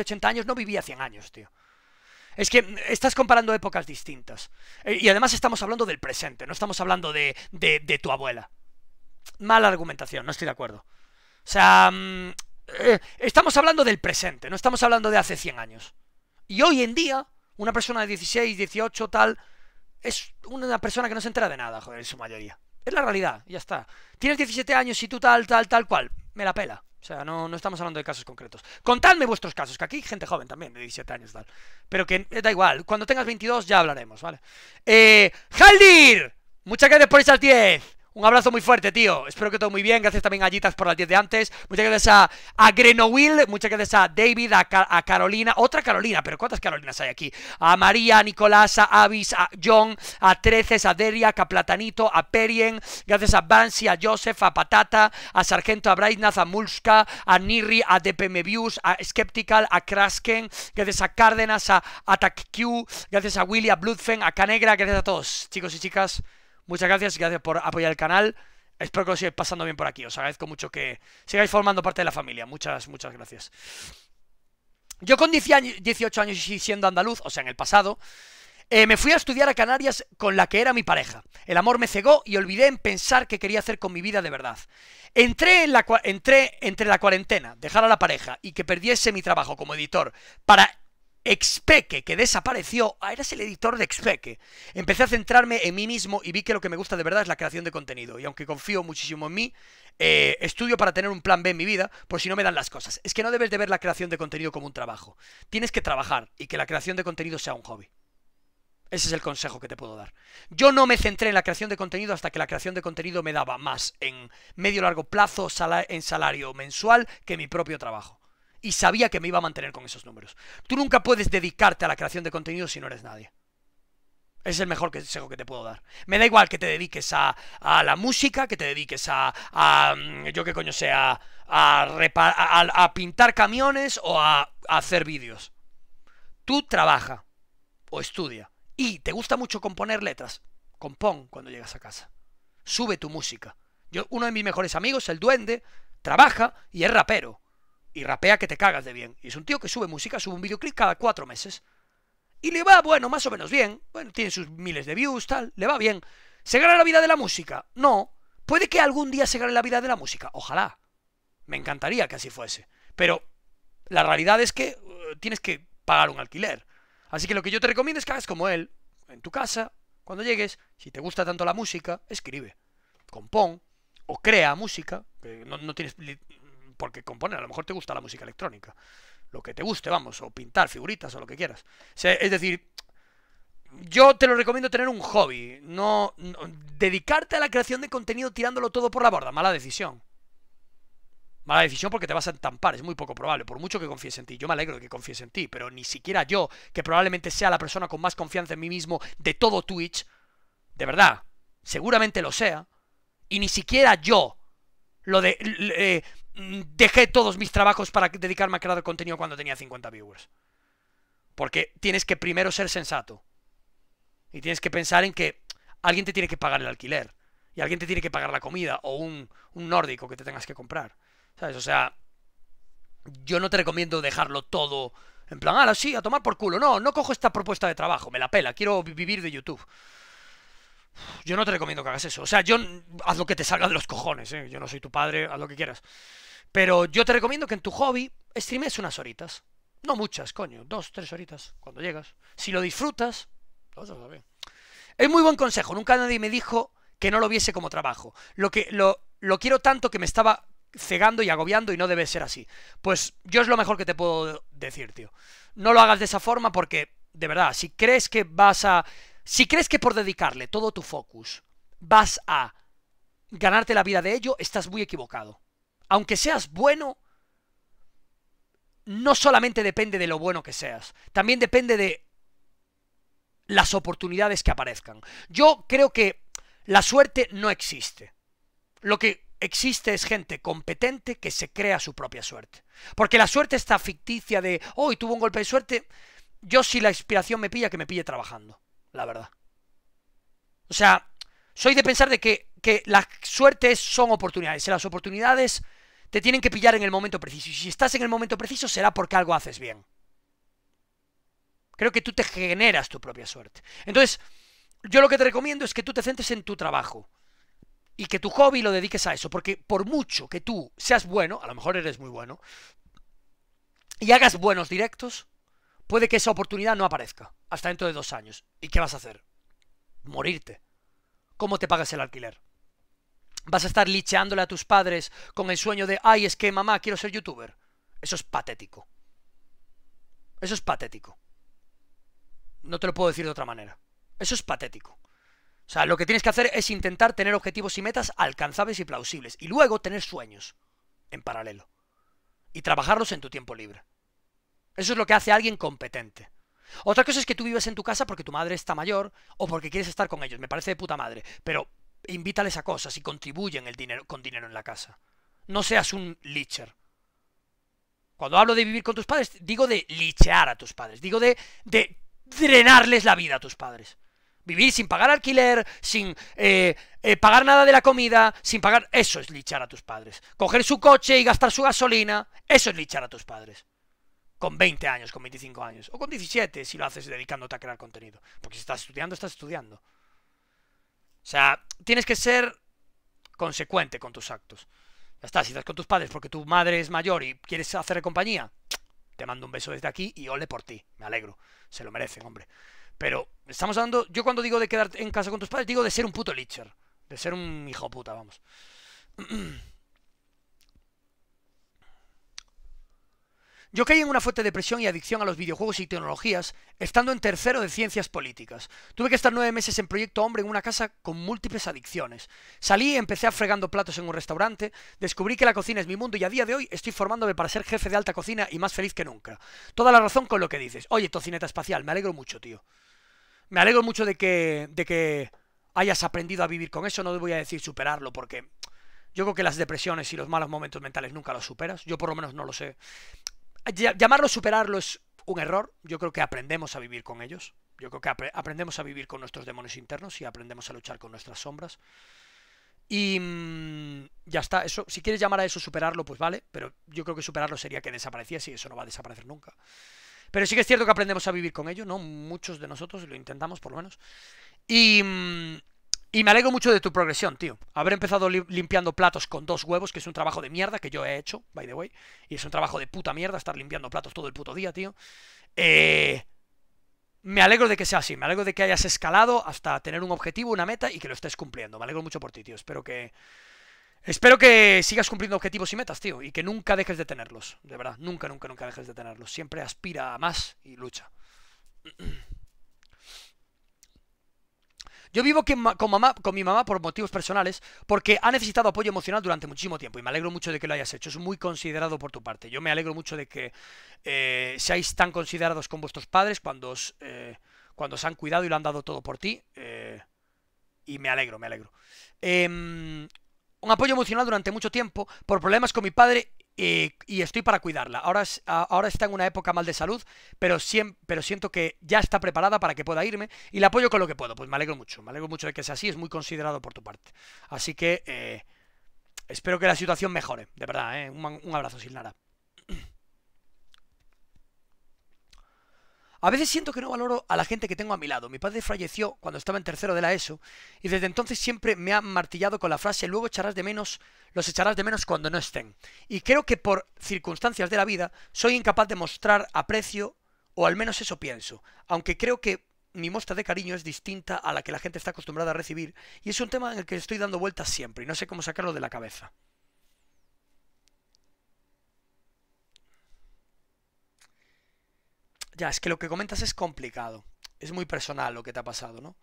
80 años no vivía 100 años, tío. Es que mm, estás comparando épocas distintas. Eh, y además estamos hablando del presente, no estamos hablando de, tu abuela. Mala argumentación, no estoy de acuerdo. O sea, mm, eh, estamos hablando del presente, no estamos hablando de hace 100 años. Y hoy en día, una persona de 16, 18, tal, es una persona que no se entera de nada, joder, en su mayoría. Es la realidad, ya está. Tienes 17 años y tú tal, tal, tal cual. Me la pela. O sea, no, no estamos hablando de casos concretos. Contadme vuestros casos, que aquí hay gente joven también, de 17 años tal. Pero que eh, da igual, cuando tengas 22 ya hablaremos, ¿vale? Eh, ¡Haldir! Muchas gracias por esa 10. Un abrazo muy fuerte, tío. Espero que todo muy bien. Gracias también a Gitas por las 10 de antes. Muchas gracias a, a Grenowill. Muchas gracias a David, a, Carolina. Otra Carolina, pero ¿cuántas Carolinas hay aquí? A María, a Nicolás, a Avis, a John, a Treces, a Deria, a Platanito, a Perien. Gracias a Bansi, a Joseph, a Patata, a Sargento, a Brightnath, a Mulska, a Niri, a Views, a Skeptical, a Krasken. Gracias a Cárdenas, a Q. Gracias a Willy, a Bloodfen, a Canegra. Gracias a todos, chicos y chicas. Muchas gracias y gracias por apoyar el canal. Espero que lo sigáis pasando bien por aquí. Os agradezco mucho que sigáis formando parte de la familia. Muchas, muchas gracias. Yo con 18 años y siendo andaluz, o sea, en el pasado, eh, me fui a estudiar a Canarias con la que era mi pareja. El amor me cegó y olvidé en pensar qué quería hacer con mi vida de verdad. Entré, en la, entré entre la cuarentena, dejar a la pareja y que perdiese mi trabajo como editor para Expeque, que desapareció, ah, eras el editor de Expeque. Empecé a centrarme en mí mismo y vi que lo que me gusta de verdad es la creación de contenido. Y aunque confío muchísimo en mí, eh, estudio para tener un plan B en mi vida por si no me dan las cosas. Es que no debes de ver la creación de contenido como un trabajo. Tienes que trabajar y que la creación de contenido sea un hobby. Ese es el consejo que te puedo dar. Yo no me centré en la creación de contenido hasta que la creación de contenido me daba más en medio largo plazo, en salario mensual, que mi propio trabajo y sabía que me iba a mantener con esos números. Tú nunca puedes dedicarte a la creación de contenido si no eres nadie. Es el mejor consejo que te puedo dar. Me da igual que te dediques a, la música, que te dediques a, mm, yo qué coño sé, a, pintar camiones o a, hacer vídeos. Tú trabaja o estudia. Y te gusta mucho componer letras. Compón cuando llegas a casa. Sube tu música. Yo, uno de mis mejores amigos, el duende, trabaja y es rapero y rapea que te cagas de bien. Y es un tío que sube música, sube un videoclip cada cuatro meses. Y le va, bueno, más o menos bien. Bueno, tiene sus miles de views, tal, le va bien. ¿Se gana la vida de la música? No. Puede que algún día se gane la vida de la música. Ojalá. Me encantaría que así fuese. Pero la realidad es que eh, tienes que pagar un alquiler. Así que lo que yo te recomiendo es que hagas como él, en tu casa, cuando llegues, si te gusta tanto la música, escribe, compón o crea música, no, no tienes porque componer, a lo mejor te gusta la música electrónica, lo que te guste, vamos, o pintar figuritas o lo que quieras. es decir, yo te lo recomiendo tener un hobby, no, dedicarte a la creación de contenido tirándolo todo por la borda, mala decisión. Mala decisión porque te vas a entampar, es muy poco probable, por mucho que confíes en ti. Yo me alegro de que confíes en ti, pero ni siquiera yo, que probablemente sea la persona con más confianza en mí mismo de todo Twitch, de verdad, seguramente lo sea, y ni siquiera yo, lo de... Eh, dejé todos mis trabajos para dedicarme a crear contenido cuando tenía 50 viewers. Porque tienes que primero ser sensato. Y tienes que pensar en que alguien te tiene que pagar el alquiler. Y alguien te tiene que pagar la comida o un, un nórdico que te tengas que comprar. ¿Sabes? O sea, yo no te recomiendo dejarlo todo en plan, ah, sí, a tomar por culo. No, no cojo esta propuesta de trabajo, me la pela, quiero vivir de YouTube. Yo no te recomiendo que hagas eso. O sea, yo haz lo que te salga de los cojones, ¿eh? Yo no soy tu padre, haz lo que quieras. Pero yo te recomiendo que en tu hobby streames unas horitas. No muchas, coño. Dos, tres horitas, cuando llegas. Si lo disfrutas, Es muy buen consejo. Nunca nadie me dijo que no lo viese como trabajo. Lo, que, lo, lo quiero tanto que me estaba cegando y agobiando y no debe ser así. Pues yo es lo mejor que te puedo decir, tío. No lo hagas de esa forma porque, de verdad, si crees que vas a si crees que por dedicarle todo tu focus vas a ganarte la vida de ello, estás muy equivocado. Aunque seas bueno, no solamente depende de lo bueno que seas, también depende de las oportunidades que aparezcan. Yo creo que la suerte no existe. Lo que existe es gente competente que se crea su propia suerte. Porque la suerte está ficticia de, hoy oh, tuvo un golpe de suerte, yo si la inspiración me pilla, que me pille trabajando la verdad. O sea, soy de pensar de que, que las suertes son oportunidades. Las oportunidades te tienen que pillar en el momento preciso. Y si estás en el momento preciso, será porque algo haces bien. Creo que tú te generas tu propia suerte. Entonces, yo lo que te recomiendo es que tú te centres en tu trabajo y que tu hobby lo dediques a eso, porque por mucho que tú seas bueno, a lo mejor eres muy bueno, y hagas buenos directos, puede que esa oportunidad no aparezca hasta dentro de dos años. ¿Y qué vas a hacer? Morirte. ¿Cómo te pagas el alquiler? ¿Vas a estar licheándole a tus padres con el sueño de, ay, es que mamá, quiero ser youtuber? Eso es patético. Eso es patético. No te lo puedo decir de otra manera. Eso es patético. O sea, lo que tienes que hacer es intentar tener objetivos y metas alcanzables y plausibles. Y luego tener sueños en paralelo. Y trabajarlos en tu tiempo libre. Eso es lo que hace alguien competente. Otra cosa es que tú vives en tu casa porque tu madre está mayor o porque quieres estar con ellos. Me parece de puta madre. Pero invítales a cosas y contribuyen el dinero, con dinero en la casa. No seas un licher. Cuando hablo de vivir con tus padres, digo de lichear a tus padres. Digo de, drenarles la vida a tus padres. Vivir sin pagar alquiler, sin eh, eh, pagar nada de la comida, sin pagar... Eso es lichar a tus padres. Coger su coche y gastar su gasolina, eso es lichar a tus padres con 20 años, con 25 años, o con 17 si lo haces dedicándote a crear contenido. Porque si estás estudiando, estás estudiando. O sea, tienes que ser consecuente con tus actos. Ya está, si estás con tus padres porque tu madre es mayor y quieres hacerle compañía, te mando un beso desde aquí y ole por ti. Me alegro. Se lo merecen, hombre. Pero estamos hablando, yo cuando digo de quedarte en casa con tus padres, digo de ser un puto licher. De ser un hijo puta, vamos. Yo caí en una fuerte depresión y adicción a los videojuegos y tecnologías, estando en tercero de ciencias políticas. Tuve que estar nueve meses en Proyecto Hombre en una casa con múltiples adicciones. Salí y empecé a fregando platos en un restaurante, descubrí que la cocina es mi mundo y a día de hoy estoy formándome para ser jefe de alta cocina y más feliz que nunca. Toda la razón con lo que dices. Oye, tocineta espacial, me alegro mucho, tío. Me alegro mucho de que, de que hayas aprendido a vivir con eso, no te voy a decir superarlo porque... Yo creo que las depresiones y los malos momentos mentales nunca los superas. Yo por lo menos no lo sé llamarlo superarlo es un error. Yo creo que aprendemos a vivir con ellos. Yo creo que aprendemos a vivir con nuestros demonios internos y aprendemos a luchar con nuestras sombras. Y mm, ya está. Eso, si quieres llamar a eso superarlo, pues vale. Pero yo creo que superarlo sería que desapareciese y eso no va a desaparecer nunca. Pero sí que es cierto que aprendemos a vivir con ello, ¿no? Muchos de nosotros lo intentamos, por lo menos. Y. Mm, y me alegro mucho de tu progresión, tío. Haber empezado limpiando platos con dos huevos, que es un trabajo de mierda que yo he hecho, by the way. Y es un trabajo de puta mierda estar limpiando platos todo el puto día, tío. Eh, me alegro de que sea así. Me alegro de que hayas escalado hasta tener un objetivo, una meta y que lo estés cumpliendo. Me alegro mucho por ti, tío. Espero que. Espero que sigas cumpliendo objetivos y metas, tío. Y que nunca dejes de tenerlos. De verdad. Nunca, nunca, nunca dejes de tenerlos. Siempre aspira a más y lucha. Yo vivo con, mamá, con mi mamá por motivos personales, porque ha necesitado apoyo emocional durante muchísimo tiempo y me alegro mucho de que lo hayas hecho. Es muy considerado por tu parte. Yo me alegro mucho de que eh, seáis tan considerados con vuestros padres cuando os, eh, cuando os han cuidado y lo han dado todo por ti. Eh, y me alegro, me alegro. Em, un apoyo emocional durante mucho tiempo por problemas con mi padre eh, y, estoy para cuidarla. Ahora, ahora está en una época mal de salud, pero, pero siento que ya está preparada para que pueda irme y la apoyo con lo que puedo. Pues me alegro mucho, me alegro mucho de que sea así, es muy considerado por tu parte. Así que eh, espero que la situación mejore, de verdad. Eh. Un, abrazo sin nada A veces siento que no valoro a la gente que tengo a mi lado. Mi padre falleció cuando estaba en tercero de la ESO y desde entonces siempre me ha martillado con la frase luego echarás de menos, los echarás de menos cuando no estén. Y creo que por circunstancias de la vida soy incapaz de mostrar aprecio, o al menos eso pienso, aunque creo que mi muestra de cariño es distinta a la que la gente está acostumbrada a recibir y es un tema en el que estoy dando vueltas siempre y no sé cómo sacarlo de la cabeza. Ya, es que lo que comentas es complicado. Es muy personal lo que te ha pasado, ¿no?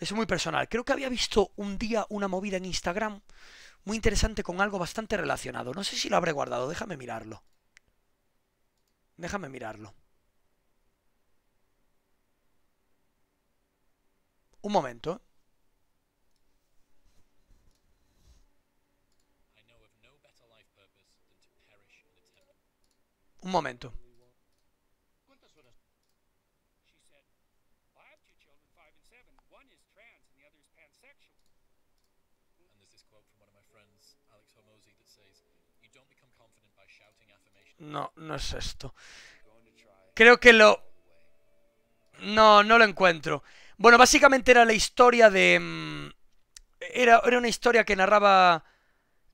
Es muy personal. Creo que había visto un día una movida en Instagram muy interesante con algo bastante relacionado. No sé si lo habré guardado, déjame mirarlo. Déjame mirarlo. Un momento, ¿eh? Un momento. No, no es esto. Creo que lo... No, no lo encuentro. Bueno, básicamente era la historia de... Mm, era, una historia que narraba...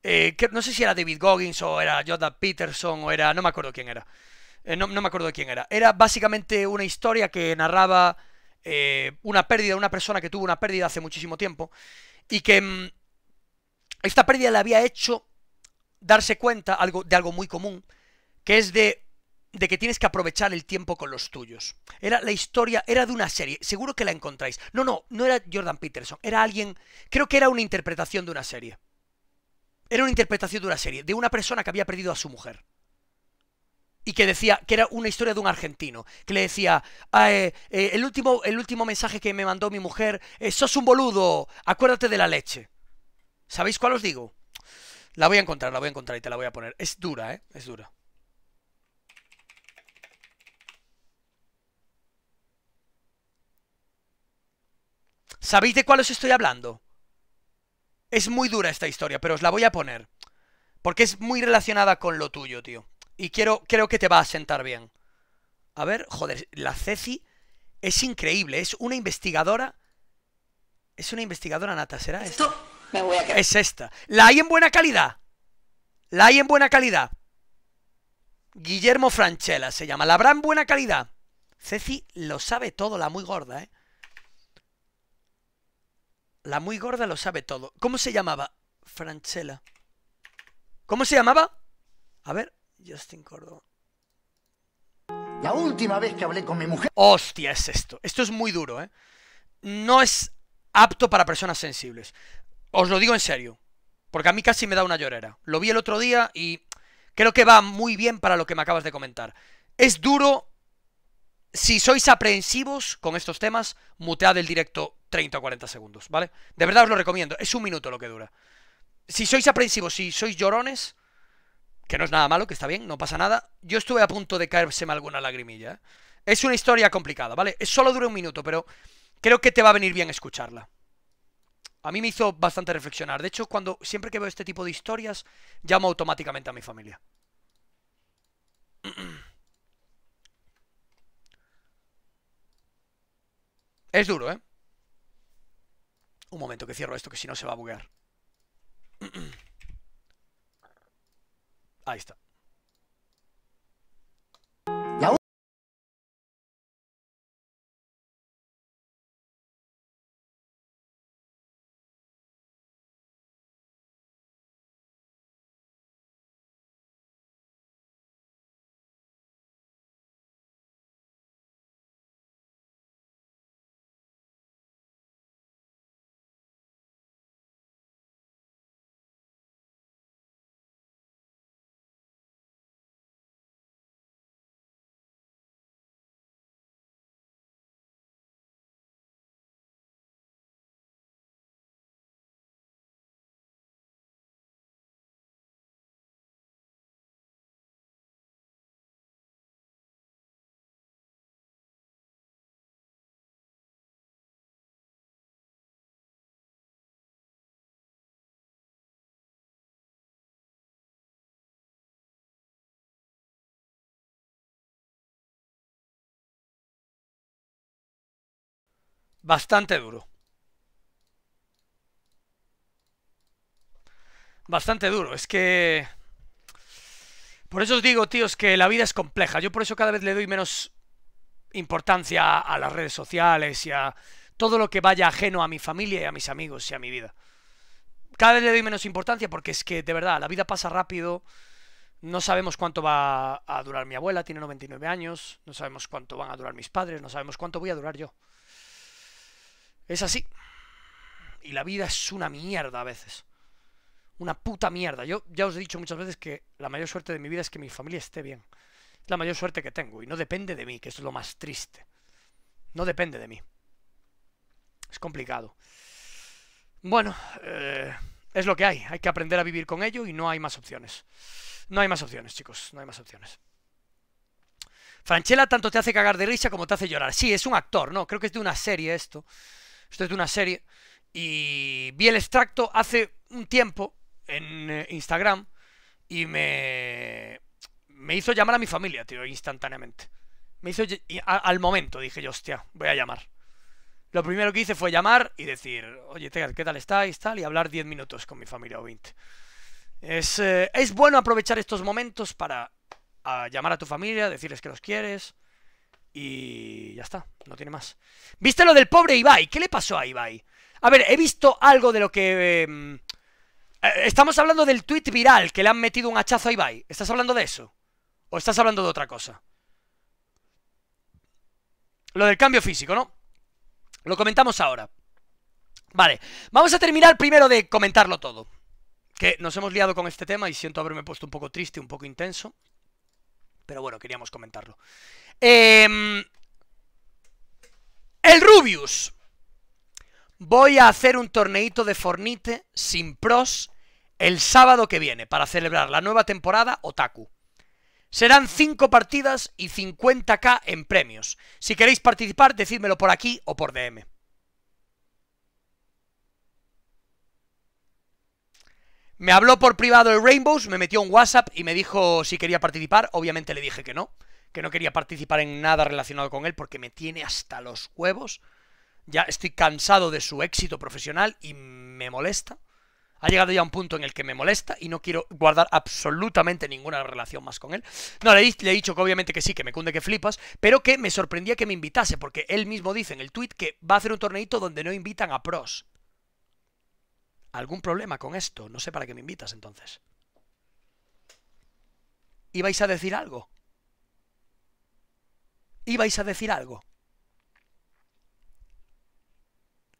Eh, que, no sé si era David Goggins o era Jordan Peterson o era... No me acuerdo quién era. Eh, no, me acuerdo quién era. Era básicamente una historia que narraba eh, una pérdida, una persona que tuvo una pérdida hace muchísimo tiempo y que mm, esta pérdida le había hecho darse cuenta algo, de algo muy común, que es de que tienes que aprovechar el tiempo con los tuyos. Era la historia, era de una serie, seguro que la encontráis. No, no, no era Jordan Peterson, era alguien, creo que era una interpretación de una serie. Era una interpretación de una serie, de una persona que había perdido a su mujer. Y que decía, que era una historia de un argentino, que le decía, ah, eh, eh, el, último, el último mensaje que me mandó mi mujer, eh, sos un boludo, acuérdate de la leche. ¿Sabéis cuál os digo? La voy a encontrar, la voy a encontrar y te la voy a poner. Es dura, ¿eh? Es dura. ¿Sabéis de cuál os estoy hablando? Es muy dura esta historia, pero os la voy a poner. Porque es muy relacionada con lo tuyo, tío. Y quiero, creo que te va a sentar bien. A ver, joder, la Ceci es increíble. Es una investigadora. Es una investigadora nata, ¿será esto? Me voy a quedar. Es esta. La hay en buena calidad. La hay en buena calidad. Guillermo Franchella se llama. La habrá en buena calidad. Ceci lo sabe todo, la muy gorda, ¿eh? La muy gorda lo sabe todo. ¿Cómo se llamaba? Franchella. ¿Cómo se llamaba? A ver, Justin Cordón. La última vez que hablé con mi mujer. Hostia, es esto. Esto es muy duro, ¿eh? No es apto para personas sensibles. Os lo digo en serio. Porque a mí casi me da una llorera. Lo vi el otro día y creo que va muy bien para lo que me acabas de comentar. Es duro si sois aprehensivos con estos temas, mutead el directo 30 o 40 segundos, ¿vale? De verdad os lo recomiendo, es un minuto lo que dura. Si sois aprehensivos, si sois llorones, que no es nada malo, que está bien, no pasa nada, yo estuve a punto de caérseme alguna lagrimilla. ¿eh? Es una historia complicada, ¿vale? Solo dura un minuto, pero creo que te va a venir bien escucharla. A mí me hizo bastante reflexionar. De hecho, cuando siempre que veo este tipo de historias, llamo automáticamente a mi familia. Es duro, ¿eh? Un momento que cierro esto, que si no se va a buguear. Ahí está. bastante duro. Bastante duro, es que... Por eso os digo, tíos, que la vida es compleja. Yo por eso cada vez le doy menos importancia a las redes sociales y a todo lo que vaya ajeno a mi familia y a mis amigos y a mi vida. Cada vez le doy menos importancia porque es que, de verdad, la vida pasa rápido. No sabemos cuánto va a durar mi abuela, tiene 99 años. No sabemos cuánto van a durar mis padres. No sabemos cuánto voy a durar yo. Es así. Y la vida es una mierda a veces. Una puta mierda. Yo ya os he dicho muchas veces que la mayor suerte de mi vida es que mi familia esté bien. Es la mayor suerte que tengo. Y no depende de mí, que es lo más triste. No depende de mí. Es complicado. Bueno, eh, es lo que hay. Hay que aprender a vivir con ello y no hay más opciones. No hay más opciones, chicos. No hay más opciones. Franchella tanto te hace cagar de risa como te hace llorar. Sí, es un actor, ¿no? Creo que es de una serie esto. Esto es de una serie. Y vi el extracto hace un tiempo en eh, Instagram y me, me hizo llamar a mi familia, tío, instantáneamente. Me hizo al momento, dije yo, hostia, voy a llamar. Lo primero que hice fue llamar y decir, oye, ¿qué tal estáis? Tal, y hablar 10 minutos con mi familia o 20. Es, eh, es bueno aprovechar estos momentos para llamar a tu familia, decirles que los quieres, y ya está, no tiene más. ¿Viste lo del pobre Ibai? ¿Qué le pasó a Ibai? A ver, he visto algo de lo que... Em, eh, estamos hablando del tweet viral que le han metido un hachazo a Ibai. ¿Estás hablando de eso? ¿O estás hablando de otra cosa? Lo del cambio físico, ¿no? Lo comentamos ahora. Vale, vamos a terminar primero de comentarlo todo. Que nos hemos liado con este tema y siento haberme puesto un poco triste, un poco intenso. Pero bueno, queríamos comentarlo. Em, el Rubius. Voy a hacer un torneito de Fornite sin pros el sábado que viene para celebrar la nueva temporada Otaku. Serán 5 partidas y 50k en premios. Si queréis participar, decídmelo por aquí o por DM. Me habló por privado el Rainbows, me metió un WhatsApp y me dijo si quería participar. Obviamente le dije que no que no quería participar en nada relacionado con él porque me tiene hasta los huevos. Ya estoy cansado de su éxito profesional y me molesta. Ha llegado ya a un punto en el que me molesta y no quiero guardar absolutamente ninguna relación más con él. No, le, he dicho que obviamente que sí, que me cunde que flipas, pero que me sorprendía que me invitase, porque él mismo dice en el tweet que va a hacer un torneito donde no invitan a pros. ¿Algún problema con esto? No sé para qué me invitas entonces. ¿Ibais a decir algo? ibais a decir algo.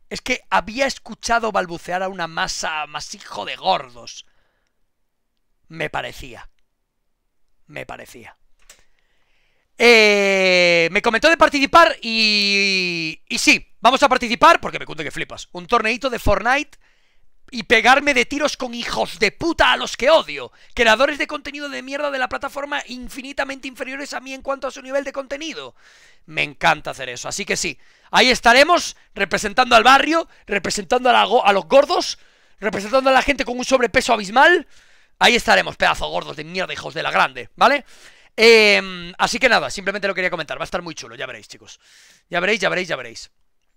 Es que había escuchado balbucear a una masa masijo de gordos. Me parecía. Me parecía. Eh, me comentó de participar y... Y sí, vamos a participar porque me cuento que flipas. Un torneito de Fortnite y pegarme de tiros con hijos de puta a los que odio, creadores de contenido de mierda de la plataforma infinitamente inferiores a mí en cuanto a su nivel de contenido. Me encanta hacer eso, así que sí, ahí estaremos representando al barrio, representando a, a los gordos, representando a la gente con un sobrepeso abismal. Ahí estaremos, pedazo gordos de mierda, hijos de la grande, ¿vale? Em, así que nada, simplemente lo quería comentar, va a estar muy chulo, ya veréis chicos. Ya veréis, ya veréis, ya veréis.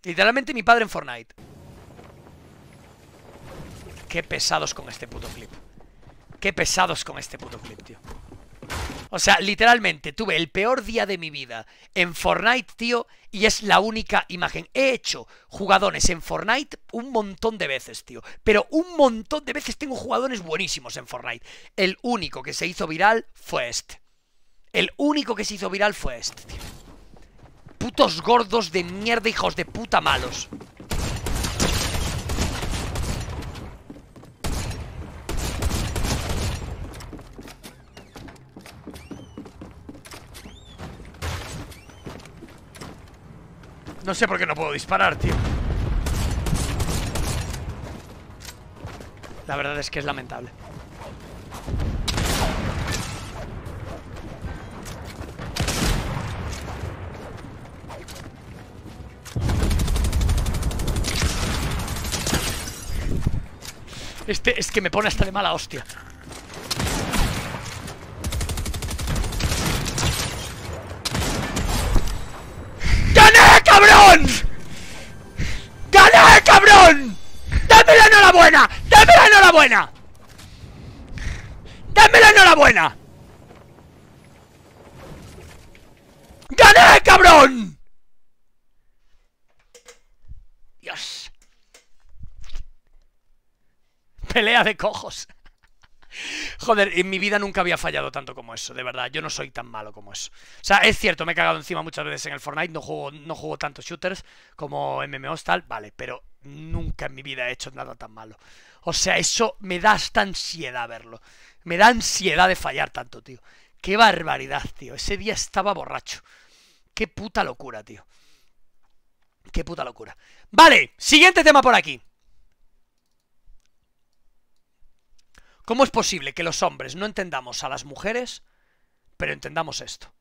Literalmente mi padre en Fortnite. Qué pesados con este puto clip. Qué pesados con este puto clip, tío. O sea, literalmente tuve el peor día de mi vida en Fortnite, tío, y es la única imagen. He hecho jugadores en Fortnite un montón de veces, tío. Pero un montón de veces tengo jugadores buenísimos en Fortnite. El único que se hizo viral fue este. El único que se hizo viral fue este, tío. Putos gordos de mierda, hijos de puta malos. No sé por qué no puedo disparar, tío. La verdad es que es lamentable. Este es que me pone hasta de mala hostia. ¡Gané, cabrón! ¡Dame la enhorabuena! ¡Dame la enhorabuena! ¡Dame la enhorabuena! ¡Gané, cabrón! Dios. Pelea de cojos. Joder, en mi vida nunca había fallado tanto como eso, de verdad. Yo no soy tan malo como eso. O sea, es cierto, me he cagado encima muchas veces en el Fortnite. No juego, no juego tantos shooters como MMOs, tal, vale, pero nunca en mi vida he hecho nada tan malo. O sea, eso me da hasta ansiedad verlo. Me da ansiedad de fallar tanto, tío. Qué barbaridad, tío. Ese día estaba borracho. Qué puta locura, tío. Qué puta locura. Vale, siguiente tema por aquí. ¿Cómo es posible que los hombres no entendamos a las mujeres, pero entendamos esto?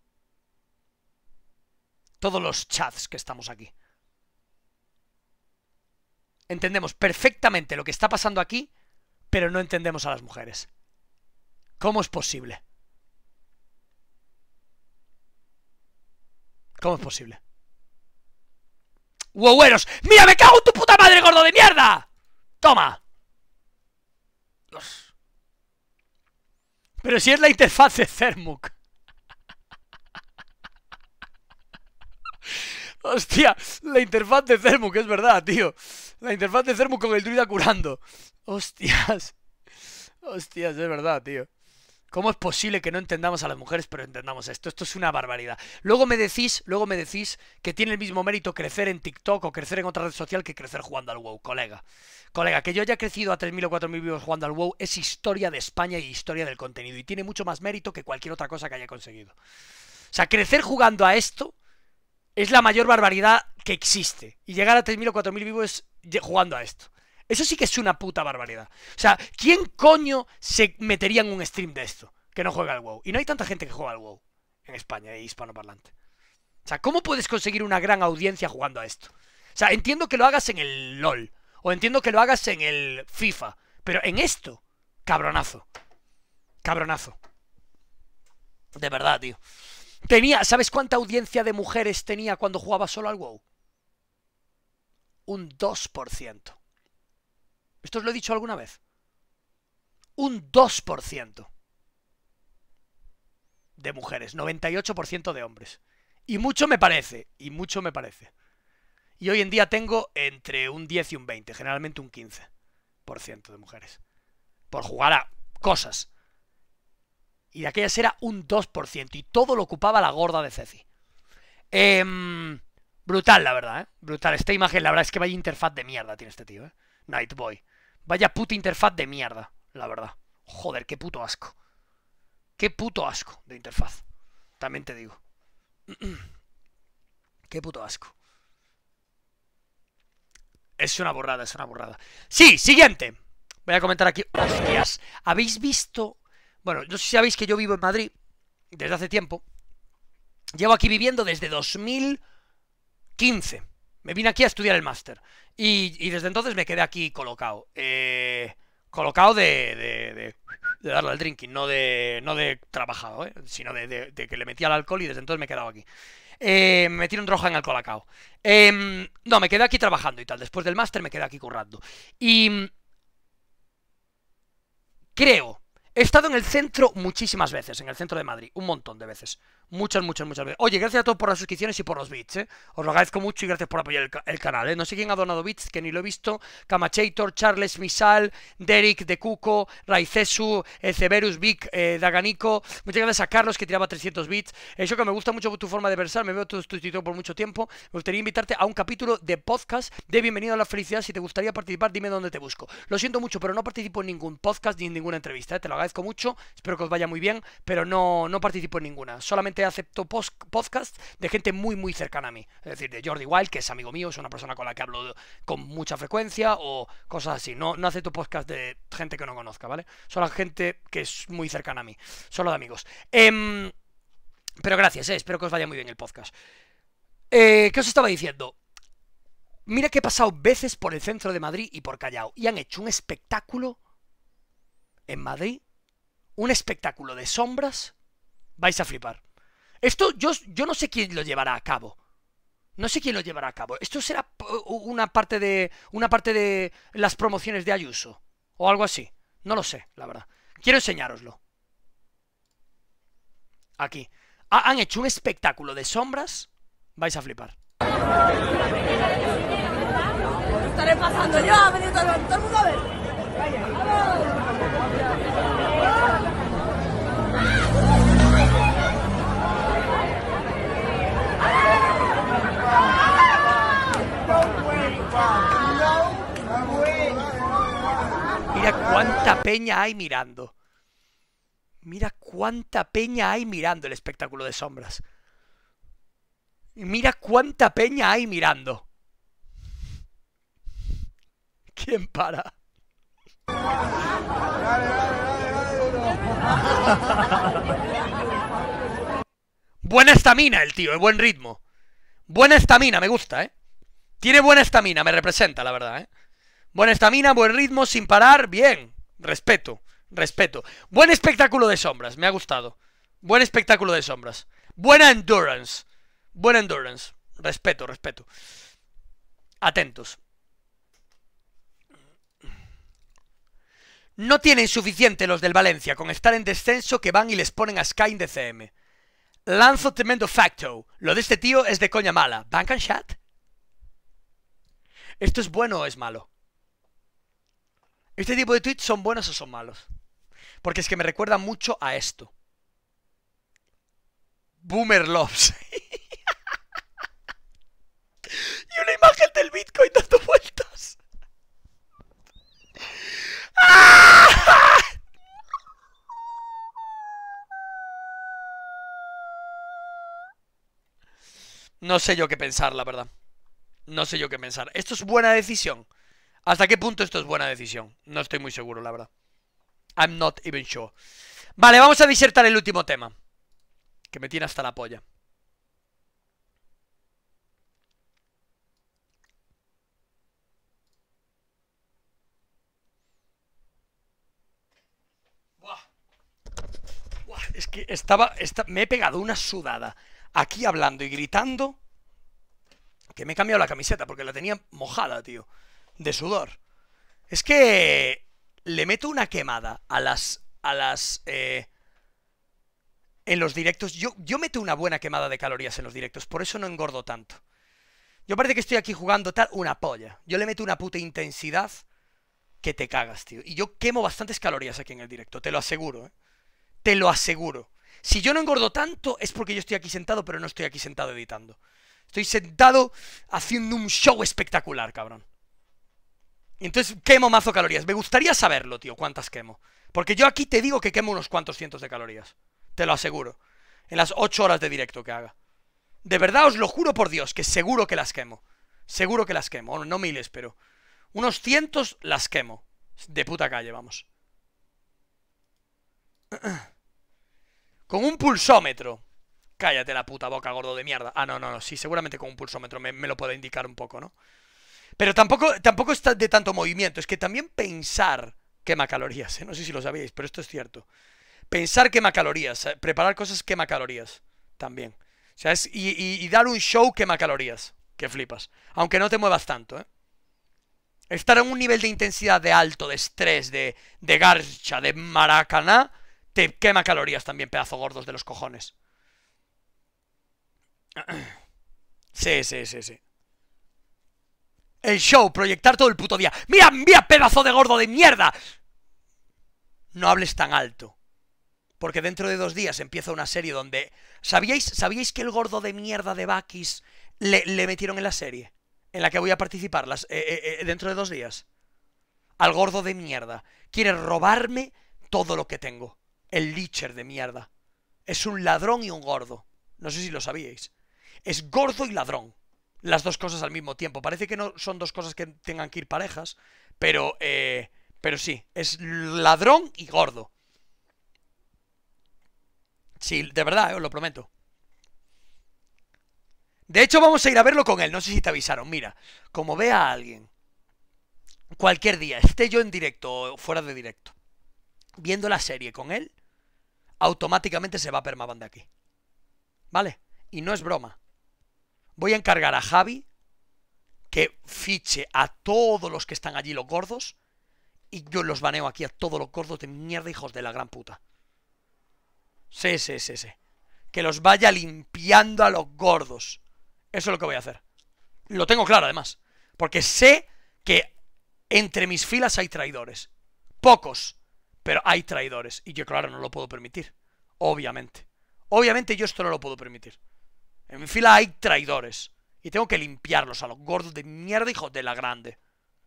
Todos los chats que estamos aquí. Entendemos perfectamente lo que está pasando aquí, pero no entendemos a las mujeres. ¿Cómo es posible? ¿Cómo es posible? ¡Woweros! ¡Mira, me cago en tu puta madre, gordo de mierda! ¡Toma! Los... Pero si es la interfaz de Zermuk! Hostia, la interfaz de Zermuk, es verdad, tío. La interfaz de Zermuk con el druida curando. Hostias. Hostias, es verdad, tío. ¿Cómo es posible que no entendamos a las mujeres, pero entendamos esto? Esto es una barbaridad. Luego me decís, luego me decís que tiene el mismo mérito crecer en TikTok o crecer en otra red social que crecer jugando al WoW, colega. Colega, que yo haya crecido a 3.000 o 4.000 vivos jugando al WoW es historia de España y historia del contenido. Y tiene mucho más mérito que cualquier otra cosa que haya conseguido. O sea, crecer jugando a esto es la mayor barbaridad que existe. Y llegar a 3.000 o 4.000 vivos jugando a esto. Eso sí que es una puta barbaridad. O sea, ¿quién coño se metería en un stream de esto? Que no juega al WoW. Y no hay tanta gente que juega al WoW en España e hispanoparlante. O sea, ¿cómo puedes conseguir una gran audiencia jugando a esto? O sea, entiendo que lo hagas en el LOL. O entiendo que lo hagas en el FIFA. Pero en esto, cabronazo. Cabronazo. De verdad, tío. Tenía, ¿sabes cuánta audiencia de mujeres tenía cuando jugaba solo al WoW? Un 2%. Esto os lo he dicho alguna vez. Un 2% de mujeres, 98% de hombres. Y mucho me parece, y mucho me parece. Y hoy en día tengo entre un 10 y un 20, generalmente un 15% de mujeres. Por jugar a cosas. Y de aquellas era un 2%, y todo lo ocupaba la gorda de Ceci. Em, brutal, la verdad, ¿eh? Brutal. Esta imagen, la verdad es que vaya interfaz de mierda tiene este tío, ¿eh? Nightboy. Vaya puta interfaz de mierda, la verdad. Joder, qué puto asco. Qué puto asco de interfaz. También te digo. qué puto asco. Es una borrada, es una borrada. Sí, siguiente. Voy a comentar aquí. Hostias, ¿habéis visto? Bueno, no sé si sabéis que yo vivo en Madrid desde hace tiempo. Llevo aquí viviendo desde 2015. Me vine aquí a estudiar el máster. Y, desde entonces me quedé aquí colocado. Eh, colocado de, darle al drinking, no de, no de trabajado, ¿eh? sino de, que le metía al alcohol y desde entonces me he quedado aquí. Eh, me un roja en alcohol, colacao. Em, no, me quedé aquí trabajando y tal. Después del máster me quedé aquí currando. Y... Mm, creo. He estado en el centro muchísimas veces, en el centro de Madrid, un montón de veces muchas, muchas, muchas veces. Oye, gracias a todos por las suscripciones y por los bits, ¿eh? Os lo agradezco mucho y gracias por apoyar el, canal, ¿eh? No sé quién ha donado bits, que ni lo he visto. Camachator, Charles Misal, Derek de Cuco, Raicesu, Ezeberus, eh, Vic, eh, Daganico. Muchas gracias a Carlos, que tiraba 300 bits. Eso que me gusta mucho tu forma de versar, me veo tu, tu, por mucho tiempo. Me gustaría invitarte a un capítulo de podcast de Bienvenido a la Felicidad. Si te gustaría participar, dime dónde te busco. Lo siento mucho, pero no participo en ningún podcast ni en ninguna entrevista, ¿eh? Te lo agradezco mucho, espero que os vaya muy bien, pero no, no participo en ninguna. Solamente acepto podcast de gente muy, muy cercana a mí. Es decir, de Jordi Wild, que es amigo mío, es una persona con la que hablo con mucha frecuencia o cosas así. No, no acepto podcast de gente que no conozca, ¿vale? Solo gente que es muy cercana a mí. Solo de amigos. Em, pero gracias, eh. espero que os vaya muy bien el podcast. Eh, ¿Qué os estaba diciendo? Mira que he pasado veces por el centro de Madrid y por Callao y han hecho un espectáculo en Madrid, un espectáculo de sombras, vais a flipar. Esto yo, yo no sé quién lo llevará a cabo. No sé quién lo llevará a cabo. Esto será una parte de una parte de las promociones de Ayuso o algo así. No lo sé, la verdad. Quiero enseñároslo. Aquí. han hecho un espectáculo de sombras. Vais a flipar. Estaré pasando yo, todo, el a ver. Vaya, Mira cuánta peña hay mirando. Mira cuánta peña hay mirando el espectáculo de sombras. Mira cuánta peña hay mirando. ¿Quién para? Buena estamina el tío, buen ritmo. Buena estamina, me gusta, ¿eh? Tiene buena estamina, me representa, la verdad, ¿eh? Buena estamina, buen ritmo, sin parar, bien. Respeto, respeto. Buen espectáculo de sombras, me ha gustado. Buen espectáculo de sombras. Buena endurance. Buena endurance. Respeto, respeto. Atentos. No tienen suficiente los del Valencia con estar en descenso que van y les ponen a Sky en DCM. Lanzo tremendo facto. Lo de este tío es de coña mala. ¿Bank and Chat? ¿Esto es bueno o es malo? ¿Este tipo de tweets son buenos o son malos? Porque es que me recuerda mucho a esto. Boomer Loves. y una imagen del Bitcoin dando vueltas. No sé yo qué pensar, la verdad no sé yo qué pensar. ¿Esto es buena decisión? ¿Hasta qué punto esto es buena decisión? No estoy muy seguro, la verdad. I'm not even sure. Vale, vamos a disertar el último tema. Que me tiene hasta la polla. es que estaba... me he pegado una sudada aquí hablando y gritando que me he cambiado la camiseta porque la tenía mojada, tío, de sudor. Es que le meto una quemada a las... A las eh, en los directos. Yo, yo meto una buena quemada de calorías en los directos, por eso no engordo tanto. Yo parece que estoy aquí jugando tal, una polla. Yo le meto una puta intensidad que te cagas, tío. Y yo quemo bastantes calorías aquí en el directo, te lo aseguro, ¿eh? Te lo aseguro. Si yo no engordo tanto es porque yo estoy aquí sentado, pero no estoy aquí sentado editando. Estoy sentado haciendo un show espectacular, cabrón. entonces quemo mazo calorías. Me gustaría saberlo, tío, cuántas quemo. Porque yo aquí te digo que quemo unos cuantos cientos de calorías. Te lo aseguro. En las 8 horas de directo que haga. De verdad os lo juro por Dios, que seguro que las quemo. Seguro que las quemo. no miles, pero. Unos cientos las quemo. De puta calle, vamos. Con un pulsómetro. Cállate la puta boca, gordo de mierda. Ah, no, no, no, sí, seguramente con un pulsómetro me, lo puede indicar un poco, ¿no? Pero tampoco, tampoco está de tanto movimiento, es que también pensar quema calorías, ¿eh? no sé si lo sabíais, pero esto es cierto. Pensar quema calorías, eh, preparar cosas quema calorías también. O sea, es, y, dar un show quema calorías, que flipas. Aunque no te muevas tanto, ¿eh? Estar en un nivel de intensidad de alto, de estrés, de, de garcha, de maracaná, te quema calorías también, pedazo gordos de los cojones. Sí, sí, sí, sí. El show, proyectar todo el puto día. ¡Mira, mira, pedazo de gordo de mierda! No hables tan alto. Porque dentro de dos días empieza una serie donde... ¿Sabíais, ¿sabíais que el gordo de mierda de Bakis le, metieron en la serie? En la que voy a participar las, eh, eh, eh, dentro de dos días. Al gordo de mierda. Quiere robarme todo lo que tengo. El licher de mierda. Es un ladrón y un gordo. No sé si lo sabíais es gordo y ladrón. Las dos cosas al mismo tiempo. Parece que no son dos cosas que tengan que ir parejas, pero, eh, pero sí, es ladrón y gordo. Sí, de verdad, eh, os lo prometo. De hecho, vamos a ir a verlo con él. No sé si te avisaron. Mira, como vea a alguien, cualquier día, esté yo en directo o fuera de directo, viendo la serie con él, automáticamente se va a Permaban de aquí. ¿Vale? Y no es broma. Voy a encargar a Javi que fiche a todos los que están allí los gordos y yo los baneo aquí a todos los gordos de mierda, hijos de la gran puta. Sí, sí, sí, sí. Que los vaya limpiando a los gordos. Eso es lo que voy a hacer. Lo tengo claro, además. Porque sé que entre mis filas hay traidores. Pocos, pero hay traidores. Y yo, claro, no lo puedo permitir. Obviamente. Obviamente yo esto no lo puedo permitir. En mi fila hay traidores. Y tengo que limpiarlos a los gordos de mierda, hijos de la grande.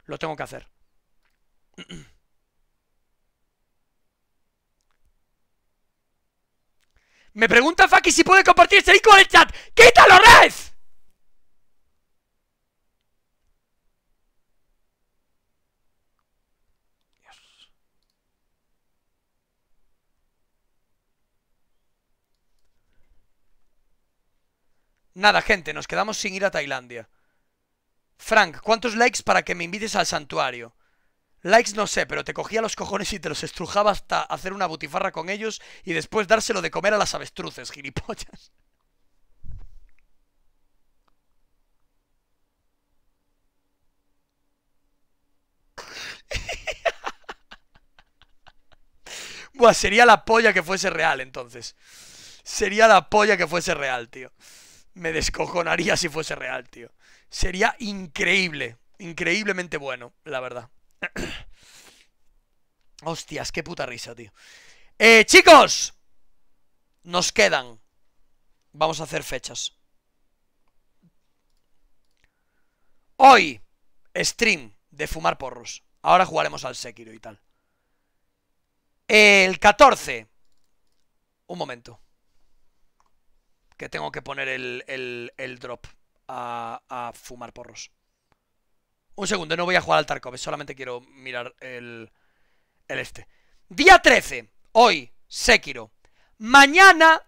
Lo tengo que hacer. Me pregunta Faki si puede compartir este link con el chat. ¡Quítalo, Red! Nada, gente, nos quedamos sin ir a Tailandia. Frank, ¿cuántos likes para que me invites al santuario? Likes no sé, pero te cogía los cojones y te los estrujaba hasta hacer una butifarra con ellos y después dárselo de comer a las avestruces, gilipollas. Buah, sería la polla que fuese real entonces. Sería la polla que fuese real, tío me descojonaría si fuese real, tío. Sería increíble, increíblemente bueno, la verdad. Hostias, qué puta risa, tío. Eh, chicos, nos quedan. Vamos a hacer fechas. Hoy, stream de fumar porros. Ahora jugaremos al Sekiro y tal. El 14. Un momento que tengo que poner el, el, drop a, fumar porros. Un segundo, no voy a jugar al Tarkov, solamente quiero mirar el, el este. Día 13, hoy, Sekiro. Mañana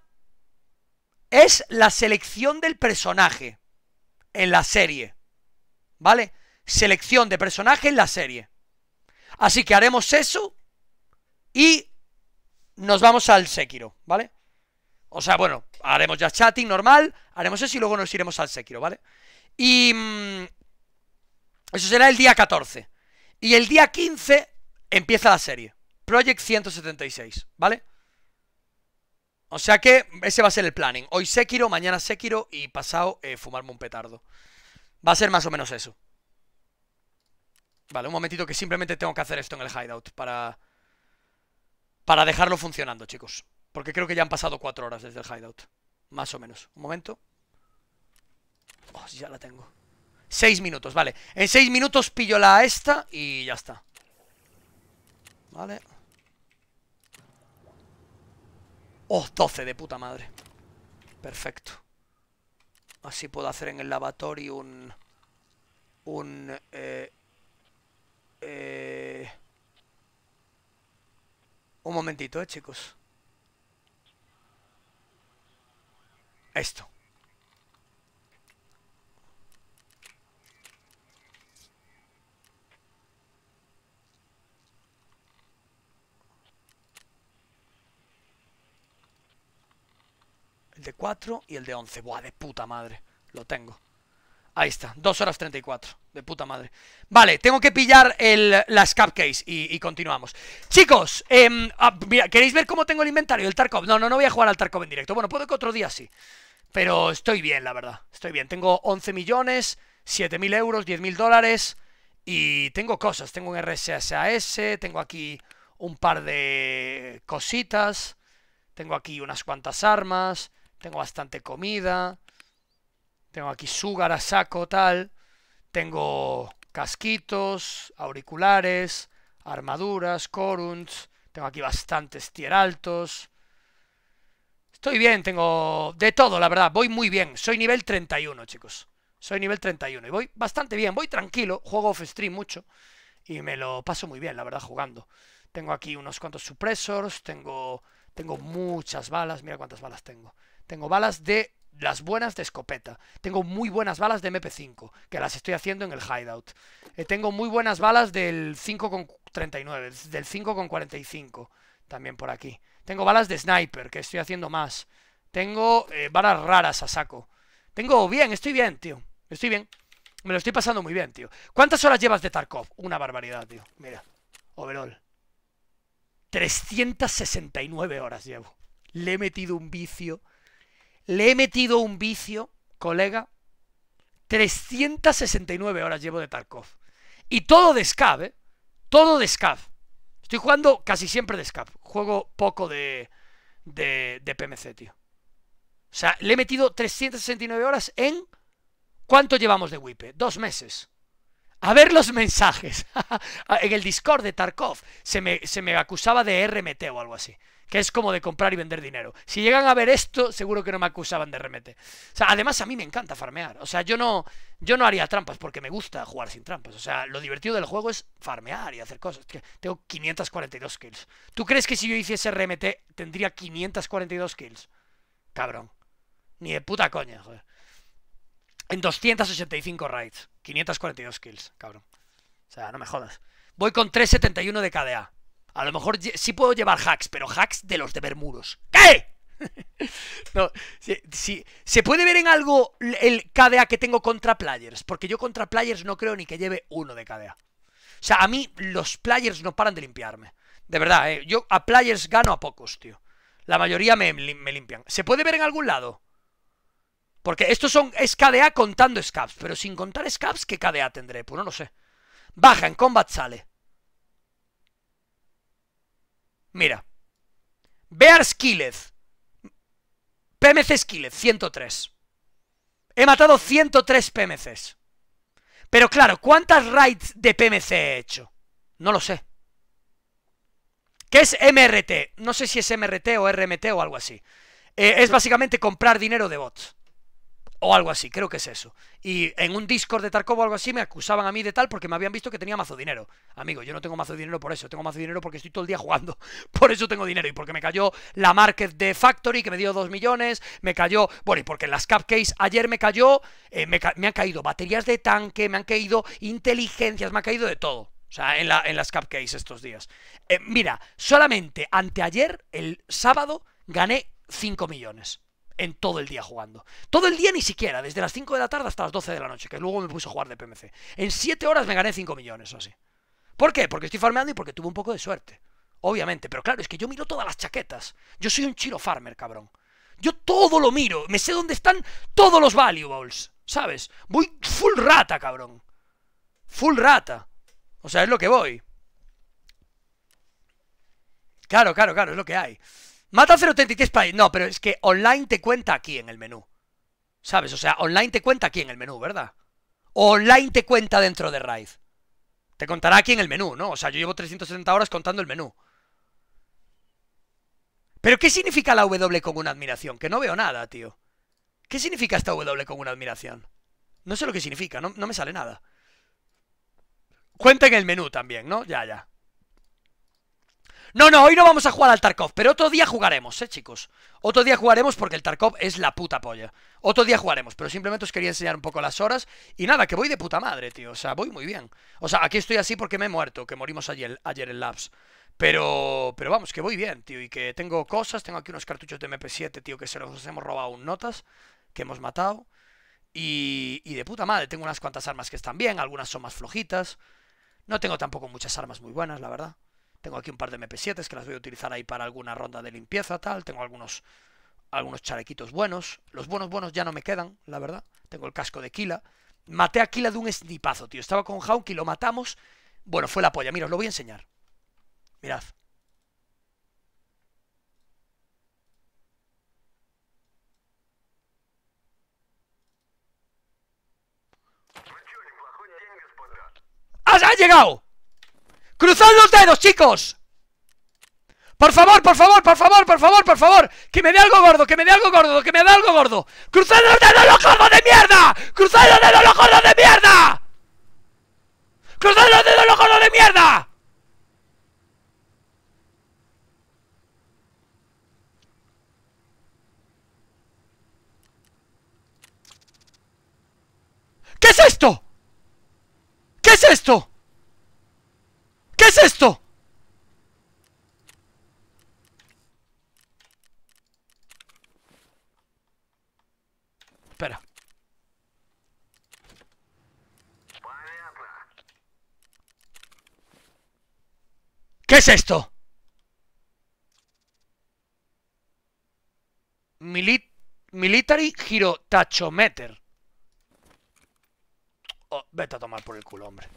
es la selección del personaje en la serie. ¿Vale? Selección de personaje en la serie. Así que haremos eso y nos vamos al Sekiro, ¿vale? O sea, bueno, haremos ya chatting normal, haremos eso y luego nos iremos al Sekiro, ¿vale? Y mm, eso será el día 14. Y el día 15 empieza la serie. Project 176, ¿vale? O sea que ese va a ser el planning. Hoy Sekiro, mañana Sekiro y pasado eh, fumarme un petardo. Va a ser más o menos eso. Vale, un momentito que simplemente tengo que hacer esto en el hideout para... Para dejarlo funcionando, chicos. Porque creo que ya han pasado cuatro horas desde el hideout. Más o menos. Un momento. Oh, ya la tengo. Seis minutos, vale. En seis minutos pillo la esta y ya está. Vale. Oh, 12 de puta madre. Perfecto. Así puedo hacer en el lavatorio un... Un... Eh, eh, un momentito, eh, chicos. esto. El de 4 y el de 11. Buah, de puta madre. Lo tengo. Ahí está, 2 horas 34, de puta madre Vale, tengo que pillar el, la scap y, continuamos Chicos, em, ah, ¿queréis ver cómo tengo el inventario? del Tarkov, no, no, no voy a jugar al Tarkov en directo Bueno, puede que otro día sí Pero estoy bien, la verdad, estoy bien Tengo 11 millones, mil euros, mil dólares Y tengo cosas, tengo un RSSAS tengo aquí un par de cositas Tengo aquí unas cuantas armas Tengo bastante comida tengo aquí Sugar a saco, tal. Tengo casquitos, auriculares, armaduras, coruns Tengo aquí bastantes tier altos. Estoy bien, tengo de todo, la verdad. Voy muy bien. Soy nivel 31, chicos. Soy nivel 31 y voy bastante bien. Voy tranquilo, juego off-stream mucho y me lo paso muy bien, la verdad, jugando. Tengo aquí unos cuantos supresores, tengo, tengo muchas balas. Mira cuántas balas tengo. Tengo balas de las buenas de escopeta. Tengo muy buenas balas de MP5, que las estoy haciendo en el hideout. Eh, tengo muy buenas balas del 5.39, del 5.45, también por aquí. Tengo balas de sniper, que estoy haciendo más. Tengo eh, balas raras a saco. Tengo bien, estoy bien, tío. Estoy bien. Me lo estoy pasando muy bien, tío. ¿Cuántas horas llevas de Tarkov? Una barbaridad, tío. Mira, overall. 369 horas llevo. Le he metido un vicio le he metido un vicio, colega. 369 horas llevo de Tarkov. Y todo de Scab, ¿eh? Todo de Scab. Estoy jugando casi siempre de Scab. Juego poco de, de, de PMC, tío. O sea, le he metido 369 horas en... ¿Cuánto llevamos de Wipe? Dos meses. A ver los mensajes. en el Discord de Tarkov se me, se me acusaba de RMT o algo así que es como de comprar y vender dinero. Si llegan a ver esto, seguro que no me acusaban de remete. O sea, además a mí me encanta farmear. O sea, yo no, yo no haría trampas porque me gusta jugar sin trampas. O sea, lo divertido del juego es farmear y hacer cosas. Tengo 542 kills. ¿Tú crees que si yo hiciese remete tendría 542 kills? Cabrón. Ni de puta coña, joder. En 285 raids. 542 kills, cabrón. O sea, no me jodas. Voy con 371 de KDA. A lo mejor sí puedo llevar hacks, pero hacks de los de Bermuros. ¿Qué? no, ¿Se puede ver en algo el KDA que tengo contra players? Porque yo contra players no creo ni que lleve uno de KDA. O sea, a mí los players no paran de limpiarme. De verdad, eh, yo a players gano a pocos, tío. La mayoría me, limpian. ¿Se puede ver en algún lado? Porque estos son es KDA contando scabs, pero sin contar scabs, ¿qué KDA tendré? Pues no lo sé. Baja, en combat sale. Mira. Bear Skillet. PMC Skillet, 103. He matado 103 PMCs. Pero claro, ¿cuántas raids de PMC he hecho? No lo sé. ¿Qué es MRT? No sé si es MRT o RMT o algo así. Eh, es básicamente comprar dinero de bots o algo así, creo que es eso. Y en un Discord de Tarkov o algo así me acusaban a mí de tal porque me habían visto que tenía mazo dinero. Amigo, yo no tengo mazo dinero por eso, tengo mazo dinero porque estoy todo el día jugando. Por eso tengo dinero y porque me cayó la Market de Factory que me dio 2 millones, me cayó, bueno, y porque en las cupcakes ayer me cayó, eh, me, han caído baterías de tanque, me han caído inteligencias, me ha caído de todo. O sea, en, la, en las cupcakes estos días. Eh, mira, solamente anteayer, el sábado, gané 5 millones en todo el día jugando. Todo el día ni siquiera, desde las 5 de la tarde hasta las 12 de la noche, que luego me puse a jugar de PMC. En 7 horas me gané 5 millones o así. ¿Por qué? Porque estoy farmeando y porque tuve un poco de suerte. Obviamente, pero claro, es que yo miro todas las chaquetas. Yo soy un chiro farmer, cabrón. Yo todo lo miro, me sé dónde están todos los valuables, ¿sabes? Voy full rata, cabrón. Full rata. O sea, es lo que voy. Claro, claro, claro, es lo que hay. Mata 033 país. No, pero es que online te cuenta aquí en el menú. ¿Sabes? O sea, online te cuenta aquí en el menú, ¿verdad? online te cuenta dentro de Raid. Te contará aquí en el menú, ¿no? O sea, yo llevo 370 horas contando el menú. ¿Pero qué significa la W con una admiración? Que no veo nada, tío. ¿Qué significa esta W con una admiración? No sé lo que significa, no me sale nada. Cuenta en el menú también, ¿no? Ya, ya. No, no, hoy no vamos a jugar al Tarkov, pero otro día jugaremos, eh, chicos. Otro día jugaremos porque el Tarkov es la puta polla. Otro día jugaremos, pero simplemente os quería enseñar un poco las horas. Y nada, que voy de puta madre, tío. O sea, voy muy bien. O sea, aquí estoy así porque me he muerto, que morimos ayer, ayer en Labs. Pero, pero vamos, que voy bien, tío. Y que tengo cosas, tengo aquí unos cartuchos de MP7, tío, que se los hemos robado notas, que hemos matado. Y, y de puta madre, tengo unas cuantas armas que están bien, algunas son más flojitas. No tengo tampoco muchas armas muy buenas, la verdad. Tengo aquí un par de MP7s que las voy a utilizar ahí para alguna ronda de limpieza, tal. Tengo algunos, algunos chalequitos buenos. Los buenos buenos ya no me quedan, la verdad. Tengo el casco de Kila. Maté a Kila de un snipazo, tío. Estaba con Hawk lo matamos. Bueno, fue la polla. Mira, os lo voy a enseñar. Mirad. ¡Ah, ¡Ha llegado! ¡Cruzad los dedos, chicos! Por favor, por favor, por favor, por favor, por favor Que me dé algo gordo, que me dé algo gordo, que me dé algo gordo ¡Cruzad los dedos, los de mierda! ¡Cruzad los dedos, los de mierda! ¡Cruzad los dedos, los de mierda! ¿Qué es esto? ¿Qué es esto? ¿Qué es esto? Espera. ¿Qué es esto? Milit military Giro Oh, vete a tomar por el culo, hombre.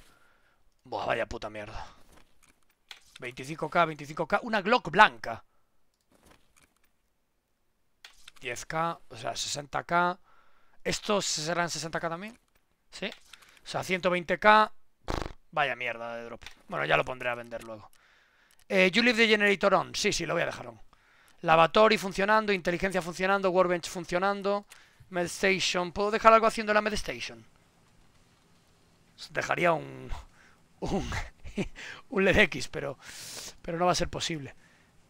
vaya puta mierda. 25k, 25k, una Glock blanca. 10k, o sea, 60k. ¿Estos serán 60k también? ¿Sí? O sea, 120k. vaya mierda de drop. Bueno, ya lo pondré a vender luego. Eh, you leave the generator on. Sí, sí, lo voy a dejar on. Lavatory funcionando, inteligencia funcionando, workbench funcionando, medstation. ¿Puedo dejar algo haciendo la medstation? Dejaría un... un... un x, pero, pero no va a ser posible.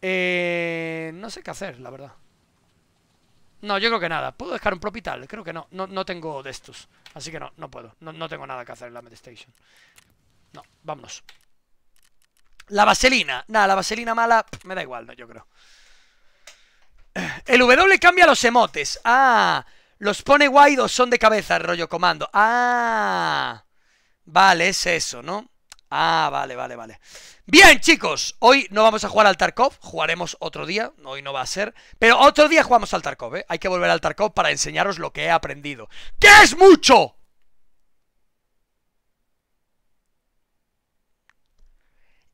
Eh, no sé qué hacer, la verdad. No, yo creo que nada. ¿Puedo dejar un propital? Creo que no. No, tengo de estos. Así que no, no puedo. No, no tengo nada que hacer en la MedStation. No, vámonos. La vaselina. Nada, la vaselina mala me da igual, no, yo creo. El W cambia los emotes. Ah, los pone guaidos son de cabeza, rollo comando. Ah, vale, es eso, ¿no? Ah, vale, vale, vale. Bien, chicos, hoy no vamos a jugar al Tarkov, jugaremos otro día, hoy no va a ser, pero otro día jugamos al Tarkov, ¿eh? Hay que volver al Tarkov para enseñaros lo que he aprendido. ¡Que es mucho!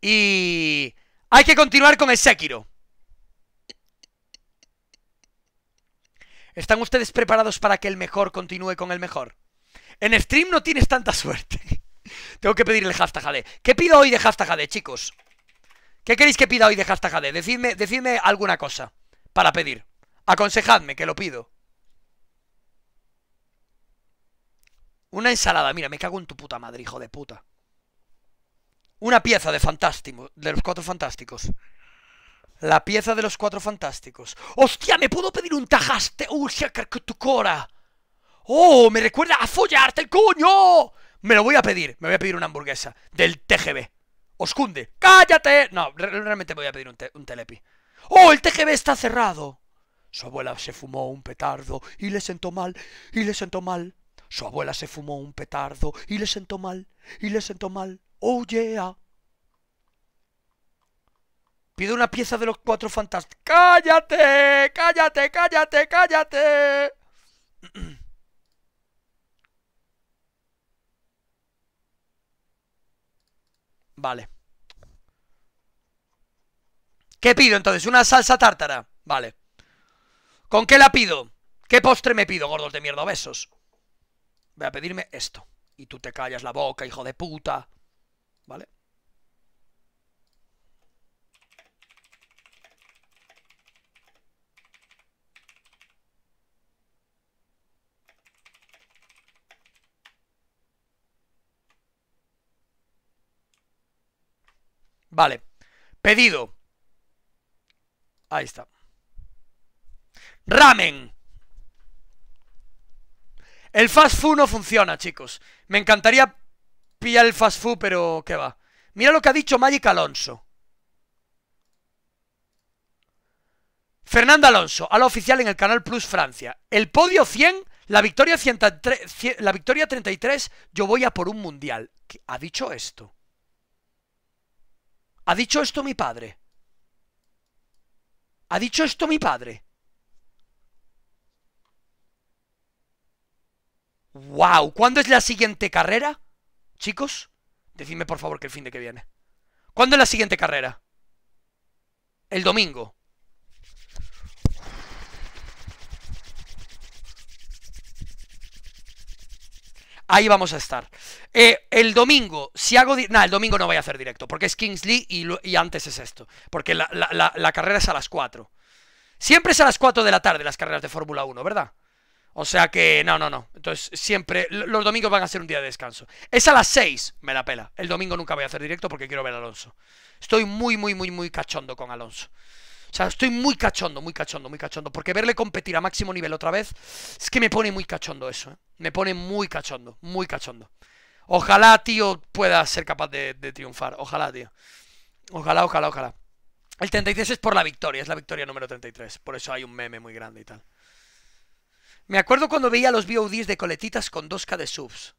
Y... Hay que continuar con el Sekiro. ¿Están ustedes preparados para que el mejor continúe con el mejor? En stream no tienes tanta suerte. Tengo que pedir el hashtag AD. ¿Qué pido hoy de hashtag AD, chicos? ¿Qué queréis que pida hoy de hashtag AD? Decidme, decidme alguna cosa para pedir. Aconsejadme, que lo pido. Una ensalada, mira, me cago en tu puta madre, hijo de puta. Una pieza de fantástico, de los cuatro fantásticos. La pieza de los cuatro fantásticos. ¡Hostia! ¡Me puedo pedir un tajaste! ¡Uy, tu cora! ¡Oh! ¡Me recuerda a follarte el coño! Me lo voy a pedir. Me voy a pedir una hamburguesa del TGB. oscunde ¡Cállate! No, realmente me voy a pedir un, telepi. ¡Oh, el TGB está cerrado! Su abuela se fumó un petardo y le sentó mal, y le sentó mal. Su abuela se fumó un petardo y le sentó mal, y le sentó mal. ¡Oh, yeah! Pido una pieza de los cuatro fantasmas. ¡Cállate! ¡Cállate, cállate, cállate! Vale. ¿Qué pido entonces? ¿Una salsa tártara? Vale. ¿Con qué la pido? ¿Qué postre me pido, gordos de mierda? Besos. Voy a pedirme esto. Y tú te callas la boca, hijo de puta. ¿Vale? Vale. Pedido. Ahí está. Ramen. El fast food no funciona, chicos. Me encantaría pillar el fast food, pero qué va. Mira lo que ha dicho Magic Alonso. Fernando Alonso, a oficial en el canal Plus Francia. El podio 100, la victoria, la victoria 33, yo voy a por un mundial. ¿Qué ha dicho esto? Ha dicho esto mi padre. Ha dicho esto mi padre. ¡Wow! ¿Cuándo es la siguiente carrera? Chicos, decidme por favor que el fin de que viene. ¿Cuándo es la siguiente carrera? El domingo. Ahí vamos a estar. Eh, el domingo, si hago. No, el domingo no voy a hacer directo, porque es Kingsley y, y antes es esto. Porque la, la, carrera es a las 4. Siempre es a las 4 de la tarde las carreras de Fórmula 1, ¿verdad? O sea que, no, no, no. Entonces, siempre. Los domingos van a ser un día de descanso. Es a las 6, me la pela. El domingo nunca voy a hacer directo porque quiero ver a Alonso. Estoy muy, muy, muy, muy cachondo con Alonso. O sea, estoy muy cachondo, muy cachondo, muy cachondo. Porque verle competir a máximo nivel otra vez, es que me pone muy cachondo eso. ¿eh? Me pone muy cachondo, muy cachondo. Ojalá, tío, pueda ser capaz de, triunfar. Ojalá, tío. Ojalá, ojalá, ojalá. El 33 es por la victoria, es la victoria número 33. Por eso hay un meme muy grande y tal. Me acuerdo cuando veía los VODs de coletitas con 2K de subs.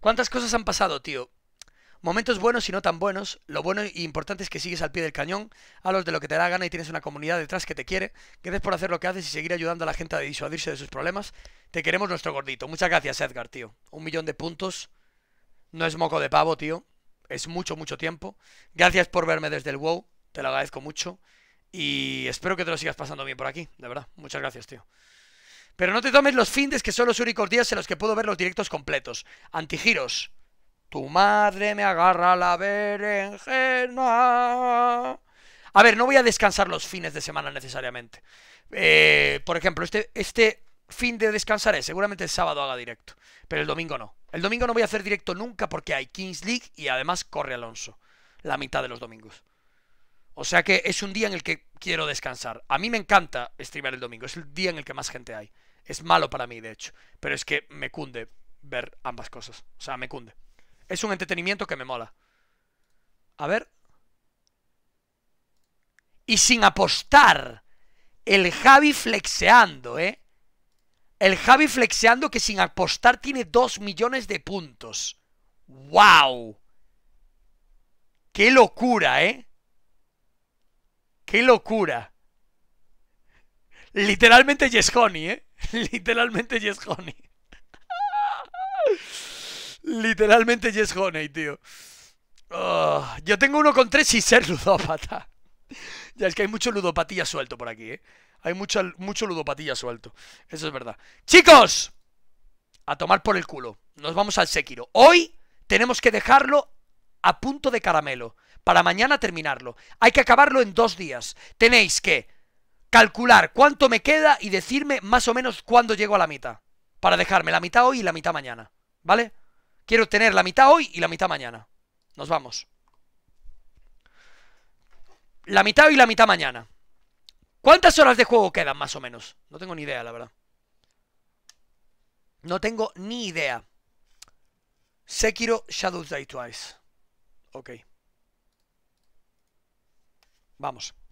¿Cuántas cosas han pasado, tío? Momentos buenos y no tan buenos. Lo bueno y importante es que sigues al pie del cañón, a los de lo que te da gana y tienes una comunidad detrás que te quiere. Gracias por hacer lo que haces y seguir ayudando a la gente a disuadirse de sus problemas. Te queremos nuestro gordito. Muchas gracias, Edgar, tío. Un millón de puntos. No es moco de pavo, tío. Es mucho, mucho tiempo. Gracias por verme desde el WoW. Te lo agradezco mucho. Y espero que te lo sigas pasando bien por aquí, de verdad. Muchas gracias, tío. Pero no te tomes los findes que son los únicos días en los que puedo ver los directos completos. Antigiros. Tu madre me agarra la berenjena. A ver, no voy a descansar los fines de semana necesariamente. Eh, por ejemplo, este, este, fin de descansaré. Seguramente el sábado haga directo. Pero el domingo no. El domingo no voy a hacer directo nunca porque hay Kings League y además corre Alonso. La mitad de los domingos. O sea que es un día en el que quiero descansar. A mí me encanta streamer el domingo. Es el día en el que más gente hay. Es malo para mí, de hecho. Pero es que me cunde ver ambas cosas. O sea, me cunde. Es un entretenimiento que me mola. A ver. Y sin apostar. El Javi flexeando, ¿eh? El Javi flexeando que sin apostar tiene 2 millones de puntos. ¡Wow! ¡Qué locura, eh! ¡Qué locura! Literalmente Yes ¿eh? Literalmente Yes Honey. Literalmente Yes Honey, tío. Ah, yo tengo uno con tres y ser ludópata. ya es que hay mucho ludopatía suelto por aquí, ¿eh? Hay mucho, mucho ludopatía suelto. Eso es verdad. ¡Chicos! A tomar por el culo. Nos vamos al Sekiro. Hoy tenemos que dejarlo a punto de caramelo. Para mañana terminarlo. Hay que acabarlo en dos días. Tenéis que calcular cuánto me queda y decirme más o menos cuándo llego a la mitad. Para dejarme la mitad hoy y la mitad mañana. ¿Vale? Quiero tener la mitad hoy y la mitad mañana. Nos vamos. La mitad hoy y la mitad mañana. ¿Cuántas horas de juego quedan más o menos? No tengo ni idea, la verdad. No tengo ni idea. Sekiro Shadows Day Twice. Ok. Vamos.